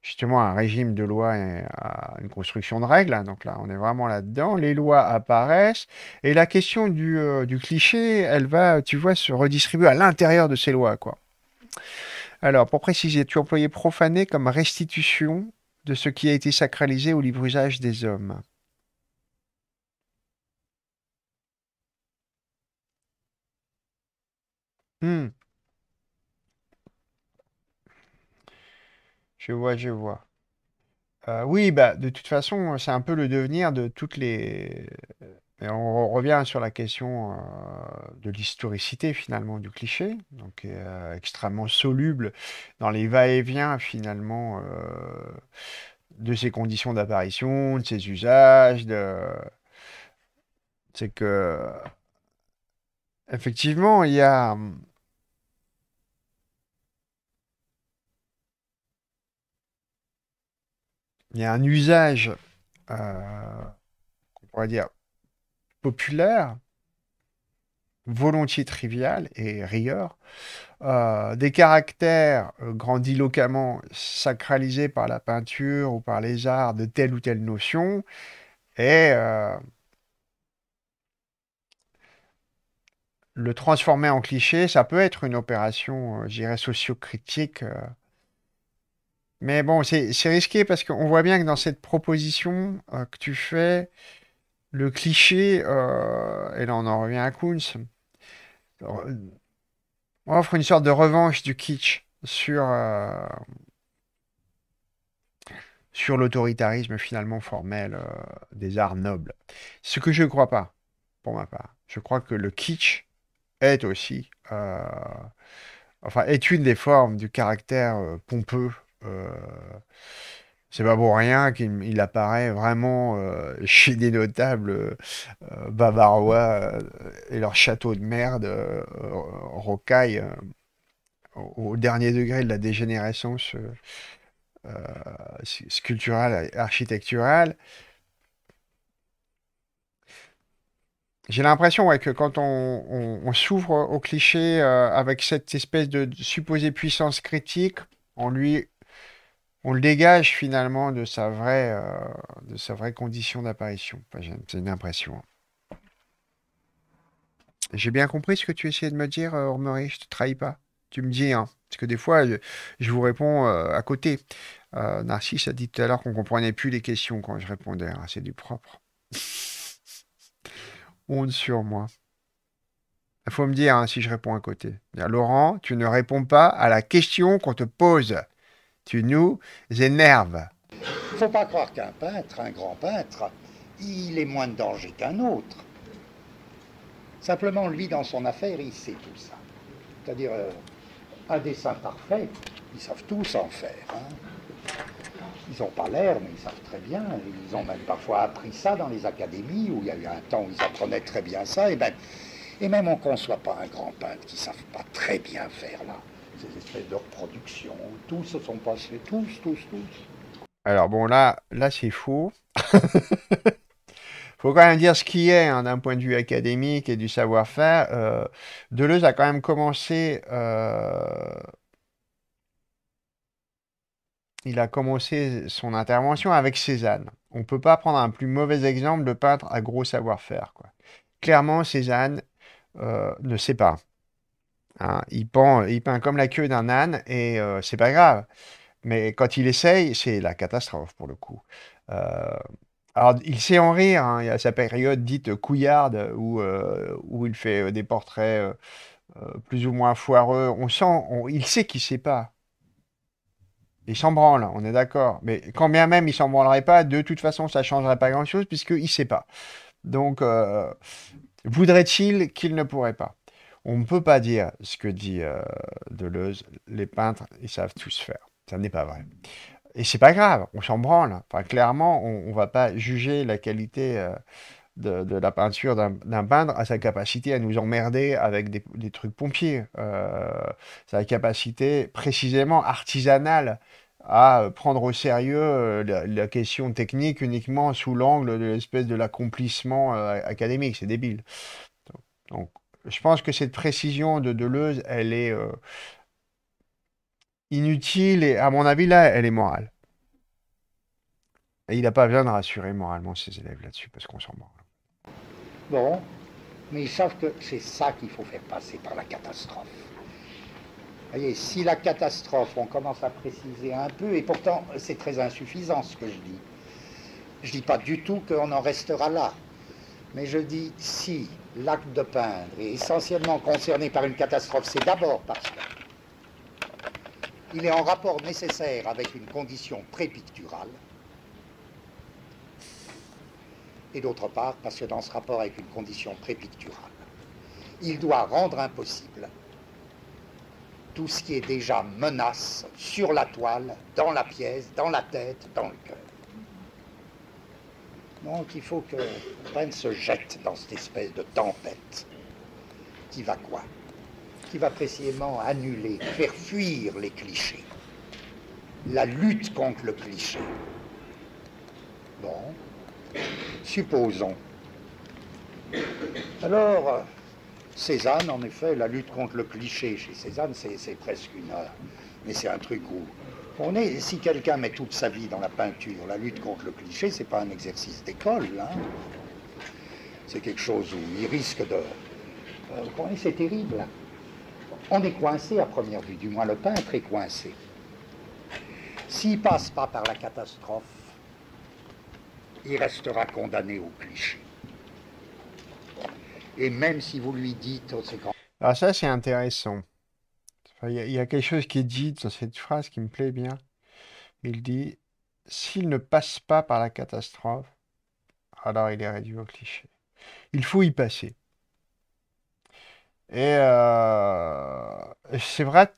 justement un régime de loi et une construction de règles, hein, donc là on est vraiment là-dedans. Les lois apparaissent et la question du, cliché, elle va, tu vois, se redistribuer à l'intérieur de ces lois, quoi. Alors, pour préciser, tu employais profaner comme restitution de ce qui a été sacralisé au libre usage des hommes. Hmm. Je vois, je vois. Euh, oui, bah, de toute façon, c'est un peu le devenir de toutes les, et on revient sur la question euh, de l'historicité finalement du cliché, donc euh, extrêmement soluble dans les va-et-vient finalement euh, de ses conditions d'apparition, de ses usages. De... C'est que effectivement il y a il y a un usage, on pourrait dire populaire, volontiers trivial et rieur, euh, des caractères euh, grandiloquemment sacralisés par la peinture ou par les arts de telle ou telle notion, et euh, le transformer en cliché, ça peut être une opération, j'irai je dirais, sociocritique. mais bon, c'est risqué parce qu'on voit bien que dans cette proposition que tu fais, le cliché, euh, et là on en revient à Kunz, offre une sorte de revanche du kitsch sur, euh, sur l'autoritarisme finalement formel euh, des arts nobles. Ce que je ne crois pas, pour ma part. Je crois que le kitsch est aussi, enfin, est une des formes du caractère pompeux c'est pas pour rien qu'il apparaît vraiment euh, chez des notables euh, euh, bavarois et leur château de merde rocaille au, dernier degré de la dégénérescence sculpturale et architecturale. J'ai l'impression que quand on, s'ouvre au cliché avec cette espèce de supposée puissance critique, on lui on le dégage finalement de sa vraie, euh, de sa vraie condition d'apparition. c'est une impression. Hein. J'ai bien compris ce que tu essayais de me dire, euh, Ormery, je te trahis pas. Tu me dis, hein, parce que des fois, je, vous réponds euh, à côté. Narcisse a dit tout à l'heure qu'on comprenait plus les questions quand je répondais. Hein. c'est du propre. (laughs) Honte sur moi. Il faut me dire hein, si je réponds à côté. Laurent, tu ne réponds pas à la question qu'on te pose tu nous énerves. Il ne faut pas croire qu'un peintre, un grand peintre, il est moins de danger qu'un autre. Simplement, lui, dans son affaire, il sait tout ça. C'est-à-dire, euh, un dessin parfait, ils savent tous en faire. Hein. Ils n'ont pas l'air, mais ils savent très bien. Ils ont même parfois appris ça dans les académies, où il y a eu un temps où ils apprenaient très bien ça. Et même, ben, et même on ne conçoit pas un grand peintre qui ne savent pas très bien faire là ces espèces de reproductions. Tous se sont passés, tous, tous, tous. Alors bon, là, là c'est faux. (laughs) faut quand même dire ce qui est hein, d'un point de vue académique et du savoir-faire. Euh, Deleuze a quand même commencé. Euh, il a commencé son intervention avec Cézanne. On ne peut pas prendre un plus mauvais exemple de peintre à gros savoir-faire. Clairement, Cézanne euh, ne sait pas. Hein. il, peint il comme la queue d'un âne et euh, c'est pas grave. Mais quand il essaye, c'est la catastrophe pour le coup. Euh, alors, il sait en rire. Hein. il y a sa période dite couillarde où, euh, où il fait des portraits plus ou moins foireux. On sent, il sait qu'il sait pas. Il s'en branle, on est d'accord. Mais quand bien même il s'en branlerait pas, de toute façon, ça changerait pas grand-chose puisqu'il sait pas. Donc, voudrait-il qu'il ne pourrait pas on ne peut pas dire ce que dit euh, Deleuze, les peintres, ils savent tous faire. Ça n'est pas vrai. Et c'est pas grave, on s'en branle. Enfin, clairement, on ne va pas juger la qualité euh, de, la peinture d'un peintre à sa capacité à nous emmerder avec des, trucs pompiers. Euh, sa capacité précisément artisanale à prendre au sérieux la, question technique uniquement sous l'angle de l'espèce de l'accomplissement académique. C'est débile. Donc, je pense que cette précision de Deleuze, elle est euh, inutile et à mon avis, là, elle est morale. Et il n'a pas besoin de rassurer moralement ses élèves là-dessus parce qu'on s'en branle. Bon, mais ils savent que c'est ça qu'il faut faire passer par la catastrophe. Vous voyez, si la catastrophe, on commence à préciser un peu, et pourtant c'est très insuffisant ce que je dis. Je ne dis pas du tout qu'on en restera là. Mais je dis si l'acte de peindre est essentiellement concerné par une catastrophe, c'est d'abord parce qu'il est en rapport nécessaire avec une condition prépicturale, et d'autre part parce que dans ce rapport avec une condition prépicturale, il doit rendre impossible tout ce qui est déjà menace sur la toile, dans la pièce, dans la tête, dans le cœur. Donc il faut que Rennes se jette dans cette espèce de tempête qui va quoi Qui va précisément annuler, faire fuir les clichés. La lutte contre le cliché. Bon, supposons. Alors, euh, Cézanne, en effet, la lutte contre le cliché chez Cézanne, c'est presque une... heure, Mais c'est un truc où est, si quelqu'un met toute sa vie dans la peinture, la lutte contre le cliché, c'est pas un exercice d'école, hein. C'est quelque chose où il risque de. Euh, c'est terrible. On est coincé à première vue, du moins le peintre est coincé. S'il passe pas par la catastrophe, il restera condamné au cliché. Et même si vous lui dites, oh, ah, ça c'est intéressant. Il y, a quelque chose qui est dit dans cette phrase qui me plaît bien. Il dit, s'il ne passe pas par la catastrophe, alors il est réduit au cliché. Il faut y passer. Euh, et c'est vrai,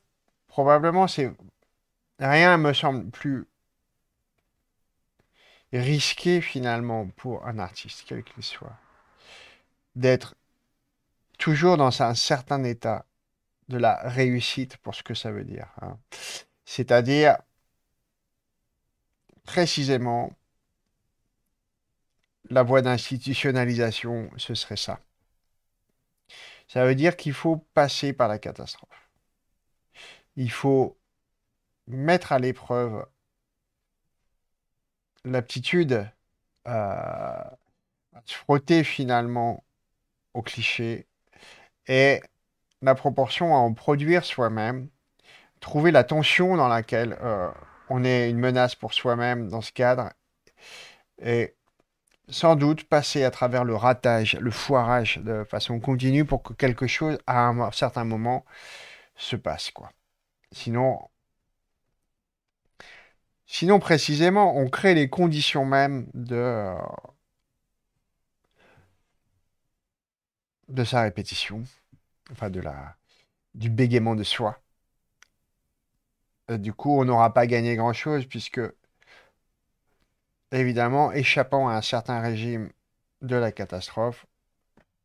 probablement, c'est rien me semble plus risqué finalement pour un artiste, quel qu'il soit, d'être toujours dans un certain état de la réussite pour ce que ça veut dire. Hein. C'est-à-dire, précisément, la voie d'institutionnalisation, ce serait ça. Ça veut dire qu'il faut passer par la catastrophe. Il faut mettre à l'épreuve l'aptitude euh, à se frotter finalement au cliché et la proportion à en produire soi-même, trouver la tension dans laquelle euh, on est une menace pour soi-même dans ce cadre, et sans doute passer à travers le ratage, le foirage de façon continue pour que quelque chose à un certain moment se passe. Quoi. Sinon, sinon précisément, on crée les conditions même de, euh, de sa répétition enfin de la, du bégaiement de soi. Euh, du coup, on n'aura pas gagné grand-chose puisque, évidemment, échappant à un certain régime de la catastrophe,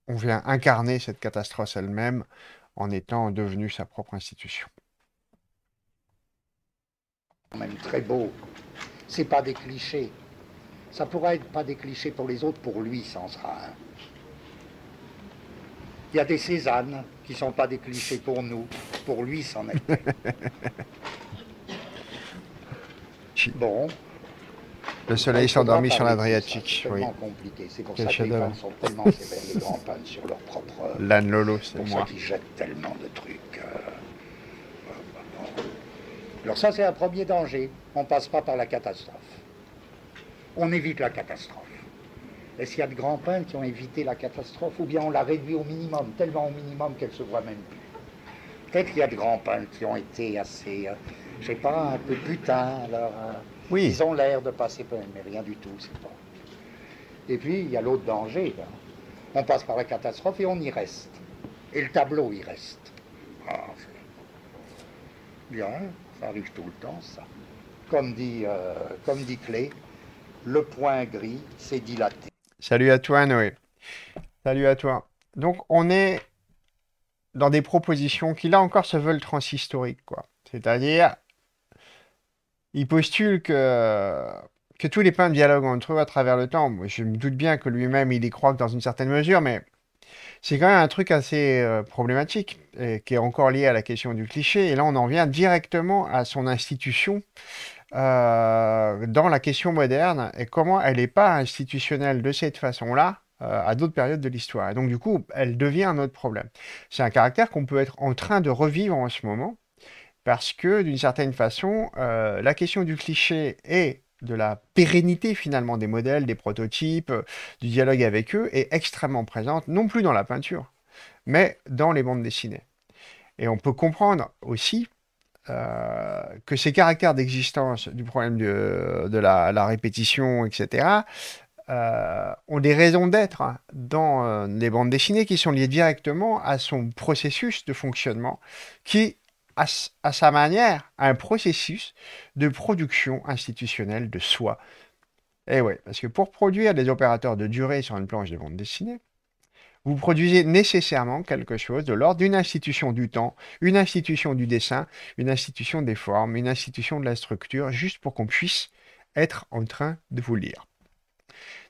on vient incarner cette catastrophe elle-même en étant devenu sa propre institution. Même très beau. C'est pas des clichés. Ça pourrait être pas des clichés pour les autres, pour lui, ça en hein. sera un. Il y a des Cézanne qui ne sont pas des clichés pour nous. Pour lui, c'en est (laughs) bon. Le soleil s'endormit sur l'Adriatique. Oui. compliqué. C'est pour ça que les gens sont tellement sévères, les grands pannes sur leur propre. Euh, L'âne Lolo, c'est moi. C'est pour ça qu'ils jettent tellement de trucs. Euh, Alors ça, c'est un premier danger. On ne passe pas par la catastrophe. On évite la catastrophe. Est-ce qu'il y a de grands peintres qui ont évité la catastrophe ou bien on l'a réduit au minimum, tellement au minimum qu'elle se voit même plus Peut-être qu'il y a de grands peintres qui ont été assez, je euh, je sais pas, un peu putains. Alors, hein. oui. Ils ont l'air de passer, mais rien du tout, c'est pas. Et puis, il y a l'autre danger. On passe par la catastrophe et on y reste. Et le tableau y reste. Ah, bien, ça arrive tout le temps, ça. Comme dit, Clay, euh, comme dit Clé, le point gris s'est dilaté. Salut à toi, Noé. Salut à toi. Donc, on est dans des propositions qui, là encore, se veulent transhistoriques, quoi. C'est-à-dire, il postule que, que tous les de dialogue entre eux à travers le temps. je me doute bien que lui-même, il y croit dans une certaine mesure, mais c'est quand même un truc assez euh, problématique qui est encore lié à la question du cliché. Et là, on en vient directement à son institution euh, dans la question moderne et comment elle n'est pas institutionnelle de cette façon-là euh, à d'autres périodes de l'histoire. Et donc, du coup, elle devient un autre problème. C'est un caractère qu'on peut être en train de revivre en ce moment parce que, d'une certaine façon, euh, la question du cliché et de la pérennité finalement des modèles, des prototypes, du dialogue avec eux est extrêmement présente, non plus dans la peinture, mais dans les bandes dessinées. Et on peut comprendre aussi euh, que ces caractères d'existence du problème de, la, répétition, etc., euh, ont des raisons d'être hein, dans euh, les bandes dessinées qui sont liées directement à son processus de fonctionnement, qui, à, sa manière, a un processus de production institutionnelle de soi. Et eh oui, parce que pour produire des opérateurs de durée sur une planche de bande dessinée, vous produisez nécessairement quelque chose de l'ordre d'une institution du temps, une institution du dessin, une institution des formes, une institution de la structure, juste pour qu'on puisse être en train de vous lire.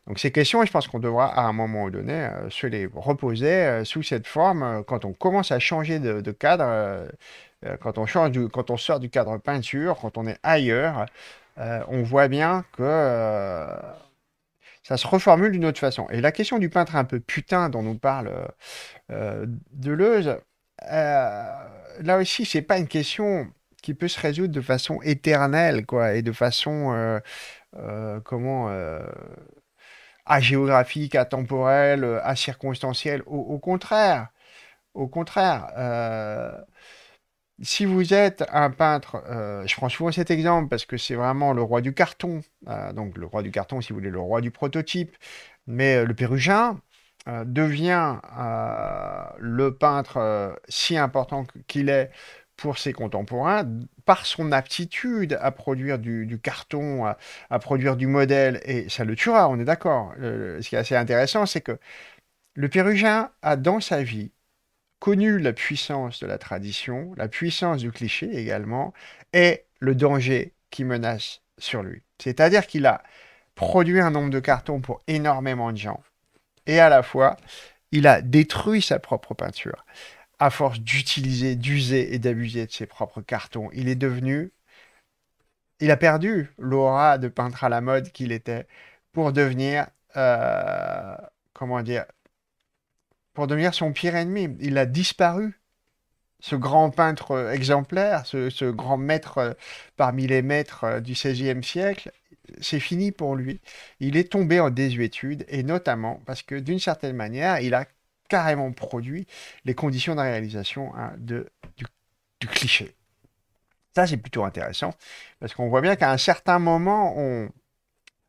Donc ces questions, je pense qu'on devra à un moment donné euh, se les reposer euh, sous cette forme euh, quand on commence à changer de, cadre, quand, on change quand on sort du cadre peinture, quand on est ailleurs, on voit bien que ça se reformule d'une autre façon. Et la question du peintre un peu putain dont nous parle euh, euh, Deleuze, euh, là aussi, c'est pas une question qui peut se résoudre de façon éternelle, quoi, et de façon comment agéographique, atemporelle, à circonstancielle. au contraire, au contraire si vous êtes un peintre, euh, je prends souvent cet exemple parce que c'est vraiment le roi du carton, euh, donc le roi du carton, si vous voulez, le roi du prototype, mais euh, le Pérugin devient le peintre si important qu'il est pour ses contemporains par son aptitude à produire du, carton, à, à, produire du modèle, et ça le tuera, on est d'accord. Ce qui est assez intéressant, c'est que le Pérugin a dans sa vie connu la puissance de la tradition, la puissance du cliché également, et le danger qui menace sur lui. C'est-à-dire qu'il a produit un nombre de cartons pour énormément de gens, et à la fois, il a détruit sa propre peinture. À force d'utiliser, d'user et d'abuser de ses propres cartons, il est devenu... Il a perdu l'aura de peintre à la mode qu'il était pour devenir, euh, comment dire, pour devenir son pire ennemi. Il a disparu, ce grand peintre euh, exemplaire, ce, grand maître euh, parmi les maîtres euh, du XVIe siècle. C'est fini pour lui. Il est tombé en désuétude, et notamment parce que d'une certaine manière, il a carrément produit les conditions de réalisation hein, de, du, cliché. Ça, c'est plutôt intéressant, parce qu'on voit bien qu'à un certain moment, on...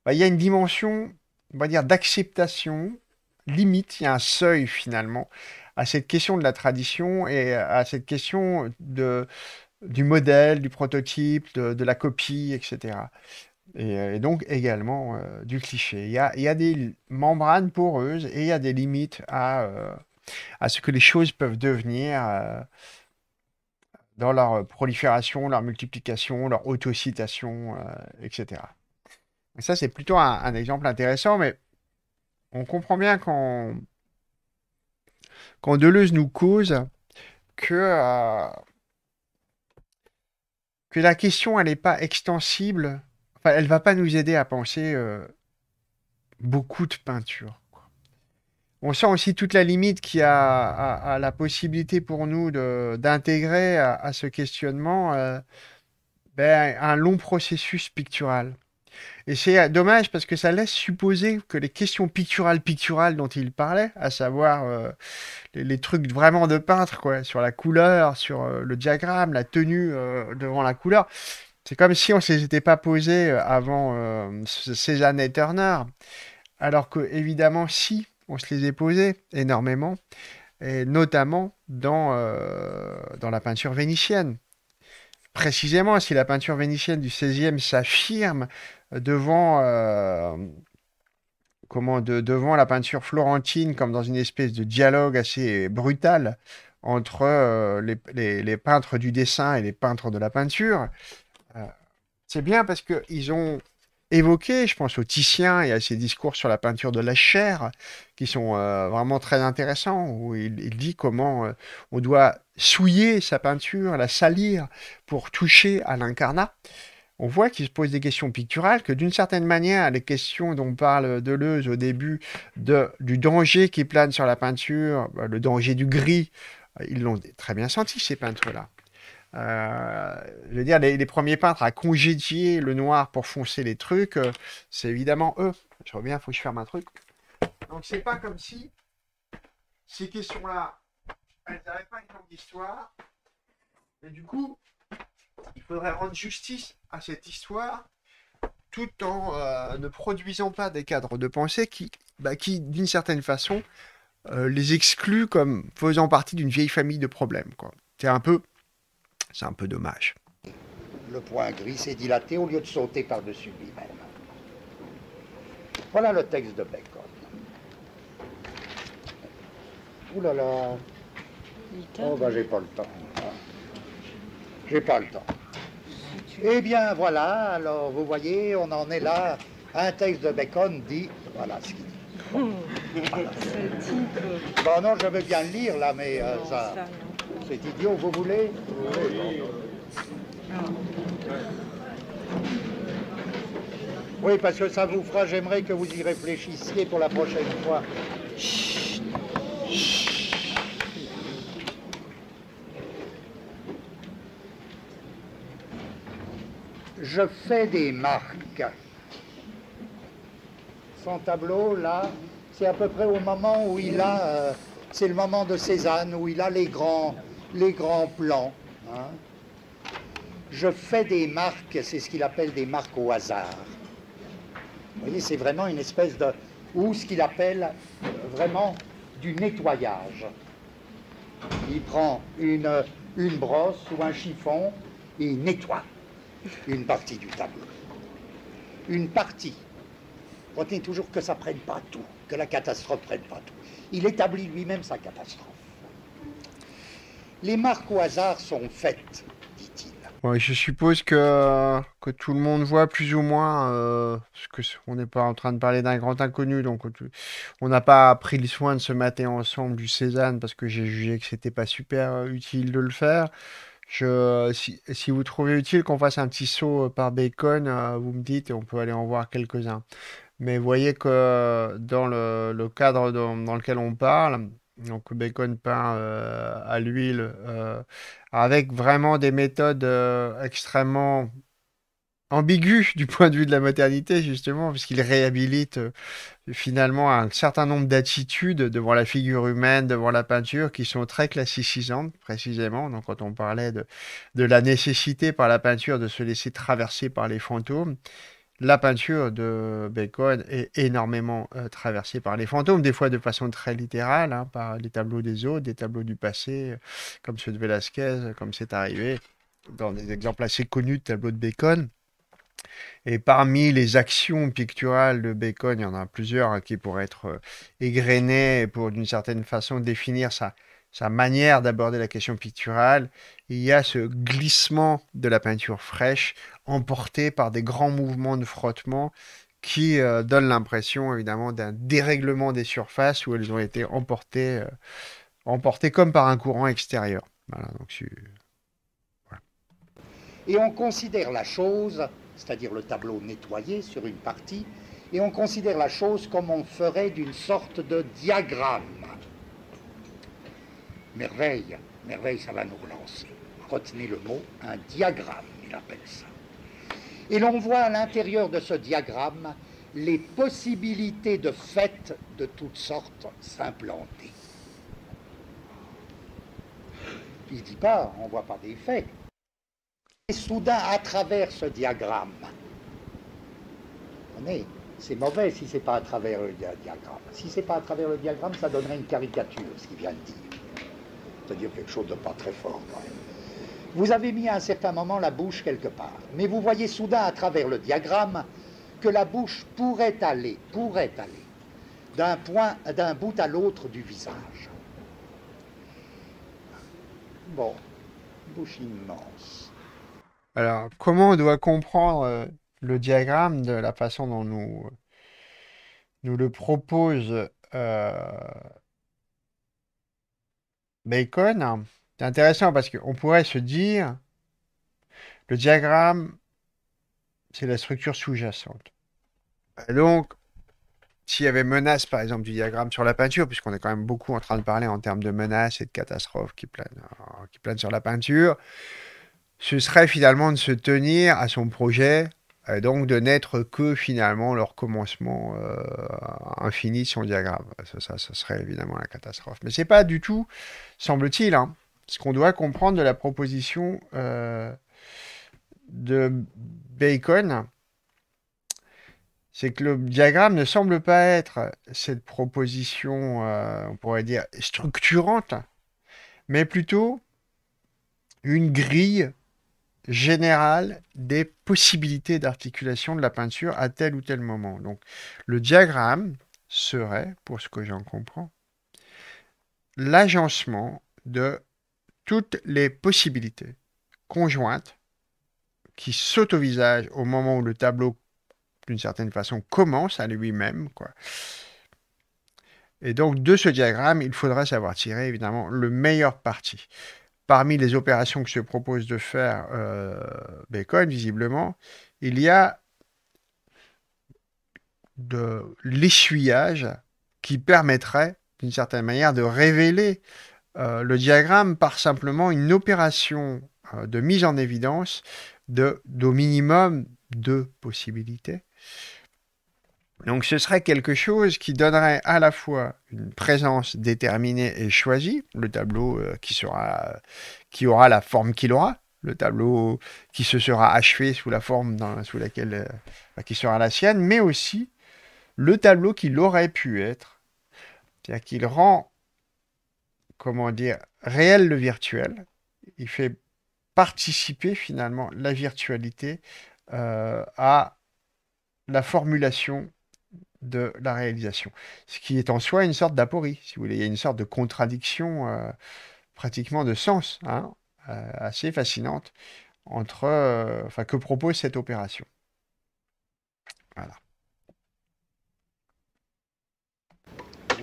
Bah, il y a une dimension, on va dire, d'acceptation limite, il y a un seuil finalement à cette question de la tradition et à cette question de, du modèle, du prototype, de, la copie, etc. Euh, et, donc également euh, du cliché. Il y, a, des membranes poreuses et il y a des limites à, euh, à ce que les choses peuvent devenir dans leur prolifération, leur multiplication, leur autocitation, etc. ça, c'est plutôt un exemple intéressant, mais on comprend bien quand, quand Deleuze nous cause que, euh, que la question, elle n'est pas extensible, enfin, elle ne va pas nous aider à penser euh, beaucoup de peinture. On sent aussi toute la limite qu'il y a à, la possibilité pour nous d'intégrer à, ce questionnement euh, ben, un long processus pictural. Et c'est euh, dommage parce que ça laisse supposer que les questions picturales picturales dont il parlait, à savoir euh, les, trucs vraiment de peintre, quoi, sur la couleur, sur euh, le diagramme, la tenue devant la couleur, c'est comme si on ne était pas posé avant Cézanne et Turner. Alors que, évidemment, si, on se les est posés énormément, et notamment dans la peinture vénitienne Précisément, si la peinture vénitienne du XVIe s'affirme devant, euh, devant la peinture florentine, comme dans une espèce de dialogue assez brutal entre euh, les, les, peintres du dessin et les peintres de la peinture, euh, c'est bien parce qu'ils ont Évoqué, Je pense au Titien et à ses discours sur la peinture de la chair, qui sont euh, vraiment très intéressants, où il, dit comment euh, on doit souiller sa peinture, la salir pour toucher à l'incarnat. On voit qu'il se pose des questions picturales, que d'une certaine manière, les questions dont parle Deleuze au début de, du danger qui plane sur la peinture, bah, le danger du gris, euh, ils l'ont très bien senti, ces peintres-là. Euh, je veux dire, les, premiers peintres à congédier le noir pour foncer les trucs, euh, c'est évidemment eux. Je reviens, il faut que je ferme un truc. Donc c'est pas comme si ces questions-là, elles n'avaient pas une longue histoire. Et du coup, il faudrait rendre justice à cette histoire tout en euh, ne produisant pas des cadres de pensée qui, bah, qui d'une certaine façon, les excluent comme faisant partie d'une vieille famille de problèmes. C'est un peu c'est un peu dommage. Le point gris s'est dilaté au lieu de sauter par-dessus lui-même. Voilà le texte de Bacon. Ouh là là. Oh ben j'ai pas le temps. J'ai pas le temps. Eh bien voilà, alors vous voyez, on en est là. Un texte de Bacon dit, voilà ce qu'il dit. Oh, bon. non, je veux bien le lire là, mais euh, ça c'est idiot, vous voulez oui. parce que ça vous fera, j'aimerais que vous y réfléchissiez pour la prochaine fois. Je fais des marques. Son tableau, là, c'est à peu près au moment où il a... Euh, c'est le moment de Cézanne où il a les grands, les grands plans. Hein. Je fais des marques, c'est ce qu'il appelle des marques au hasard. Vous voyez, c'est vraiment une espèce de... ou ce qu'il appelle vraiment du nettoyage. Il prend une, une brosse ou un chiffon, et il nettoie une partie du tableau. Une partie. Retenez toujours que ça prenne pas tout, que la catastrophe prenne pas tout. Il établit lui-même sa catastrophe. Les marques au hasard sont faites, dit-il. je suppose que, que tout le monde voit plus ou moins, euh, ce parce que on n'est pas en train de parler d'un grand inconnu, donc on n'a pas pris le soin de se mater ensemble du Cézanne parce que j'ai jugé que c'était pas super euh, utile de le faire. Je, si, si, vous trouvez utile qu'on fasse un petit saut euh, par Bacon, vous me dites et on peut aller en voir quelques-uns. Mais voyez que dans le, cadre dans, dans lequel on parle, donc bacon peint euh, à l'huile, euh, avec vraiment des méthodes euh, extrêmement ambiguës du point de vue de la maternité justement, puisqu'il réhabilite finalement un certain nombre d'attitudes devant la figure humaine, devant la peinture, qui sont très classicisantes, précisément. Donc quand on parlait de la nécessité par la peinture de se laisser traverser par les fantômes, la peinture de Bacon est énormément euh, traversée par les fantômes, des fois de façon très littérale, hein, par les tableaux des autres, des tableaux du passé, euh, comme ceux de Velázquez, euh, comme c'est arrivé dans des exemples assez connus de tableaux de Bacon. Et parmi les actions picturales de Bacon, il y en a plusieurs hein, qui pourraient être égrenées pour d'une certaine façon définir ça sa manière d'aborder la question picturale, il y a ce glissement de la peinture fraîche emporté par des grands mouvements de frottement qui euh, donnent l'impression évidemment d'un dérèglement des surfaces où elles ont été emportées, euh, comme par un courant extérieur. Et on considère la chose, c'est-à-dire le tableau nettoyé sur une partie, et on considère la chose comme on ferait d'une sorte de diagramme merveille, merveille, ça va nous relancer. Retenez le mot, un diagramme, il appelle ça. Et l'on voit à l'intérieur de ce diagramme les possibilités de fêtes de toutes sortes s'implanter. Il ne dit pas, on ne voit pas des faits. Et soudain, à travers ce diagramme, c'est mauvais si ce n'est pas à travers le diagramme. Si ce n'est pas à travers le diagramme, ça donnerait une caricature, ce qu'il vient de dire c'est-à-dire quelque chose de pas très fort Vous avez mis à un certain moment la bouche quelque part, mais vous voyez soudain à travers le diagramme que la bouche pourrait aller, pourrait aller, d'un point, d'un bout à l'autre du visage. Bon, bouche immense. Alors, comment on doit comprendre euh, le diagramme de la façon dont nous, nous le propose euh, Bacon, hein. c'est intéressant parce qu'on pourrait se dire le diagramme, c'est la structure sous-jacente. Donc, s'il y avait menace, par exemple, du diagramme sur la peinture, puisqu'on est quand même beaucoup en train de parler en termes de menaces et de catastrophes qui plane euh, qui planent sur la peinture, ce serait finalement de se tenir à son projet euh, donc de n'être que finalement leur commencement euh, infini sans diagramme. Ça, serait évidemment la catastrophe. Mais ce n'est pas du tout, semble-t-il, hein, ce qu'on doit comprendre de la proposition euh, de Bacon, c'est que le diagramme ne semble pas être cette proposition, euh, on pourrait dire, structurante, mais plutôt une grille général des possibilités d'articulation de la peinture à tel ou tel moment. Donc le diagramme serait, pour ce que j'en comprends, l'agencement de toutes les possibilités conjointes qui sautent au au moment où le tableau, d'une certaine façon, commence à lui-même. Et donc, de ce diagramme, il faudrait savoir tirer, évidemment, le meilleur parti parmi les opérations que se propose de faire euh, Bacon, visiblement, il y a de l'essuyage qui permettrait, d'une certaine manière, de révéler euh, le diagramme par simplement une opération euh, de mise en évidence d'au minimum deux possibilités. Donc ce serait quelque chose qui donnerait à la fois une présence déterminée et choisie, le tableau euh, qui, sera, qui aura la forme qu'il aura, le tableau qui se sera achevé sous la forme sous laquelle euh, bah, qui sera la sienne, mais aussi le tableau qui l'aurait pu être, c'est-à-dire qu'il rend comment dire réel le virtuel, il fait participer finalement la virtualité euh, à la formulation de la réalisation. Ce qui est en soi une sorte d'aporie, si vous voulez. Il y a une sorte de contradiction euh, pratiquement de sens, hein, euh, assez fascinante, entre euh, enfin, que propose cette opération. Voilà.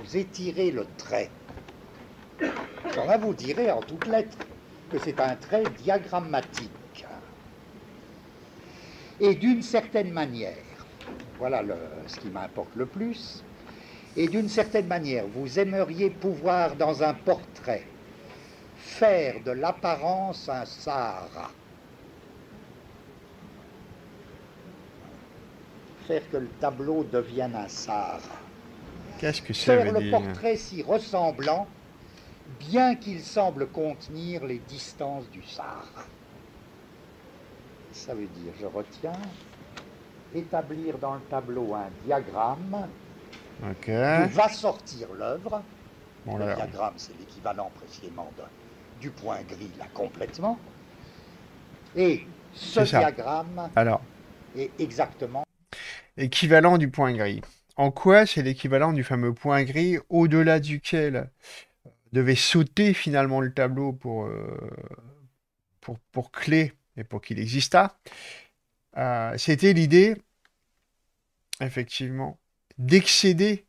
Vous étirez le trait. Alors là, vous direz en toutes lettres que c'est un trait diagrammatique. Et d'une certaine manière, voilà ce qui m'importe le plus. Et d'une certaine manière, vous aimeriez pouvoir, dans un portrait, faire de l'apparence un Sahara. Faire que le tableau devienne un Sahara. Qu'est-ce que ça Faire le portrait si ressemblant, bien qu'il semble contenir les distances du Sahara. Ça veut dire, je retiens, établir dans le tableau un diagramme qui va sortir l'œuvre. le diagramme, c'est l'équivalent précisément du point gris, là, complètement. Et ce diagramme Alors, est exactement... Équivalent du point gris. En quoi c'est l'équivalent du fameux point gris au-delà duquel devait sauter finalement le tableau pour, euh, pour, pour clé et pour qu'il existât euh, c'était l'idée, effectivement, d'excéder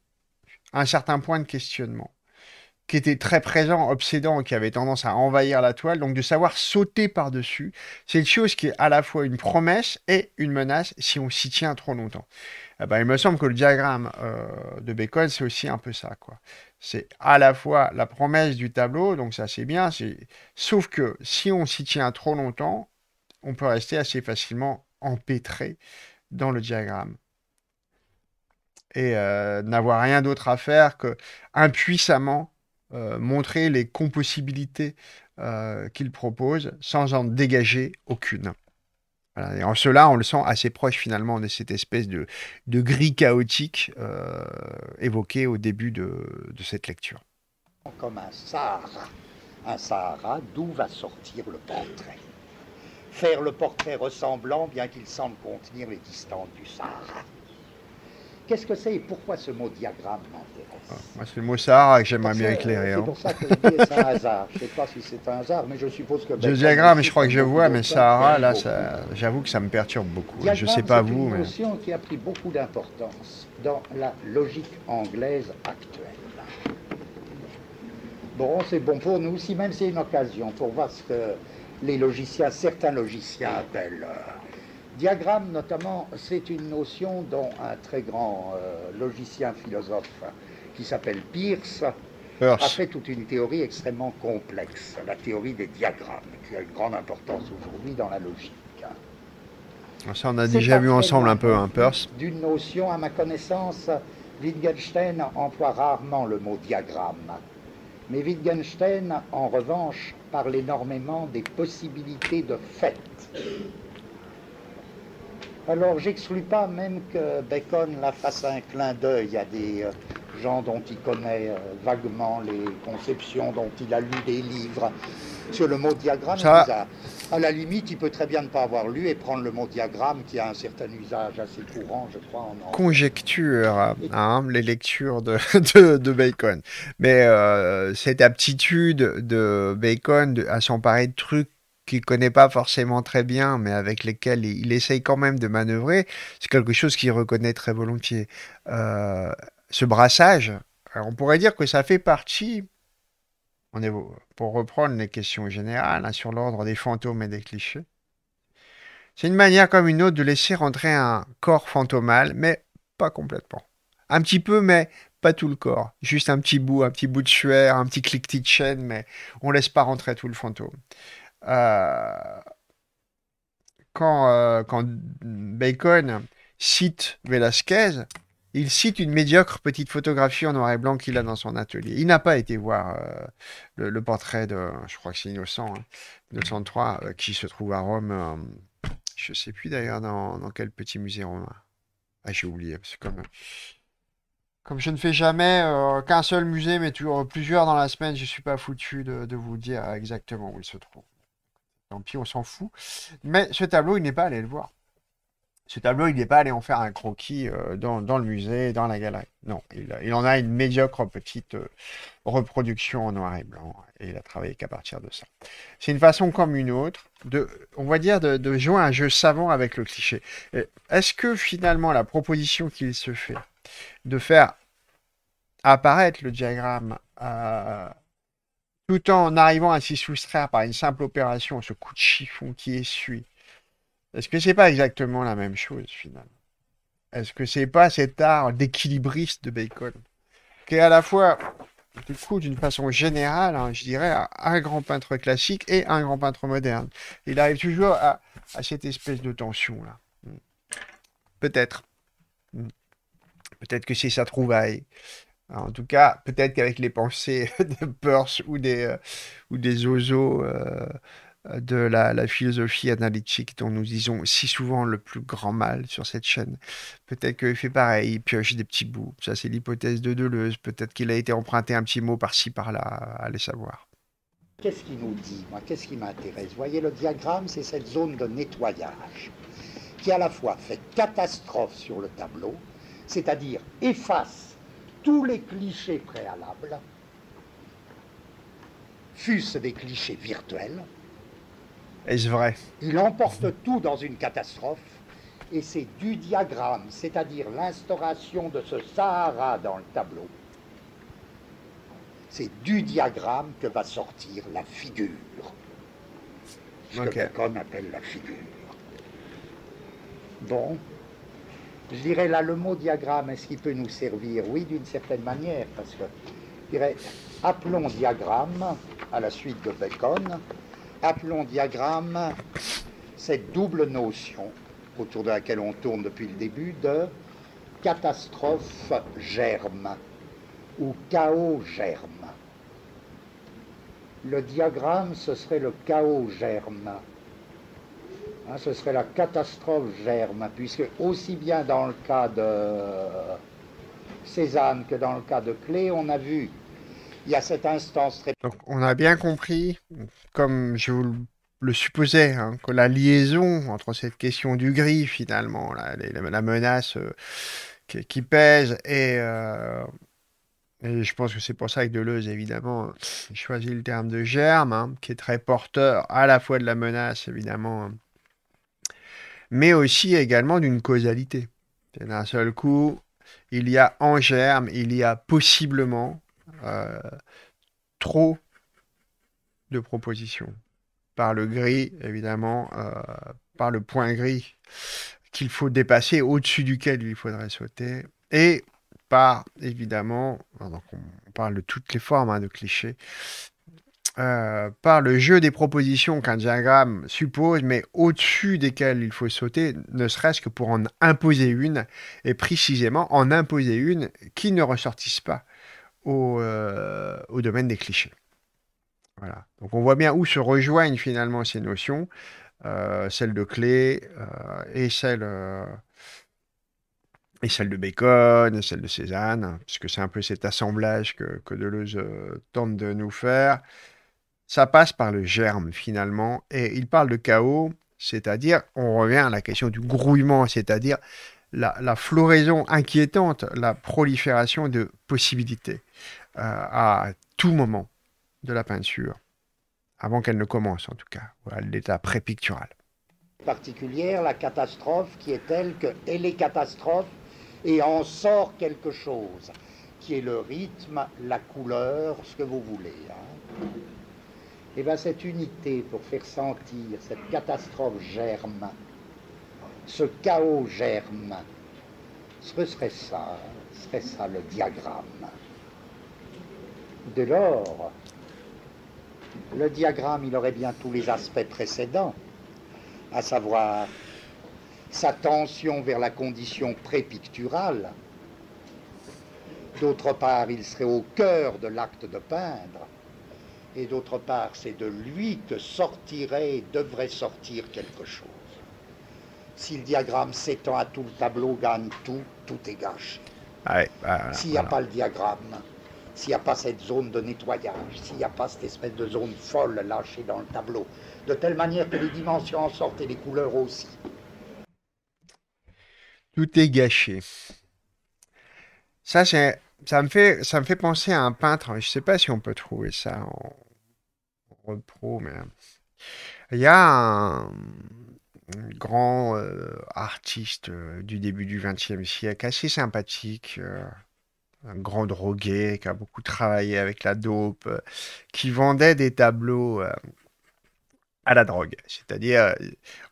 un certain point de questionnement qui était très présent, obsédant, qui avait tendance à envahir la toile, donc de savoir sauter par-dessus, c'est une chose qui est à la fois une promesse et une menace si on s'y tient trop longtemps. Eh ben, il me semble que le diagramme euh, de Bacon, c'est aussi un peu ça. quoi. C'est à la fois la promesse du tableau, donc ça c'est bien, sauf que si on s'y tient trop longtemps, on peut rester assez facilement empêtré dans le diagramme et euh, n'avoir rien d'autre à faire que impuissamment euh, montrer les compossibilités euh, qu'il propose sans en dégager aucune. Et en cela, on le sent assez proche finalement de cette espèce de, gris chaotique évoqué au début de, de, cette lecture. Comme un Sahara, un Sahara d'où va sortir le portrait faire le portrait ressemblant, bien qu'il semble contenir les distances du Sahara. Qu'est-ce que c'est et pourquoi ce mot diagramme m'intéresse ah, C'est le mot Sahara que j'aimerais bien éclairer. C'est pour hein. ça que c'est un hasard. Je ne sais pas si c'est un hasard, mais je suppose que... Le diagramme, je crois que je vois, mais Sahara, là, j'avoue que ça me perturbe beaucoup. Hein. je ne sais pas vous, mais... C'est une notion qui a pris beaucoup d'importance dans la logique anglaise actuelle. Bon, c'est bon pour nous aussi, même c'est une occasion pour voir ce que les logiciens, certains logiciens appellent. Euh, diagramme, notamment, c'est une notion dont un très grand euh, logicien philosophe qui s'appelle Peirce a fait toute une théorie extrêmement complexe, la théorie des diagrammes, qui a une grande importance aujourd'hui dans la logique. Ah, ça, on a déjà vu ensemble un peu, un hein, Peirce. D'une notion, à ma connaissance, Wittgenstein emploie rarement le mot diagramme. Mais Wittgenstein, en revanche, parle énormément des possibilités de fait. Alors j'exclus pas même que Bacon la fasse un clin d'œil à des euh, gens dont il connaît euh, vaguement les conceptions, dont il a lu des livres. Sur le mot diagramme, à la limite, il peut très bien ne pas avoir lu et prendre le mot diagramme qui a un certain usage assez courant, je crois. Conjecture, hein, les lectures de, (laughs) Bacon. Mais euh, cette aptitude de Bacon à s'emparer de trucs qu'il ne connaît pas forcément très bien, mais avec lesquels il, essaye quand même de manœuvrer, c'est quelque chose qu'il reconnaît très volontiers. Euh, ce brassage, on pourrait dire que ça fait partie on est, pour reprendre les questions générales hein, sur l'ordre des fantômes et des clichés, c'est une manière comme une autre de laisser rentrer un corps fantomal, mais pas complètement. Un petit peu, mais pas tout le corps. Juste un petit bout, un petit bout de sueur, un petit cliquetis de chaîne, mais on laisse pas rentrer tout le fantôme. Euh, quand, euh, quand Bacon cite Velasquez, il cite une médiocre petite photographie en noir et blanc qu'il a dans son atelier. Il n'a pas été voir euh, le, portrait de, je crois que c'est Innocent, hein, euh, qui se trouve à Rome. Euh, je ne sais plus d'ailleurs dans, quel petit musée romain. Ah, j'ai oublié, comme, comme je ne fais jamais qu'un seul musée, mais toujours plusieurs dans la semaine, je ne suis pas foutu de, de vous dire exactement où il se trouve. Tant pis, on s'en fout. Mais ce tableau, il n'est pas allé le voir ce tableau, il n'est pas allé en faire un croquis euh, dans, le musée, dans la galerie. Non, il, en a une médiocre petite euh, reproduction en noir et blanc. Et il a travaillé qu'à partir de ça. C'est une façon comme une autre, de, on va dire, de, jouer un jeu savant avec le cliché. Est-ce que finalement la proposition qu'il se fait de faire apparaître le diagramme euh, tout en arrivant à s'y soustraire par une simple opération, ce coup de chiffon qui essuie, est-ce que c'est pas exactement la même chose finalement Est-ce que c'est pas cet art d'équilibriste de Bacon qui est à la fois, du coup, d'une façon générale, hein, je dirais, un grand peintre classique et un grand peintre moderne. Il arrive toujours à, cette espèce de tension là. Hmm. Peut-être. Hmm. Peut-être que c'est sa trouvaille. en tout cas, peut-être qu'avec les pensées (laughs) de Peirce ou des, euh, ou des Ozo, euh, de la, philosophie analytique dont nous disons si souvent le plus grand mal sur cette chaîne. Peut-être qu'il fait pareil, il pioche des petits bouts. Ça, c'est l'hypothèse de Deleuze. Peut-être qu'il a été emprunté un petit mot par-ci, par-là, les savoir. Qu'est-ce qui nous dit, moi, qu'est-ce qui m'intéresse Voyez, le diagramme, c'est cette zone de nettoyage qui à la fois fait catastrophe sur le tableau, c'est-à-dire efface tous les clichés préalables, fût-ce des clichés virtuels, est-ce vrai Il emporte tout dans une catastrophe, et c'est du diagramme, c'est-à-dire l'instauration de ce Sahara dans le tableau. C'est du diagramme que va sortir la figure. Ce que Bacon appelle la figure. Bon, je dirais là le mot diagramme, est-ce qu'il peut nous servir Oui, d'une certaine manière, parce que je dirais, appelons diagramme à la suite de Bacon appelons diagramme cette double notion autour de laquelle on tourne depuis le début de catastrophe germe ou chaos germe. Le diagramme, ce serait le chaos germe. Hein, ce serait la catastrophe germe, puisque aussi bien dans le cas de Cézanne que dans le cas de Clé, on a vu il y a cette instance. Donc on a bien compris, comme je vous le supposais, hein, que la liaison entre cette question du gris finalement, la, menace euh, qui, pèse euh, et... je pense que c'est pour ça que Deleuze, évidemment, choisi le terme de germe, hein, qui est très porteur à la fois de la menace, évidemment, hein, mais aussi également d'une causalité. D'un seul coup, il y a en germe, il y a possiblement trop de propositions. Par le gris, évidemment, euh, par le point gris qu'il faut dépasser, au-dessus duquel il faudrait sauter, et par, évidemment, on parle de toutes les formes hein, de clichés, euh, par le jeu des propositions qu'un diagramme suppose, mais au-dessus desquelles il faut sauter, ne serait-ce que pour en imposer une, et précisément en imposer une qui ne ressortisse pas euh, au, domaine des clichés. Voilà. Donc on voit bien où se rejoignent finalement ces notions, euh, celle de clé euh, et celle euh, et celle de Bacon et celle de Cézanne, hein, puisque c'est un peu cet assemblage que, que Deleuze tente de nous faire. Ça passe par le germe finalement, et il parle de chaos, c'est-à-dire, on revient à la question du grouillement, c'est-à-dire la, floraison inquiétante, la prolifération de possibilités. Euh, à tout moment de la peinture, avant qu'elle ne commence en tout cas, l'état pré-pictural Particulière, la catastrophe qui est telle qu'elle est catastrophe et en sort quelque chose qui est le rythme, la couleur, ce que vous voulez. Et hein. eh bien cette unité pour faire sentir cette catastrophe germe, ce chaos germe, ce serait ça, ce serait ça le diagramme de l'or. Le diagramme, il aurait bien tous les aspects précédents, à savoir sa tension vers la condition prépicturale. D'autre part, il serait au cœur de l'acte de peindre. Et d'autre part, c'est de lui que sortirait, devrait sortir quelque chose. Si le diagramme s'étend à tout le tableau, gagne tout, tout est gâché. S'il n'y a pas le diagramme, s'il n'y a pas cette zone de nettoyage, s'il n'y a pas cette espèce de zone folle lâchée dans le tableau, de telle manière que les dimensions en sortent et les couleurs aussi. Tout est gâché. Ça, c'est, ça, me fait, ça me fait penser à un peintre. Je ne sais pas si on peut trouver ça en, repro, mais il y a un, grand euh, artiste euh, du début du XXe siècle, assez sympathique. Euh, un grand drogué qui a beaucoup travaillé avec la dope, euh, qui vendait des tableaux euh, à la drogue. C'est-à-dire, euh,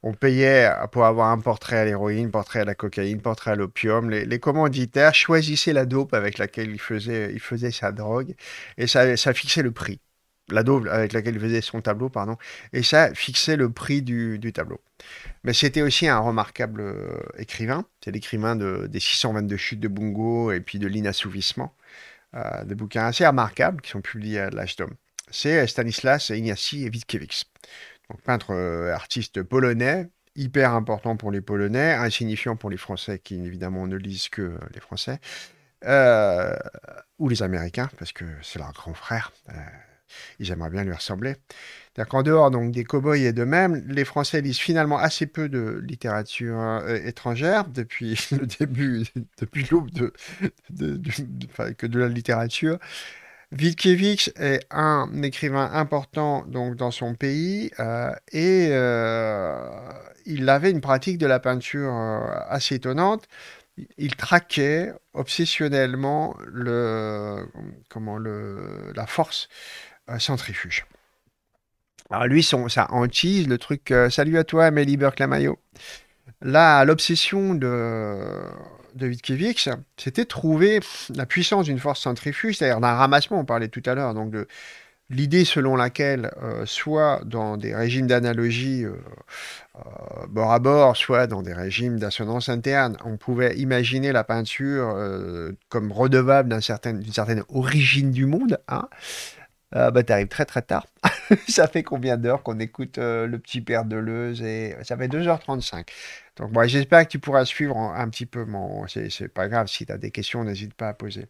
on payait pour avoir un portrait à l'héroïne, portrait à la cocaïne, portrait à l'opium. Les, commanditaires choisissaient la dope avec laquelle il faisait, sa drogue et ça fixait le prix la double avec laquelle il faisait son tableau, pardon, et ça fixait le prix du, tableau. Mais c'était aussi un remarquable euh, écrivain, c'est l'écrivain de, des 622 chutes de Bungo et puis de l'inassouvissement, euh, des bouquins assez remarquables qui sont publiés à l'âge d'homme. C'est euh, Stanislas Ignacy Witkiewicz, peintre artiste polonais, hyper important pour les Polonais, insignifiant pour les Français qui évidemment ne lisent que les Français, ou les Américains, parce que c'est leur grand frère. Ils j'aimerais bien lui ressembler. cest qu'en dehors donc, des cow-boys et de même, les Français lisent finalement assez peu de littérature euh, étrangère depuis (laughs) le début, depuis l'aube de, que de la littérature. Vitkiewicz est un écrivain important donc, dans son pays euh, et euh, il avait une pratique de la peinture assez étonnante il traquait obsessionnellement le, comment, le, la force euh, centrifuge. Alors lui, son, ça hantise le truc. Euh, salut à toi, Amélie burke Là, l'obsession de, de c'était c'était trouver la puissance d'une force centrifuge, c'est-à-dire d'un ramassement, on parlait tout à l'heure, donc de l'idée selon laquelle, euh, soit dans des régimes d'analogie bord à bord, soit dans des régimes d'assonance interne, on pouvait imaginer la peinture comme redevable d'une certaine, origine du monde, hein, euh, bah, tu arrives très très tard. (laughs) ça fait combien d'heures qu'on écoute euh, le petit père Deleuze et euh, ça fait 2h35. Donc moi j'espère que tu pourras suivre un petit peu mon... C'est pas grave, si tu as des questions, n'hésite pas à poser.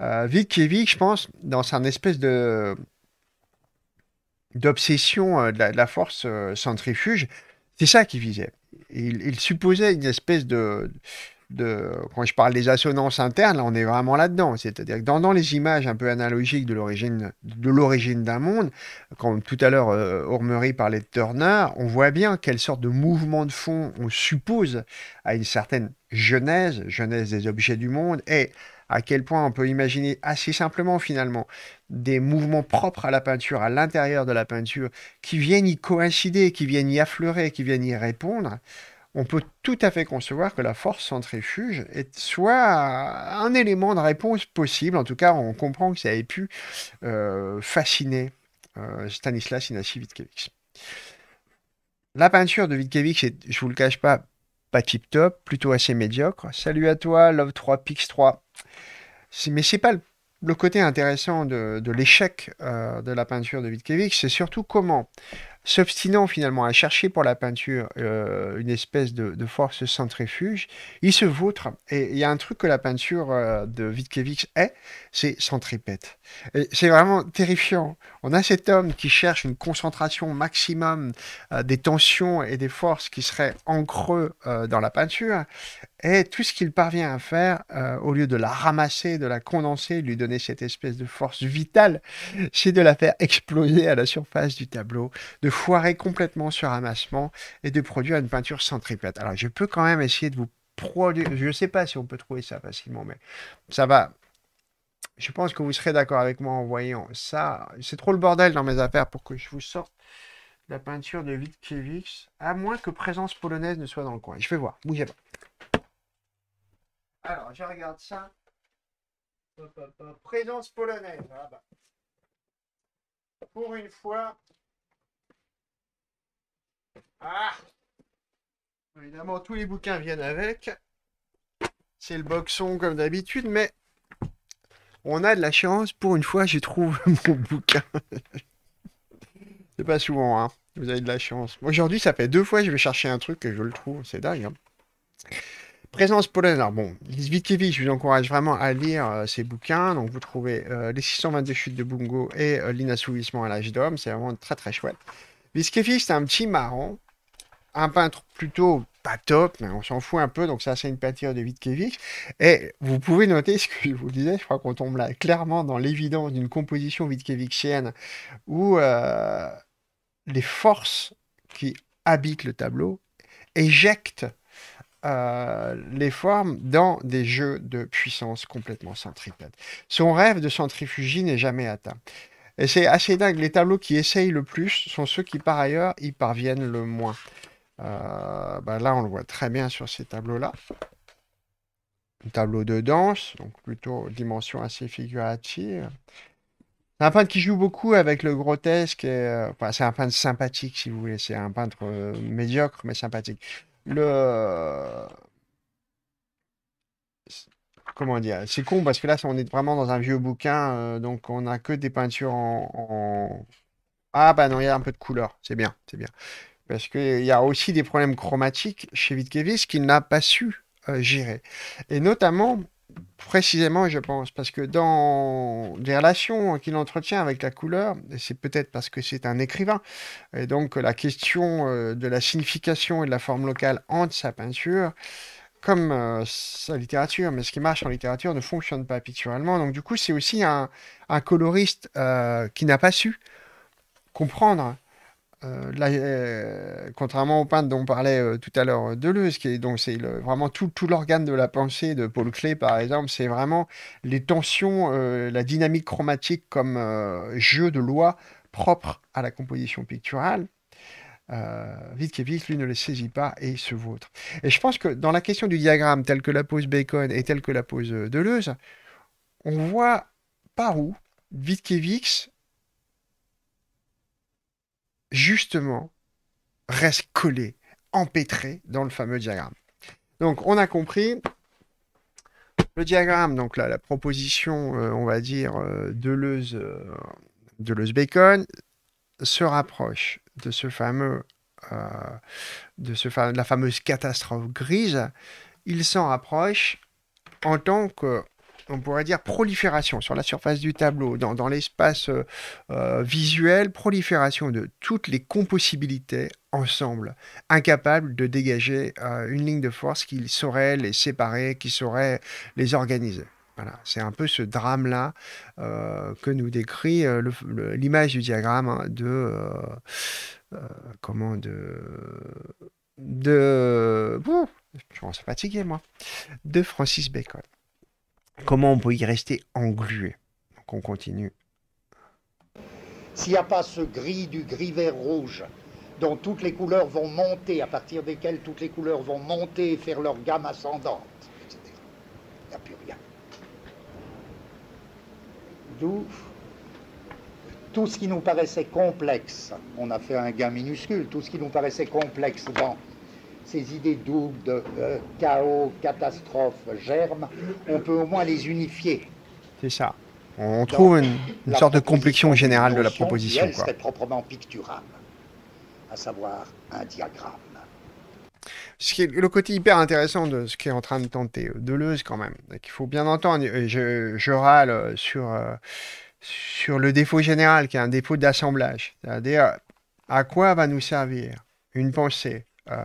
Euh, Vic, je pense, dans un espèce de d'obsession de, la force centrifuge, c'est ça qu'il visait. il supposait une espèce de quand je parle des assonances internes, on est vraiment là-dedans. C'est-à-dire que dans, les images un peu analogiques de l'origine d'un monde, comme tout à l'heure euh, parlait de Turner, on voit bien quelle sorte de mouvement de fond on suppose à une certaine genèse, genèse des objets du monde, et à quel point on peut imaginer assez simplement finalement des mouvements propres à la peinture, à l'intérieur de la peinture, qui viennent y coïncider, qui viennent y affleurer, qui viennent y répondre on peut tout à fait concevoir que la force centrifuge est soit un élément de réponse possible, en tout cas on comprend que ça ait pu euh, fasciner euh, Stanislas Inassi-Vitkevich. La peinture de Vitkevich est, je vous le cache pas, pas tip top, plutôt assez médiocre. Salut à toi, Love 3, Pix 3. Mais c'est pas le, côté intéressant de, l'échec euh, de la peinture de Vitkevich, c'est surtout comment s'obstinant finalement à chercher pour la peinture euh, une espèce de, force centrifuge, il se vautre. Et il y a un truc que la peinture euh, de Wittkewicz est, c'est centripète. c'est vraiment terrifiant. On a cet homme qui cherche une concentration maximum euh, des tensions et des forces qui seraient en creux dans la peinture, et tout ce qu'il parvient à faire, euh, au lieu de la ramasser, de la condenser, de lui donner cette espèce de force vitale, c'est de la faire exploser à la surface du tableau, de foirer complètement ce ramassement et de produire une peinture centripète. Alors je peux quand même essayer de vous produire, je ne sais pas si on peut trouver ça facilement, mais ça va. Je pense que vous serez d'accord avec moi en voyant ça. C'est trop le bordel dans mes affaires pour que je vous sorte la peinture de Witkiewicz, à moins que Présence polonaise ne soit dans le coin. Je vais voir, bougez pas. Alors, je regarde ça. Présence polonaise. Ah, bah. Pour une fois. Ah Évidemment, tous les bouquins viennent avec. C'est le boxon comme d'habitude, mais on a de la chance. Pour une fois, j'ai trouve (laughs) mon bouquin. C'est pas souvent, hein. Vous avez de la chance. Aujourd'hui, ça fait deux fois que je vais chercher un truc que je le trouve. C'est dingue, hein. Présence polonaise. Alors bon, Lisvitkiewicz, je vous encourage vraiment à lire ces euh, ses bouquins. Donc vous trouvez euh, Les 622 chutes de Bungo et euh, L'inassouvissement à l'âge d'homme. C'est vraiment très très chouette. Lisvitkiewicz, c'est un petit marron, un peintre plutôt pas top, mais on s'en fout un peu. Donc ça, c'est une peinture de Vitkevich. Et vous pouvez noter ce que je vous disais. Je crois qu'on tombe là clairement dans l'évidence d'une composition Vitkevichienne où les forces qui habitent le tableau éjectent euh, les formes dans des jeux de puissance complètement centripète. Son rêve de centrifugie n'est jamais atteint. Et c'est assez dingue, les tableaux qui essayent le plus sont ceux qui par ailleurs y parviennent le moins. Euh, bah là, on le voit très bien sur ces tableaux-là. Un Tableau de danse, donc plutôt dimension assez figurative. C'est un peintre qui joue beaucoup avec le grotesque. Et, euh, c'est un peintre sympathique, si vous voulez. C'est un peintre médiocre, mais sympathique le comment dire, c'est con parce que là, on est vraiment dans un vieux bouquin, euh, donc on a que des peintures en, Ah bah non, il y a un peu de couleur, c'est bien, c'est bien. Parce qu'il y a aussi des problèmes chromatiques chez Vitkevis qu'il n'a pas su euh, gérer. Et notamment, Précisément, je pense, parce que dans les relations qu'il entretient avec la couleur, c'est peut-être parce que c'est un écrivain, et donc la question euh, de la signification et de la forme locale hante sa peinture, comme euh, sa littérature, mais ce qui marche en littérature ne fonctionne pas picturalement. Donc du coup, c'est aussi un, coloriste euh, qui n'a pas su comprendre euh, là, euh, contrairement au peintre dont parlait euh, tout à l'heure Deleuze, qui est donc c'est vraiment tout, tout l'organe de la pensée de Paul Klee, par exemple, c'est vraiment les tensions, la dynamique chromatique comme jeu de loi propre à la composition picturale. Euh, lui, ne les saisit pas et se vautre. Et je pense que dans la question du diagramme, tel que la pose Bacon et tel que la pose Deleuze, on voit par où Vitkiewicz justement, reste collé, empêtré dans le fameux diagramme. Donc, on a compris le diagramme, donc là, la proposition, euh, on va dire, euh, de Deleuze, euh, bacon se rapproche de ce fameux, de, ce de la fameuse catastrophe grise. Il s'en rapproche en tant que on pourrait dire prolifération sur la surface du tableau, dans, l'espace euh, euh, visuel, prolifération de toutes les compossibilités ensemble, incapables de dégager euh, une ligne de force qui saurait les séparer, qui saurait les organiser. Voilà, c'est un peu ce drame-là que nous décrit l'image du diagramme hein, de comment de de. je commence à fatiguer, moi. De Francis Bacon. Comment on peut y rester englué Donc on continue. S'il n'y a pas ce gris du gris vert rouge, dont toutes les couleurs vont monter, à partir desquelles toutes les couleurs vont monter et faire leur gamme ascendante, etc. Il n'y a plus rien. D'où tout ce qui nous paraissait complexe, on a fait un gain minuscule, tout ce qui nous paraissait complexe dans ces idées doubles de euh, chaos, catastrophe, germe, on peut au moins les unifier. C'est ça. On trouve une, sorte de complexion générale de la proposition. Elle proprement picturale, à savoir un diagramme. Ce qui est le côté hyper intéressant de ce qu'est en train de tenter Deleuze quand même, qu'il faut bien entendre. Je, râle sur, euh, sur le défaut général, qui est un défaut d'assemblage. C'est-à-dire, à quoi va nous servir une pensée euh,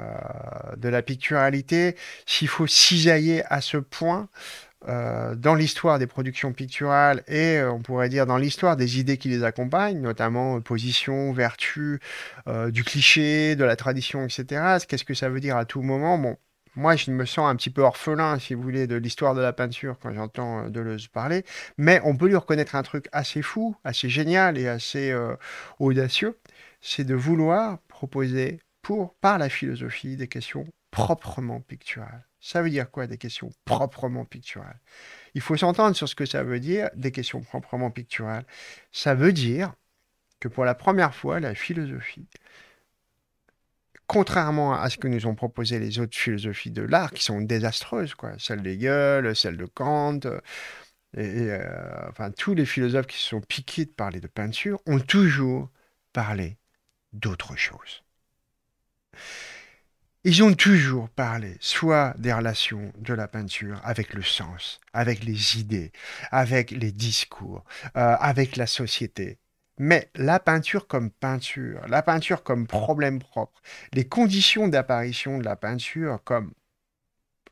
de la picturalité, s'il faut cisailler à ce point euh, dans l'histoire des productions picturales et euh, on pourrait dire dans l'histoire des idées qui les accompagnent, notamment position, vertu, du cliché, de la tradition, etc. Qu'est-ce que ça veut dire à tout moment Bon, moi, je me sens un petit peu orphelin, si vous voulez, de l'histoire de la peinture quand j'entends Deleuze parler, mais on peut lui reconnaître un truc assez fou, assez génial et assez audacieux, c'est de vouloir proposer par la philosophie des questions proprement picturales. Ça veut dire quoi des questions proprement picturales Il faut s'entendre sur ce que ça veut dire des questions proprement picturales. Ça veut dire que pour la première fois, la philosophie, contrairement à ce que nous ont proposé les autres philosophies de l'art, qui sont désastreuses, quoi, celle gueules, celle de Kant, euh, et, euh, enfin tous les philosophes qui se sont piqués de parler de peinture ont toujours parlé d'autre chose. Ils ont toujours parlé soit des relations de la peinture avec le sens, avec les idées, avec les discours, euh, avec la société. Mais la peinture comme peinture, la peinture comme problème propre, les conditions d'apparition de la peinture comme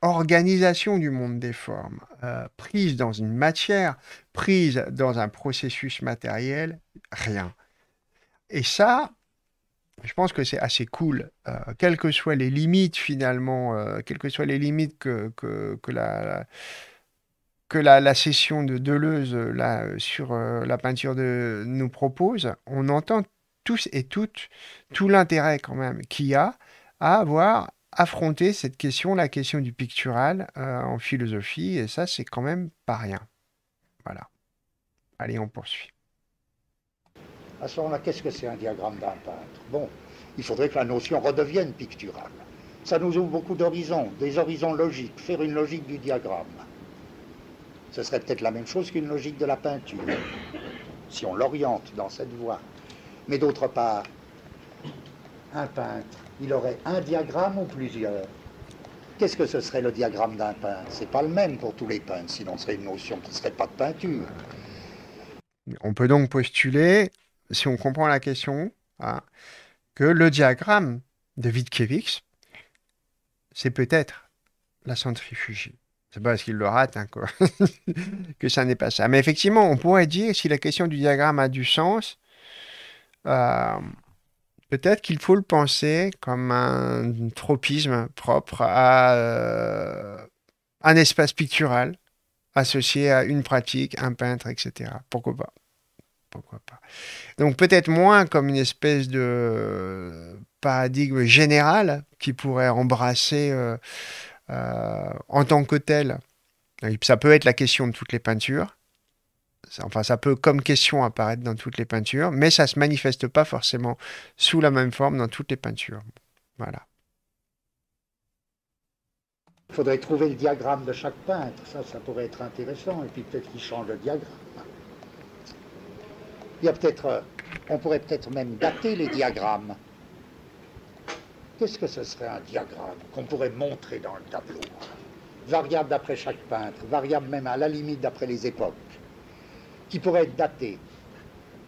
organisation du monde des formes, euh, prise dans une matière, prise dans un processus matériel, rien. Et ça, je pense que c'est assez cool, euh, quelles que soient les limites finalement, euh, quelles que soient les limites que, que, la, que la, session de Deleuze euh, sur la peinture de, nous propose, on entend tous et toutes tout l'intérêt quand même qu'il y a à avoir affronté cette question, la question du pictural en philosophie, et ça c'est quand même pas rien. Voilà. Allez, on poursuit. À ce moment-là, qu'est-ce que c'est un diagramme d'un peintre Bon, il faudrait que la notion redevienne picturale. Ça nous ouvre beaucoup d'horizons, des horizons logiques, faire une logique du diagramme. Ce serait peut-être la même chose qu'une logique de la peinture, si on l'oriente dans cette voie. Mais d'autre part, un peintre, il aurait un diagramme ou plusieurs. Qu'est-ce que ce serait le diagramme d'un peintre Ce n'est pas le même pour tous les peintres, sinon ce serait une notion qui ne serait pas de peinture. On peut donc postuler si on comprend la question, hein, que le diagramme de Wittkiewicz, c'est peut-être la centrifugie. C'est pas parce qu'il le rate hein, (laughs) que ça n'est pas ça. Mais effectivement, on pourrait dire, si la question du diagramme a du sens, euh, peut-être qu'il faut le penser comme un tropisme propre à euh, un espace pictural associé à une pratique, un peintre, etc. Pourquoi pas pas. Donc peut-être moins comme une espèce de euh, paradigme général qui pourrait embrasser euh, euh, en tant que tel. Ça peut être la question de toutes les peintures. Enfin, ça peut comme question apparaître dans toutes les peintures, mais ça ne se manifeste pas forcément sous la même forme dans toutes les peintures. Voilà. Il faudrait trouver le diagramme de chaque peintre, ça, ça pourrait être intéressant, et puis peut-être qu'il change le diagramme. Il y a peut-être, euh, on pourrait peut-être même dater les diagrammes. Qu'est-ce que ce serait un diagramme qu'on pourrait montrer dans le tableau Variable d'après chaque peintre, variable même à la limite d'après les époques, qui pourrait être daté.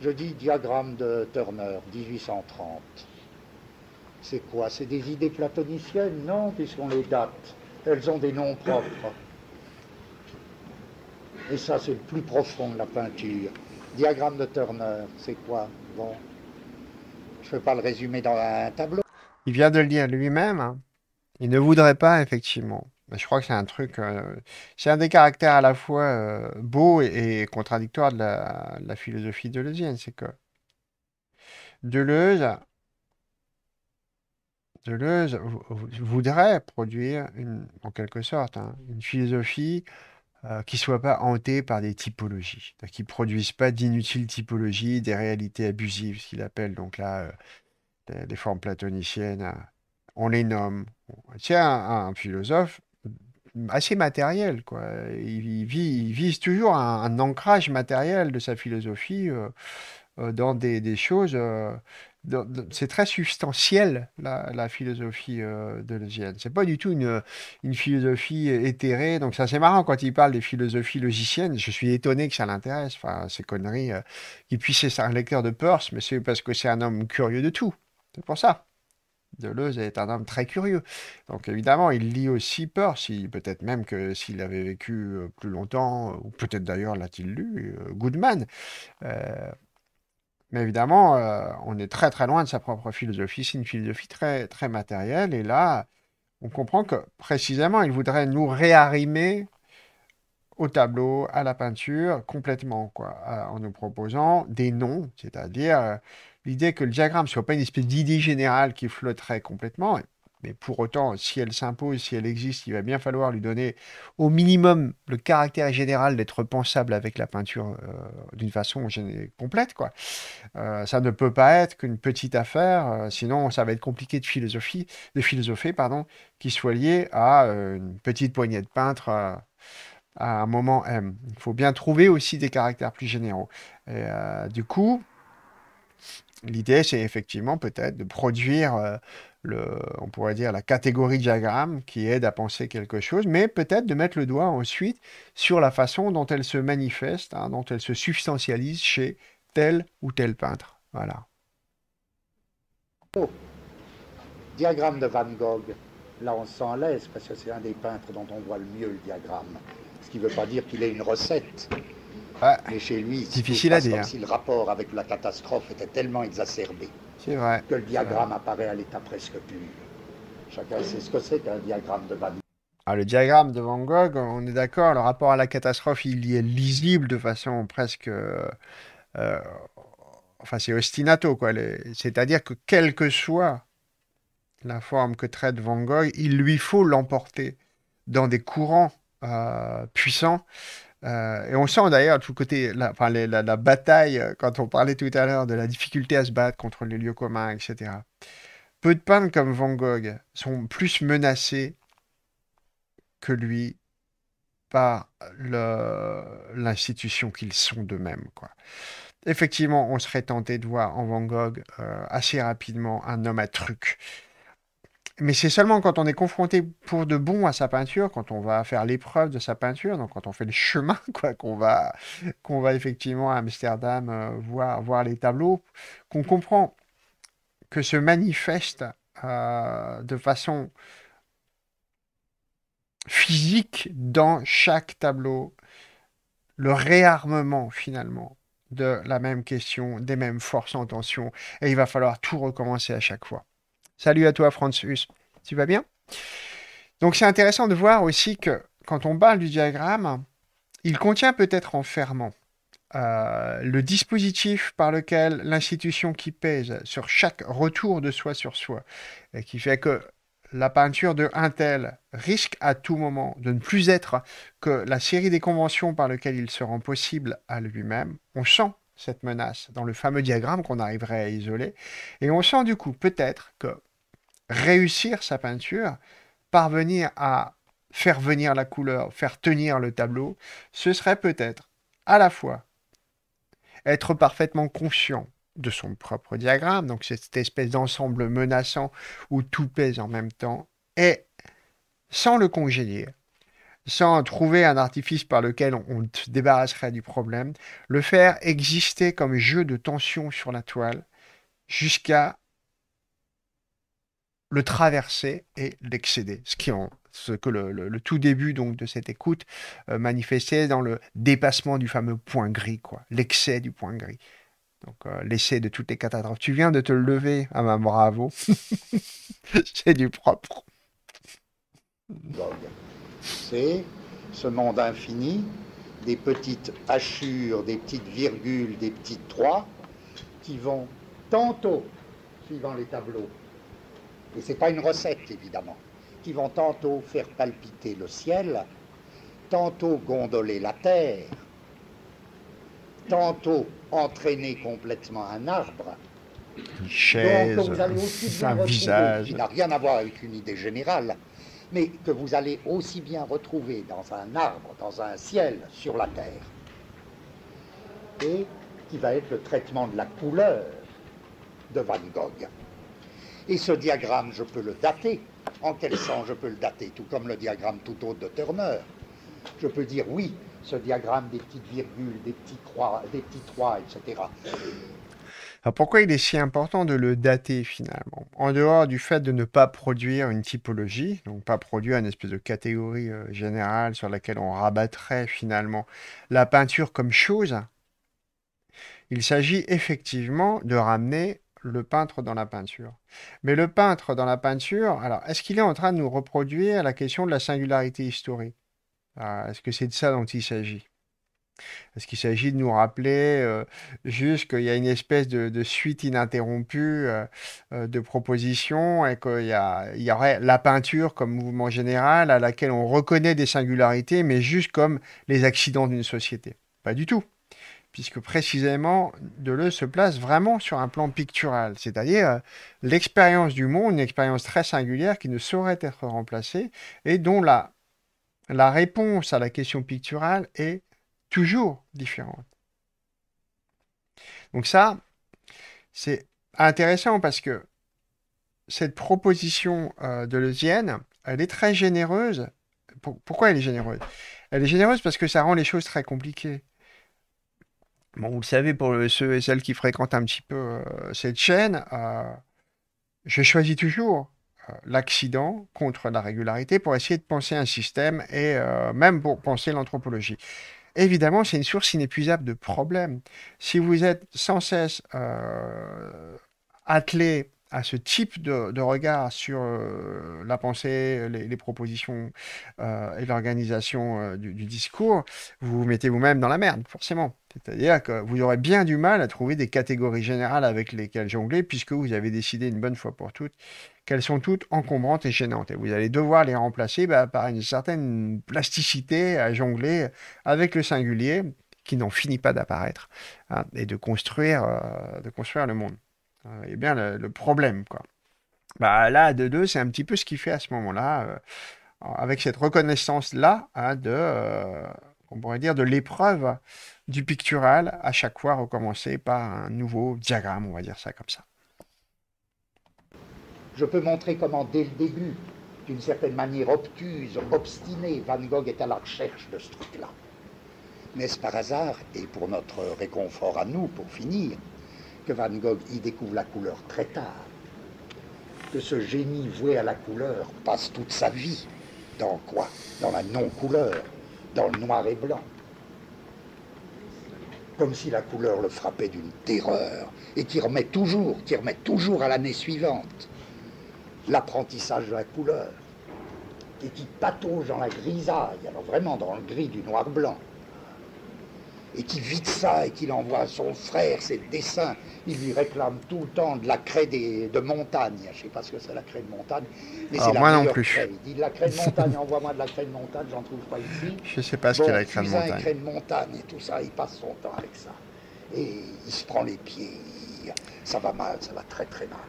Je dis diagramme de Turner, 1830. C'est quoi C'est des idées platoniciennes Non, puisqu'on les date. Elles ont des noms propres. Et ça, c'est le plus profond de la peinture. Diagramme de Turner, c'est quoi Bon, je ne peux pas le résumer dans un tableau. Il vient de le dire lui-même. Hein. Il ne voudrait pas, effectivement. Mais je crois que c'est un truc. Euh, c'est un des caractères à la fois euh, beau et, contradictoire de la, de la philosophie deleuzienne. C'est que Deleuze, voudrait produire, une, en quelque sorte, hein, une philosophie euh, qui ne soient pas hantés par des typologies, qui ne produisent pas d'inutiles typologies, des réalités abusives, ce qu'il appelle donc là euh, des, formes platoniciennes. Euh, on les nomme. C'est un, philosophe assez matériel, quoi. Il, vit, il vise toujours un, ancrage matériel de sa philosophie dans des, des choses c'est très substantiel la, la philosophie euh, Ce C'est pas du tout une, philosophie éthérée. Donc ça c'est marrant quand il parle des philosophies logiciennes. Je suis étonné que ça l'intéresse. Enfin ces conneries. Euh, qu'il puisse c'est un lecteur de Peirce, mais c'est parce que c'est un homme curieux de tout. C'est pour ça. Deleuze est un homme très curieux. Donc évidemment, il lit aussi peur, peut-être même que s'il avait vécu euh, plus longtemps, euh, ou peut-être d'ailleurs l'a-t-il lu, Goodman. Mais évidemment, euh, on est très très loin de sa propre philosophie. C'est une philosophie très très matérielle. Et là, on comprend que précisément, il voudrait nous réarrimer au tableau, à la peinture, complètement, quoi, en nous proposant des noms, c'est-à-dire euh, l'idée que le diagramme soit pas une espèce d'idée générale qui flotterait complètement. Mais pour autant, si elle s'impose, si elle existe, il va bien falloir lui donner au minimum le caractère général d'être pensable avec la peinture euh, d'une façon complète. Quoi. Euh, ça ne peut pas être qu'une petite affaire, euh, sinon ça va être compliqué de, philosophie, de philosopher pardon, qui soit lié à une petite poignée de peintres à un moment M. Il faut bien trouver aussi des caractères plus généraux. du coup, l'idée, c'est effectivement peut-être de produire on pourrait dire, la catégorie diagramme qui aide à penser quelque chose, mais peut-être de mettre le doigt ensuite sur la façon dont elle se manifeste, hein, dont elle se substantialise chez tel ou tel peintre. Voilà. Oh. Diagramme de Van Gogh. Là, on s'en laisse parce que c'est un des peintres dont on voit le mieux le diagramme. Ce qui ne veut pas dire qu'il ait une recette. Ouais. chez lui, difficile à dire. si le rapport avec la catastrophe était tellement exacerbé que le diagramme apparaît à l'état presque pur. Chacun sait ce que c'est qu'un diagramme de Van Gogh. Ah, le diagramme de Van Gogh, on est d'accord, le rapport à la catastrophe, il y est lisible de façon presque. Euh, euh, enfin, c'est ostinato, quoi. C'est-à-dire que quelle que soit la forme que traite Van Gogh, il lui faut l'emporter dans des courants euh, puissants euh, et on sent d'ailleurs tout le côté, la, enfin, la, bataille, euh, quand on parlait tout à l'heure de la difficulté à se battre contre les lieux communs, etc. Peu de peintres comme Van Gogh sont plus menacés que lui par l'institution qu'ils sont d'eux-mêmes. Effectivement, on serait tenté de voir en Van Gogh euh, assez rapidement un homme à truc mais c'est seulement quand on est confronté pour de bon à sa peinture, quand on va faire l'épreuve de sa peinture, donc quand on fait le chemin, (laughs) quoi, qu'on va, qu'on va effectivement à Amsterdam euh, voir, voir les tableaux, qu'on comprend que se manifeste euh, de façon physique dans chaque tableau le réarmement finalement de la même question, des mêmes forces en tension, et il va falloir tout recommencer à chaque fois. Salut à toi, Francis. Tu vas bien Donc, c'est intéressant de voir aussi que quand on parle du diagramme, il contient peut-être en fermant euh, le dispositif par lequel l'institution qui pèse sur chaque retour de soi sur soi, et qui fait que la peinture de un tel risque à tout moment de ne plus être que la série des conventions par lesquelles il se rend possible à lui-même, on sent cette menace dans le fameux diagramme qu'on arriverait à isoler. Et on sent du coup peut-être que réussir sa peinture, parvenir à faire venir la couleur, faire tenir le tableau, ce serait peut-être à la fois être parfaitement conscient de son propre diagramme, donc cette espèce d'ensemble menaçant où tout pèse en même temps, et sans le congédier, sans trouver un artifice par lequel on se débarrasserait du problème, le faire exister comme jeu de tension sur la toile jusqu'à le traverser et l'excéder, ce qui en ce que le, tout début donc de cette écoute euh, manifestait dans le dépassement du fameux point gris, quoi, l'excès du point gris. Donc euh, l'essai de toutes les catastrophes. Tu viens de te lever, ah ma ben, bravo, (laughs) c'est du propre c'est ce monde infini, des petites hachures, des petites virgules, des petites trois, qui vont tantôt, suivant les tableaux, et ce n'est pas une recette évidemment, qui vont tantôt faire palpiter le ciel, tantôt gondoler la terre, tantôt entraîner complètement un arbre, une chaise, un visage. Qui n'a rien à voir avec une idée générale mais que vous allez aussi bien retrouver dans un arbre, dans un ciel, sur la terre, et qui va être le traitement de la couleur de Van Gogh. Et ce diagramme, je peux le dater. En quel sens je peux le dater Tout comme le diagramme tout autre de Turner. Je peux dire oui, ce diagramme des petites virgules, des petits croix, des petits trois, etc. Alors pourquoi il est si important de le dater finalement En dehors du fait de ne pas produire une typologie, donc pas produire une espèce de catégorie euh, générale sur laquelle on rabattrait finalement la peinture comme chose, il s'agit effectivement de ramener le peintre dans la peinture. Mais le peintre dans la peinture, alors est-ce qu'il est en train de nous reproduire la question de la singularité historique euh, Est-ce que c'est de ça dont il s'agit parce qu'il s'agit de nous rappeler euh, juste qu'il y a une espèce de, suite ininterrompue euh, euh, de propositions et qu'il y, a- il y aurait la peinture comme mouvement général à laquelle on reconnaît des singularités, mais juste comme les accidents d'une société. Pas du tout, puisque précisément Deleuze se place vraiment sur un plan pictural, c'est-à-dire l'expérience du monde, une expérience très singulière qui ne saurait être remplacée et dont la, la réponse à la question picturale est toujours différente. Donc ça, c'est intéressant parce que cette proposition euh, de Leusienne, elle est très généreuse. pourquoi elle est généreuse Elle est généreuse parce que ça rend les choses très compliquées. Bon, vous le savez, pour ceux et celles qui fréquentent un petit peu euh, cette chaîne, euh, je choisis toujours l'accident contre la régularité pour essayer de penser un système et même pour penser l'anthropologie. Évidemment, c'est une source inépuisable de problèmes. Si vous êtes sans cesse euh, attelé à ce type de, regard sur euh, la pensée, les, propositions euh, et l'organisation du, du discours, vous vous mettez vous-même dans la merde, forcément. C'est-à-dire que vous aurez bien du mal à trouver des catégories générales avec lesquelles jongler, puisque vous avez décidé une bonne fois pour toutes qu'elles sont toutes encombrantes et gênantes. Et vous allez devoir les remplacer bah, par une certaine plasticité à jongler avec le singulier, qui n'en finit pas d'apparaître, hein, et de construire, euh, de construire le monde. Et euh, eh bien, le, problème, quoi. Bah, là, de deux, c'est un petit peu ce qui fait à ce moment-là, euh, avec cette reconnaissance-là hein, de on pourrait dire, de l'épreuve du pictural, à chaque fois recommencer par un nouveau diagramme, on va dire ça comme ça. Je peux montrer comment, dès le début, d'une certaine manière obtuse, obstinée, Van Gogh est à la recherche de ce truc-là. mais ce par hasard, et pour notre réconfort à nous, pour finir, que Van Gogh y découvre la couleur très tard, que ce génie voué à la couleur passe toute sa vie dans quoi Dans la non-couleur dans le noir et blanc, comme si la couleur le frappait d'une terreur, et qui remet toujours, qui remet toujours à l'année suivante l'apprentissage de la couleur, et qui patauge dans la grisaille, alors vraiment dans le gris du noir-blanc et qui vide ça et qu'il envoie à son frère ses dessins. Il lui réclame tout le temps de la craie de montagne. Je ne sais pas ce que c'est la craie de montagne. Mais c'est la moi non plus. Il dit la craie de montagne, envoie-moi de la craie de montagne, j'en trouve pas ici. Je ne sais pas ce qu'il qu'est la craie de montagne. et tout ça, il passe son temps avec ça. Et il se prend les pieds, ça va mal, ça va très très mal.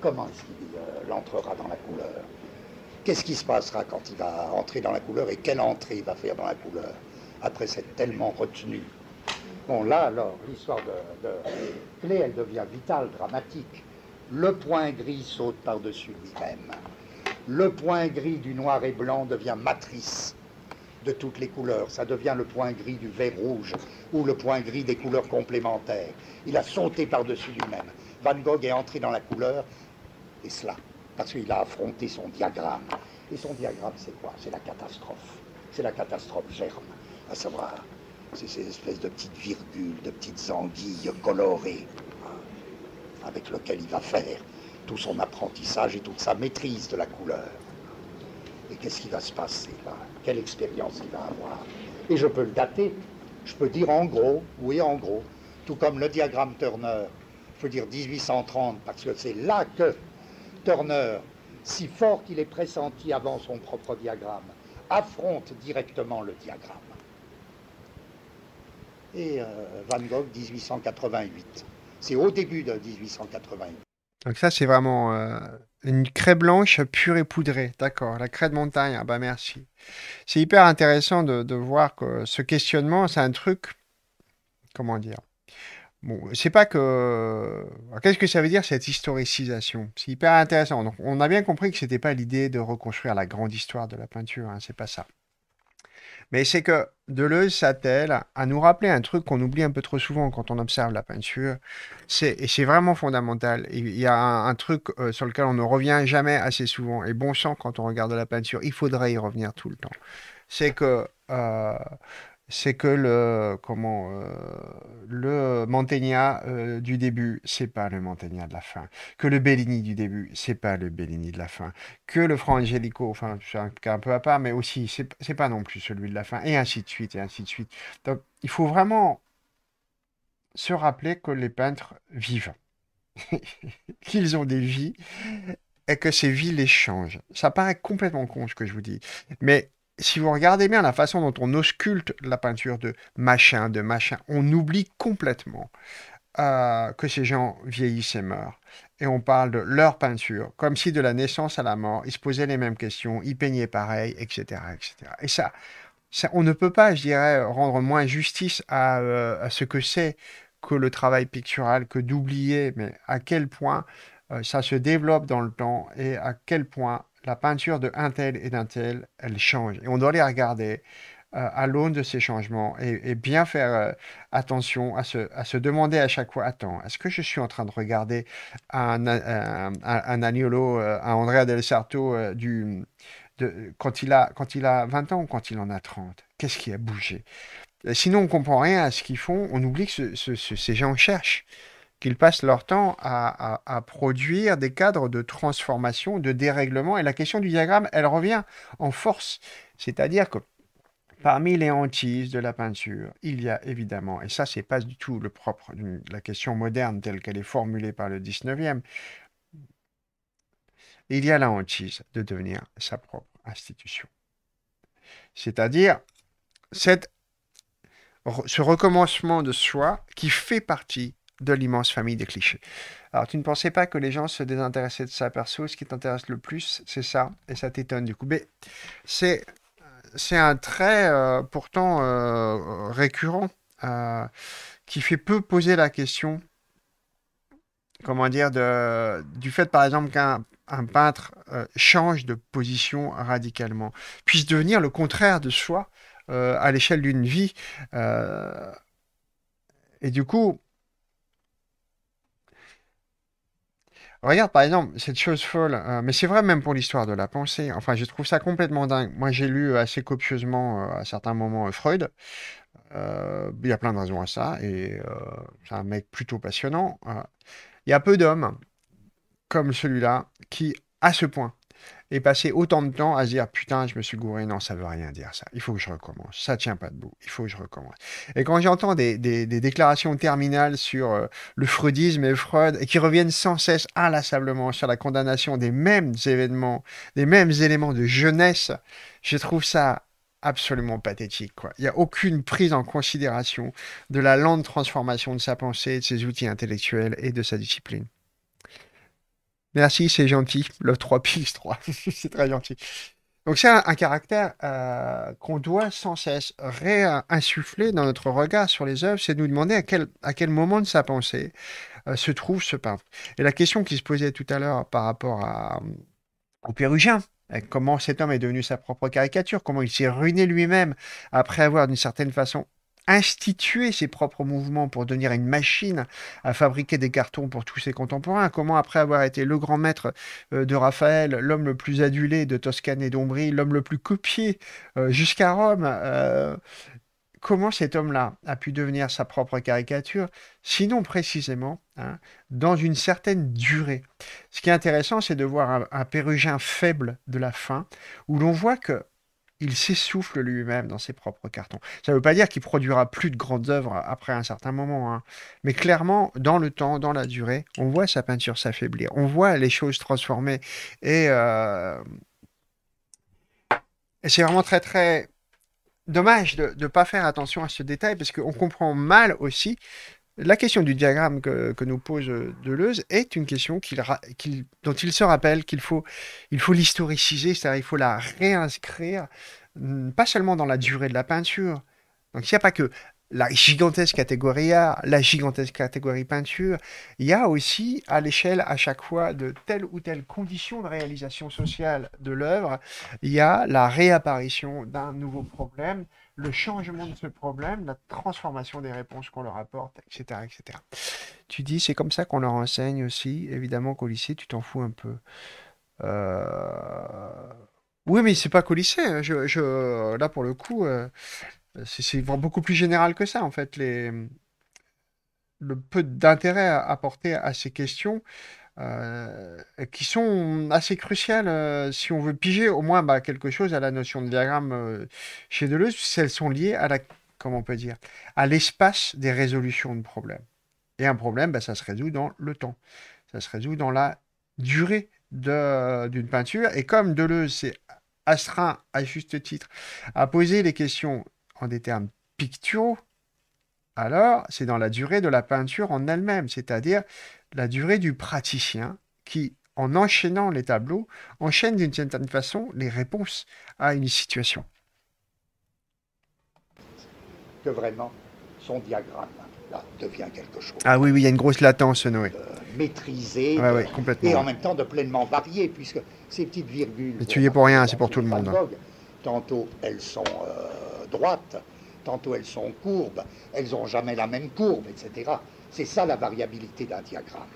Comment est-ce qu'il euh, entrera dans la couleur Qu'est-ce qui se passera quand il va entrer dans la couleur et quelle entrée il va faire dans la couleur après s'être tellement retenu Bon, là, alors, l'histoire de, de Clé, elle devient vitale, dramatique. Le point gris saute par-dessus lui-même. Le point gris du noir et blanc devient matrice de toutes les couleurs. Ça devient le point gris du vert rouge ou le point gris des couleurs complémentaires. Il a sauté par-dessus lui-même. Van Gogh est entré dans la couleur, et cela, parce qu'il a affronté son diagramme. Et son diagramme, c'est quoi C'est la catastrophe. C'est la catastrophe germe, à savoir c'est ces espèces de petites virgules, de petites anguilles colorées, avec lesquelles il va faire tout son apprentissage et toute sa maîtrise de la couleur. Et qu'est-ce qui va se passer là Quelle expérience il va avoir Et je peux le dater. Je peux dire en gros, oui en gros, tout comme le diagramme Turner. Je peux dire 1830 parce que c'est là que Turner, si fort qu'il est pressenti avant son propre diagramme, affronte directement le diagramme et euh, Van Gogh 1888. C'est au début de 1888. Donc ça, c'est vraiment euh, une craie blanche pure et poudrée. D'accord, la craie de montagne, ah bah merci. C'est hyper intéressant de, voir que ce questionnement, c'est un truc, comment dire Bon, c'est pas que... Qu'est-ce que ça veut dire cette historicisation C'est hyper intéressant. Donc, on a bien compris que c'était pas l'idée de reconstruire la grande histoire de la peinture, hein, c'est pas ça. Mais c'est que Deleuze s'attelle à nous rappeler un truc qu'on oublie un peu trop souvent quand on observe la peinture. C'est, et c'est vraiment fondamental. Il y a un, truc euh, sur lequel on ne revient jamais assez souvent. Et bon sang, quand on regarde la peinture, il faudrait y revenir tout le temps. C'est que euh, c'est que le comment euh, le Mantegna euh, du début, c'est pas le Mantegna de la fin. Que le Bellini du début, c'est pas le Bellini de la fin. Que le Fra Angelico, enfin c'est un cas un peu à part, mais aussi c'est pas non plus celui de la fin, et ainsi de suite, et ainsi de suite. Donc il faut vraiment se rappeler que les peintres vivent, (laughs) qu'ils ont des vies et que ces vies les changent. Ça paraît complètement con ce que je vous dis, mais si vous regardez bien la façon dont on ausculte la peinture de machin, de machin, on oublie complètement euh, que ces gens vieillissent et meurent. Et on parle de leur peinture, comme si de la naissance à la mort, ils se posaient les mêmes questions, ils peignaient pareil, etc. etc. Et ça, on ne peut pas, je dirais, rendre moins justice euh, à, ce que c'est que le travail pictural, que d'oublier, mais à quel point euh, ça se développe dans le temps et à quel point la peinture de un tel et d'un tel, elle change. Et on doit les regarder euh, à l'aune de ces changements et, bien faire euh, attention à se, demander à chaque fois, attends, est-ce que je suis en train de regarder un, un, Agnolo, euh, un Andrea del Sarto du, de, quand, il a, quand il a 20 ans ou quand il en a 30 Qu'est-ce qui a bougé Sinon, on comprend rien à ce qu'ils font, on oublie que ce, ces gens cherchent qu'ils passent leur temps à, produire des cadres de transformation, de dérèglement. Et la question du diagramme, elle revient en force. C'est-à-dire que parmi les hantises de la peinture, il y a évidemment, et ça, c'est pas du tout le propre de la question moderne telle qu'elle est formulée par le 19e, il y a la hantise de devenir sa propre institution. C'est-à-dire cette, ce recommencement de soi qui fait partie de l'immense famille des clichés. Alors, tu ne pensais pas que les gens se désintéressaient de ça perso. Ce qui t'intéresse le plus, c'est ça. Et ça t'étonne du coup. Mais c'est, c'est un trait euh, pourtant euh, récurrent euh, qui fait peu poser la question, comment dire, du fait par exemple qu'un peintre change de position radicalement, puisse devenir le contraire de soi à l'échelle d'une vie. et du coup, Regarde par exemple cette chose folle, euh, mais c'est vrai même pour l'histoire de la pensée. Enfin, je trouve ça complètement dingue. Moi, j'ai lu euh, assez copieusement euh, à certains moments Freud. Il y a plein de raisons à ça, et c'est un mec plutôt passionnant. Il y a peu d'hommes comme celui-là qui, à ce point, et passer autant de temps à se dire putain, je me suis gouré, non, ça veut rien dire ça. Il faut que je recommence. Ça tient pas debout. Il faut que je recommence. Et quand j'entends des, déclarations terminales sur euh, le freudisme et Freud et qui reviennent sans cesse inlassablement sur la condamnation des mêmes événements, des mêmes éléments de jeunesse, je trouve ça absolument pathétique. Quoi. Il n'y a aucune prise en considération de la lente transformation de sa pensée, de ses outils intellectuels et de sa discipline. Merci, c'est gentil. Le 3 (laughs) plus 3. c'est très gentil. Donc c'est un, caractère euh, qu'on doit sans cesse réinsuffler dans notre regard sur les œuvres, c'est de nous demander à quel, moment de sa pensée euh, se trouve ce peintre. Et la question qui se posait tout à l'heure par rapport à, au Pérugien, euh, comment cet homme est devenu sa propre caricature, comment il s'est ruiné lui-même après avoir d'une certaine façon instituer ses propres mouvements pour devenir une machine à fabriquer des cartons pour tous ses contemporains Comment, après avoir été le grand maître euh, de Raphaël, l'homme le plus adulé de Toscane et d'Ombrie, l'homme le plus copié euh, jusqu'à Rome, euh, comment cet homme-là a pu devenir sa propre caricature, sinon précisément hein, dans une certaine durée. Ce qui est intéressant, c'est de voir un, un Pérugin faible de la fin, où l'on voit que il s'essouffle lui-même dans ses propres cartons. Ça ne veut pas dire qu'il produira plus de grandes œuvres après un certain moment, hein. mais clairement, dans le temps, dans la durée, on voit sa peinture s'affaiblir, on voit les choses transformer, et, et euh, c'est vraiment très très dommage de ne pas faire attention à ce détail, parce qu'on comprend mal aussi la question du diagramme que, nous pose euh, Deleuze est une question qu'il dont il se rappelle qu'il faut l'historiciser, il c'est-à-dire il faut la réinscrire, mm, pas seulement dans la durée de la peinture. Donc il n'y a pas que la gigantesque catégorie art, la gigantesque catégorie peinture, il y a aussi à l'échelle à chaque fois de telle ou telle condition de réalisation sociale de l'œuvre, il y a la réapparition d'un nouveau problème, le changement de ce problème, la transformation des réponses qu'on leur apporte, etc. etc. Tu dis, c'est comme ça qu'on leur enseigne aussi. Évidemment qu'au lycée, tu t'en fous un peu. Euh, oui, mais c'est pas qu'au lycée. Hein. Là, pour le coup, euh, c'est beaucoup plus général que ça, en fait. Le peu d'intérêt apporté à ces questions euh, qui sont assez cruciales euh, si on veut piger au moins bah, quelque chose à la notion de diagramme euh, chez Deleuze, celles sont liées à la, comment on peut dire, à l'espace des résolutions de problèmes. Et un problème, bah, ça se résout dans le temps, ça se résout dans la durée d'une peinture. Et comme Deleuze s'est astreint, à juste titre, à poser les questions en des termes picturaux, alors c'est dans la durée de la peinture en elle-même, c'est-à-dire la durée du praticien qui, en enchaînant les tableaux, enchaîne d'une certaine façon les réponses à une situation. Que vraiment, son diagramme devient quelque chose. Ah oui, oui, il y a une grosse latence, Noé. De euh, maîtriser et en même temps de pleinement varier, puisque ces petites virgules. Mais tu y es pour rien, c'est pour tout le monde. Tantôt elles sont euh, droites, tantôt elles sont courbes, elles n'ont jamais la même courbe, etc. C'est ça la variabilité d'un diagramme.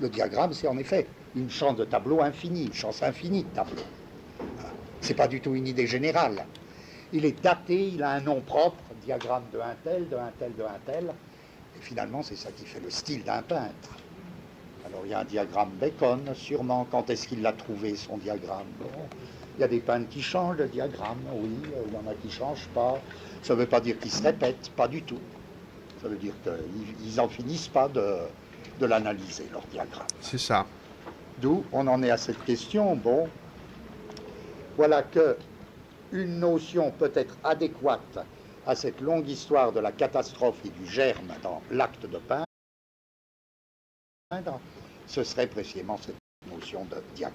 Le diagramme, c'est en effet une chance de tableau infinie, une chance infinie de tableau. n'est pas du tout une idée générale. Il est daté, il a un nom propre, diagramme de un tel, de un tel, de un tel. Et finalement, c'est ça qui fait le style d'un peintre. Alors il y a un diagramme Bacon, sûrement. Quand est-ce qu'il l'a trouvé, son diagramme Il y a des peintres qui changent de diagramme, oui. Il y en a qui ne changent pas. Ça ne veut pas dire qu'ils se répètent, pas du tout. Ça veut dire qu'ils n'en finissent pas de, l'analyser, leur diagramme. C'est ça. D'où on en est à cette question. Bon, voilà que une notion peut être adéquate à cette longue histoire de la catastrophe et du germe dans l'acte de peindre, ce serait précisément cette notion de diagramme.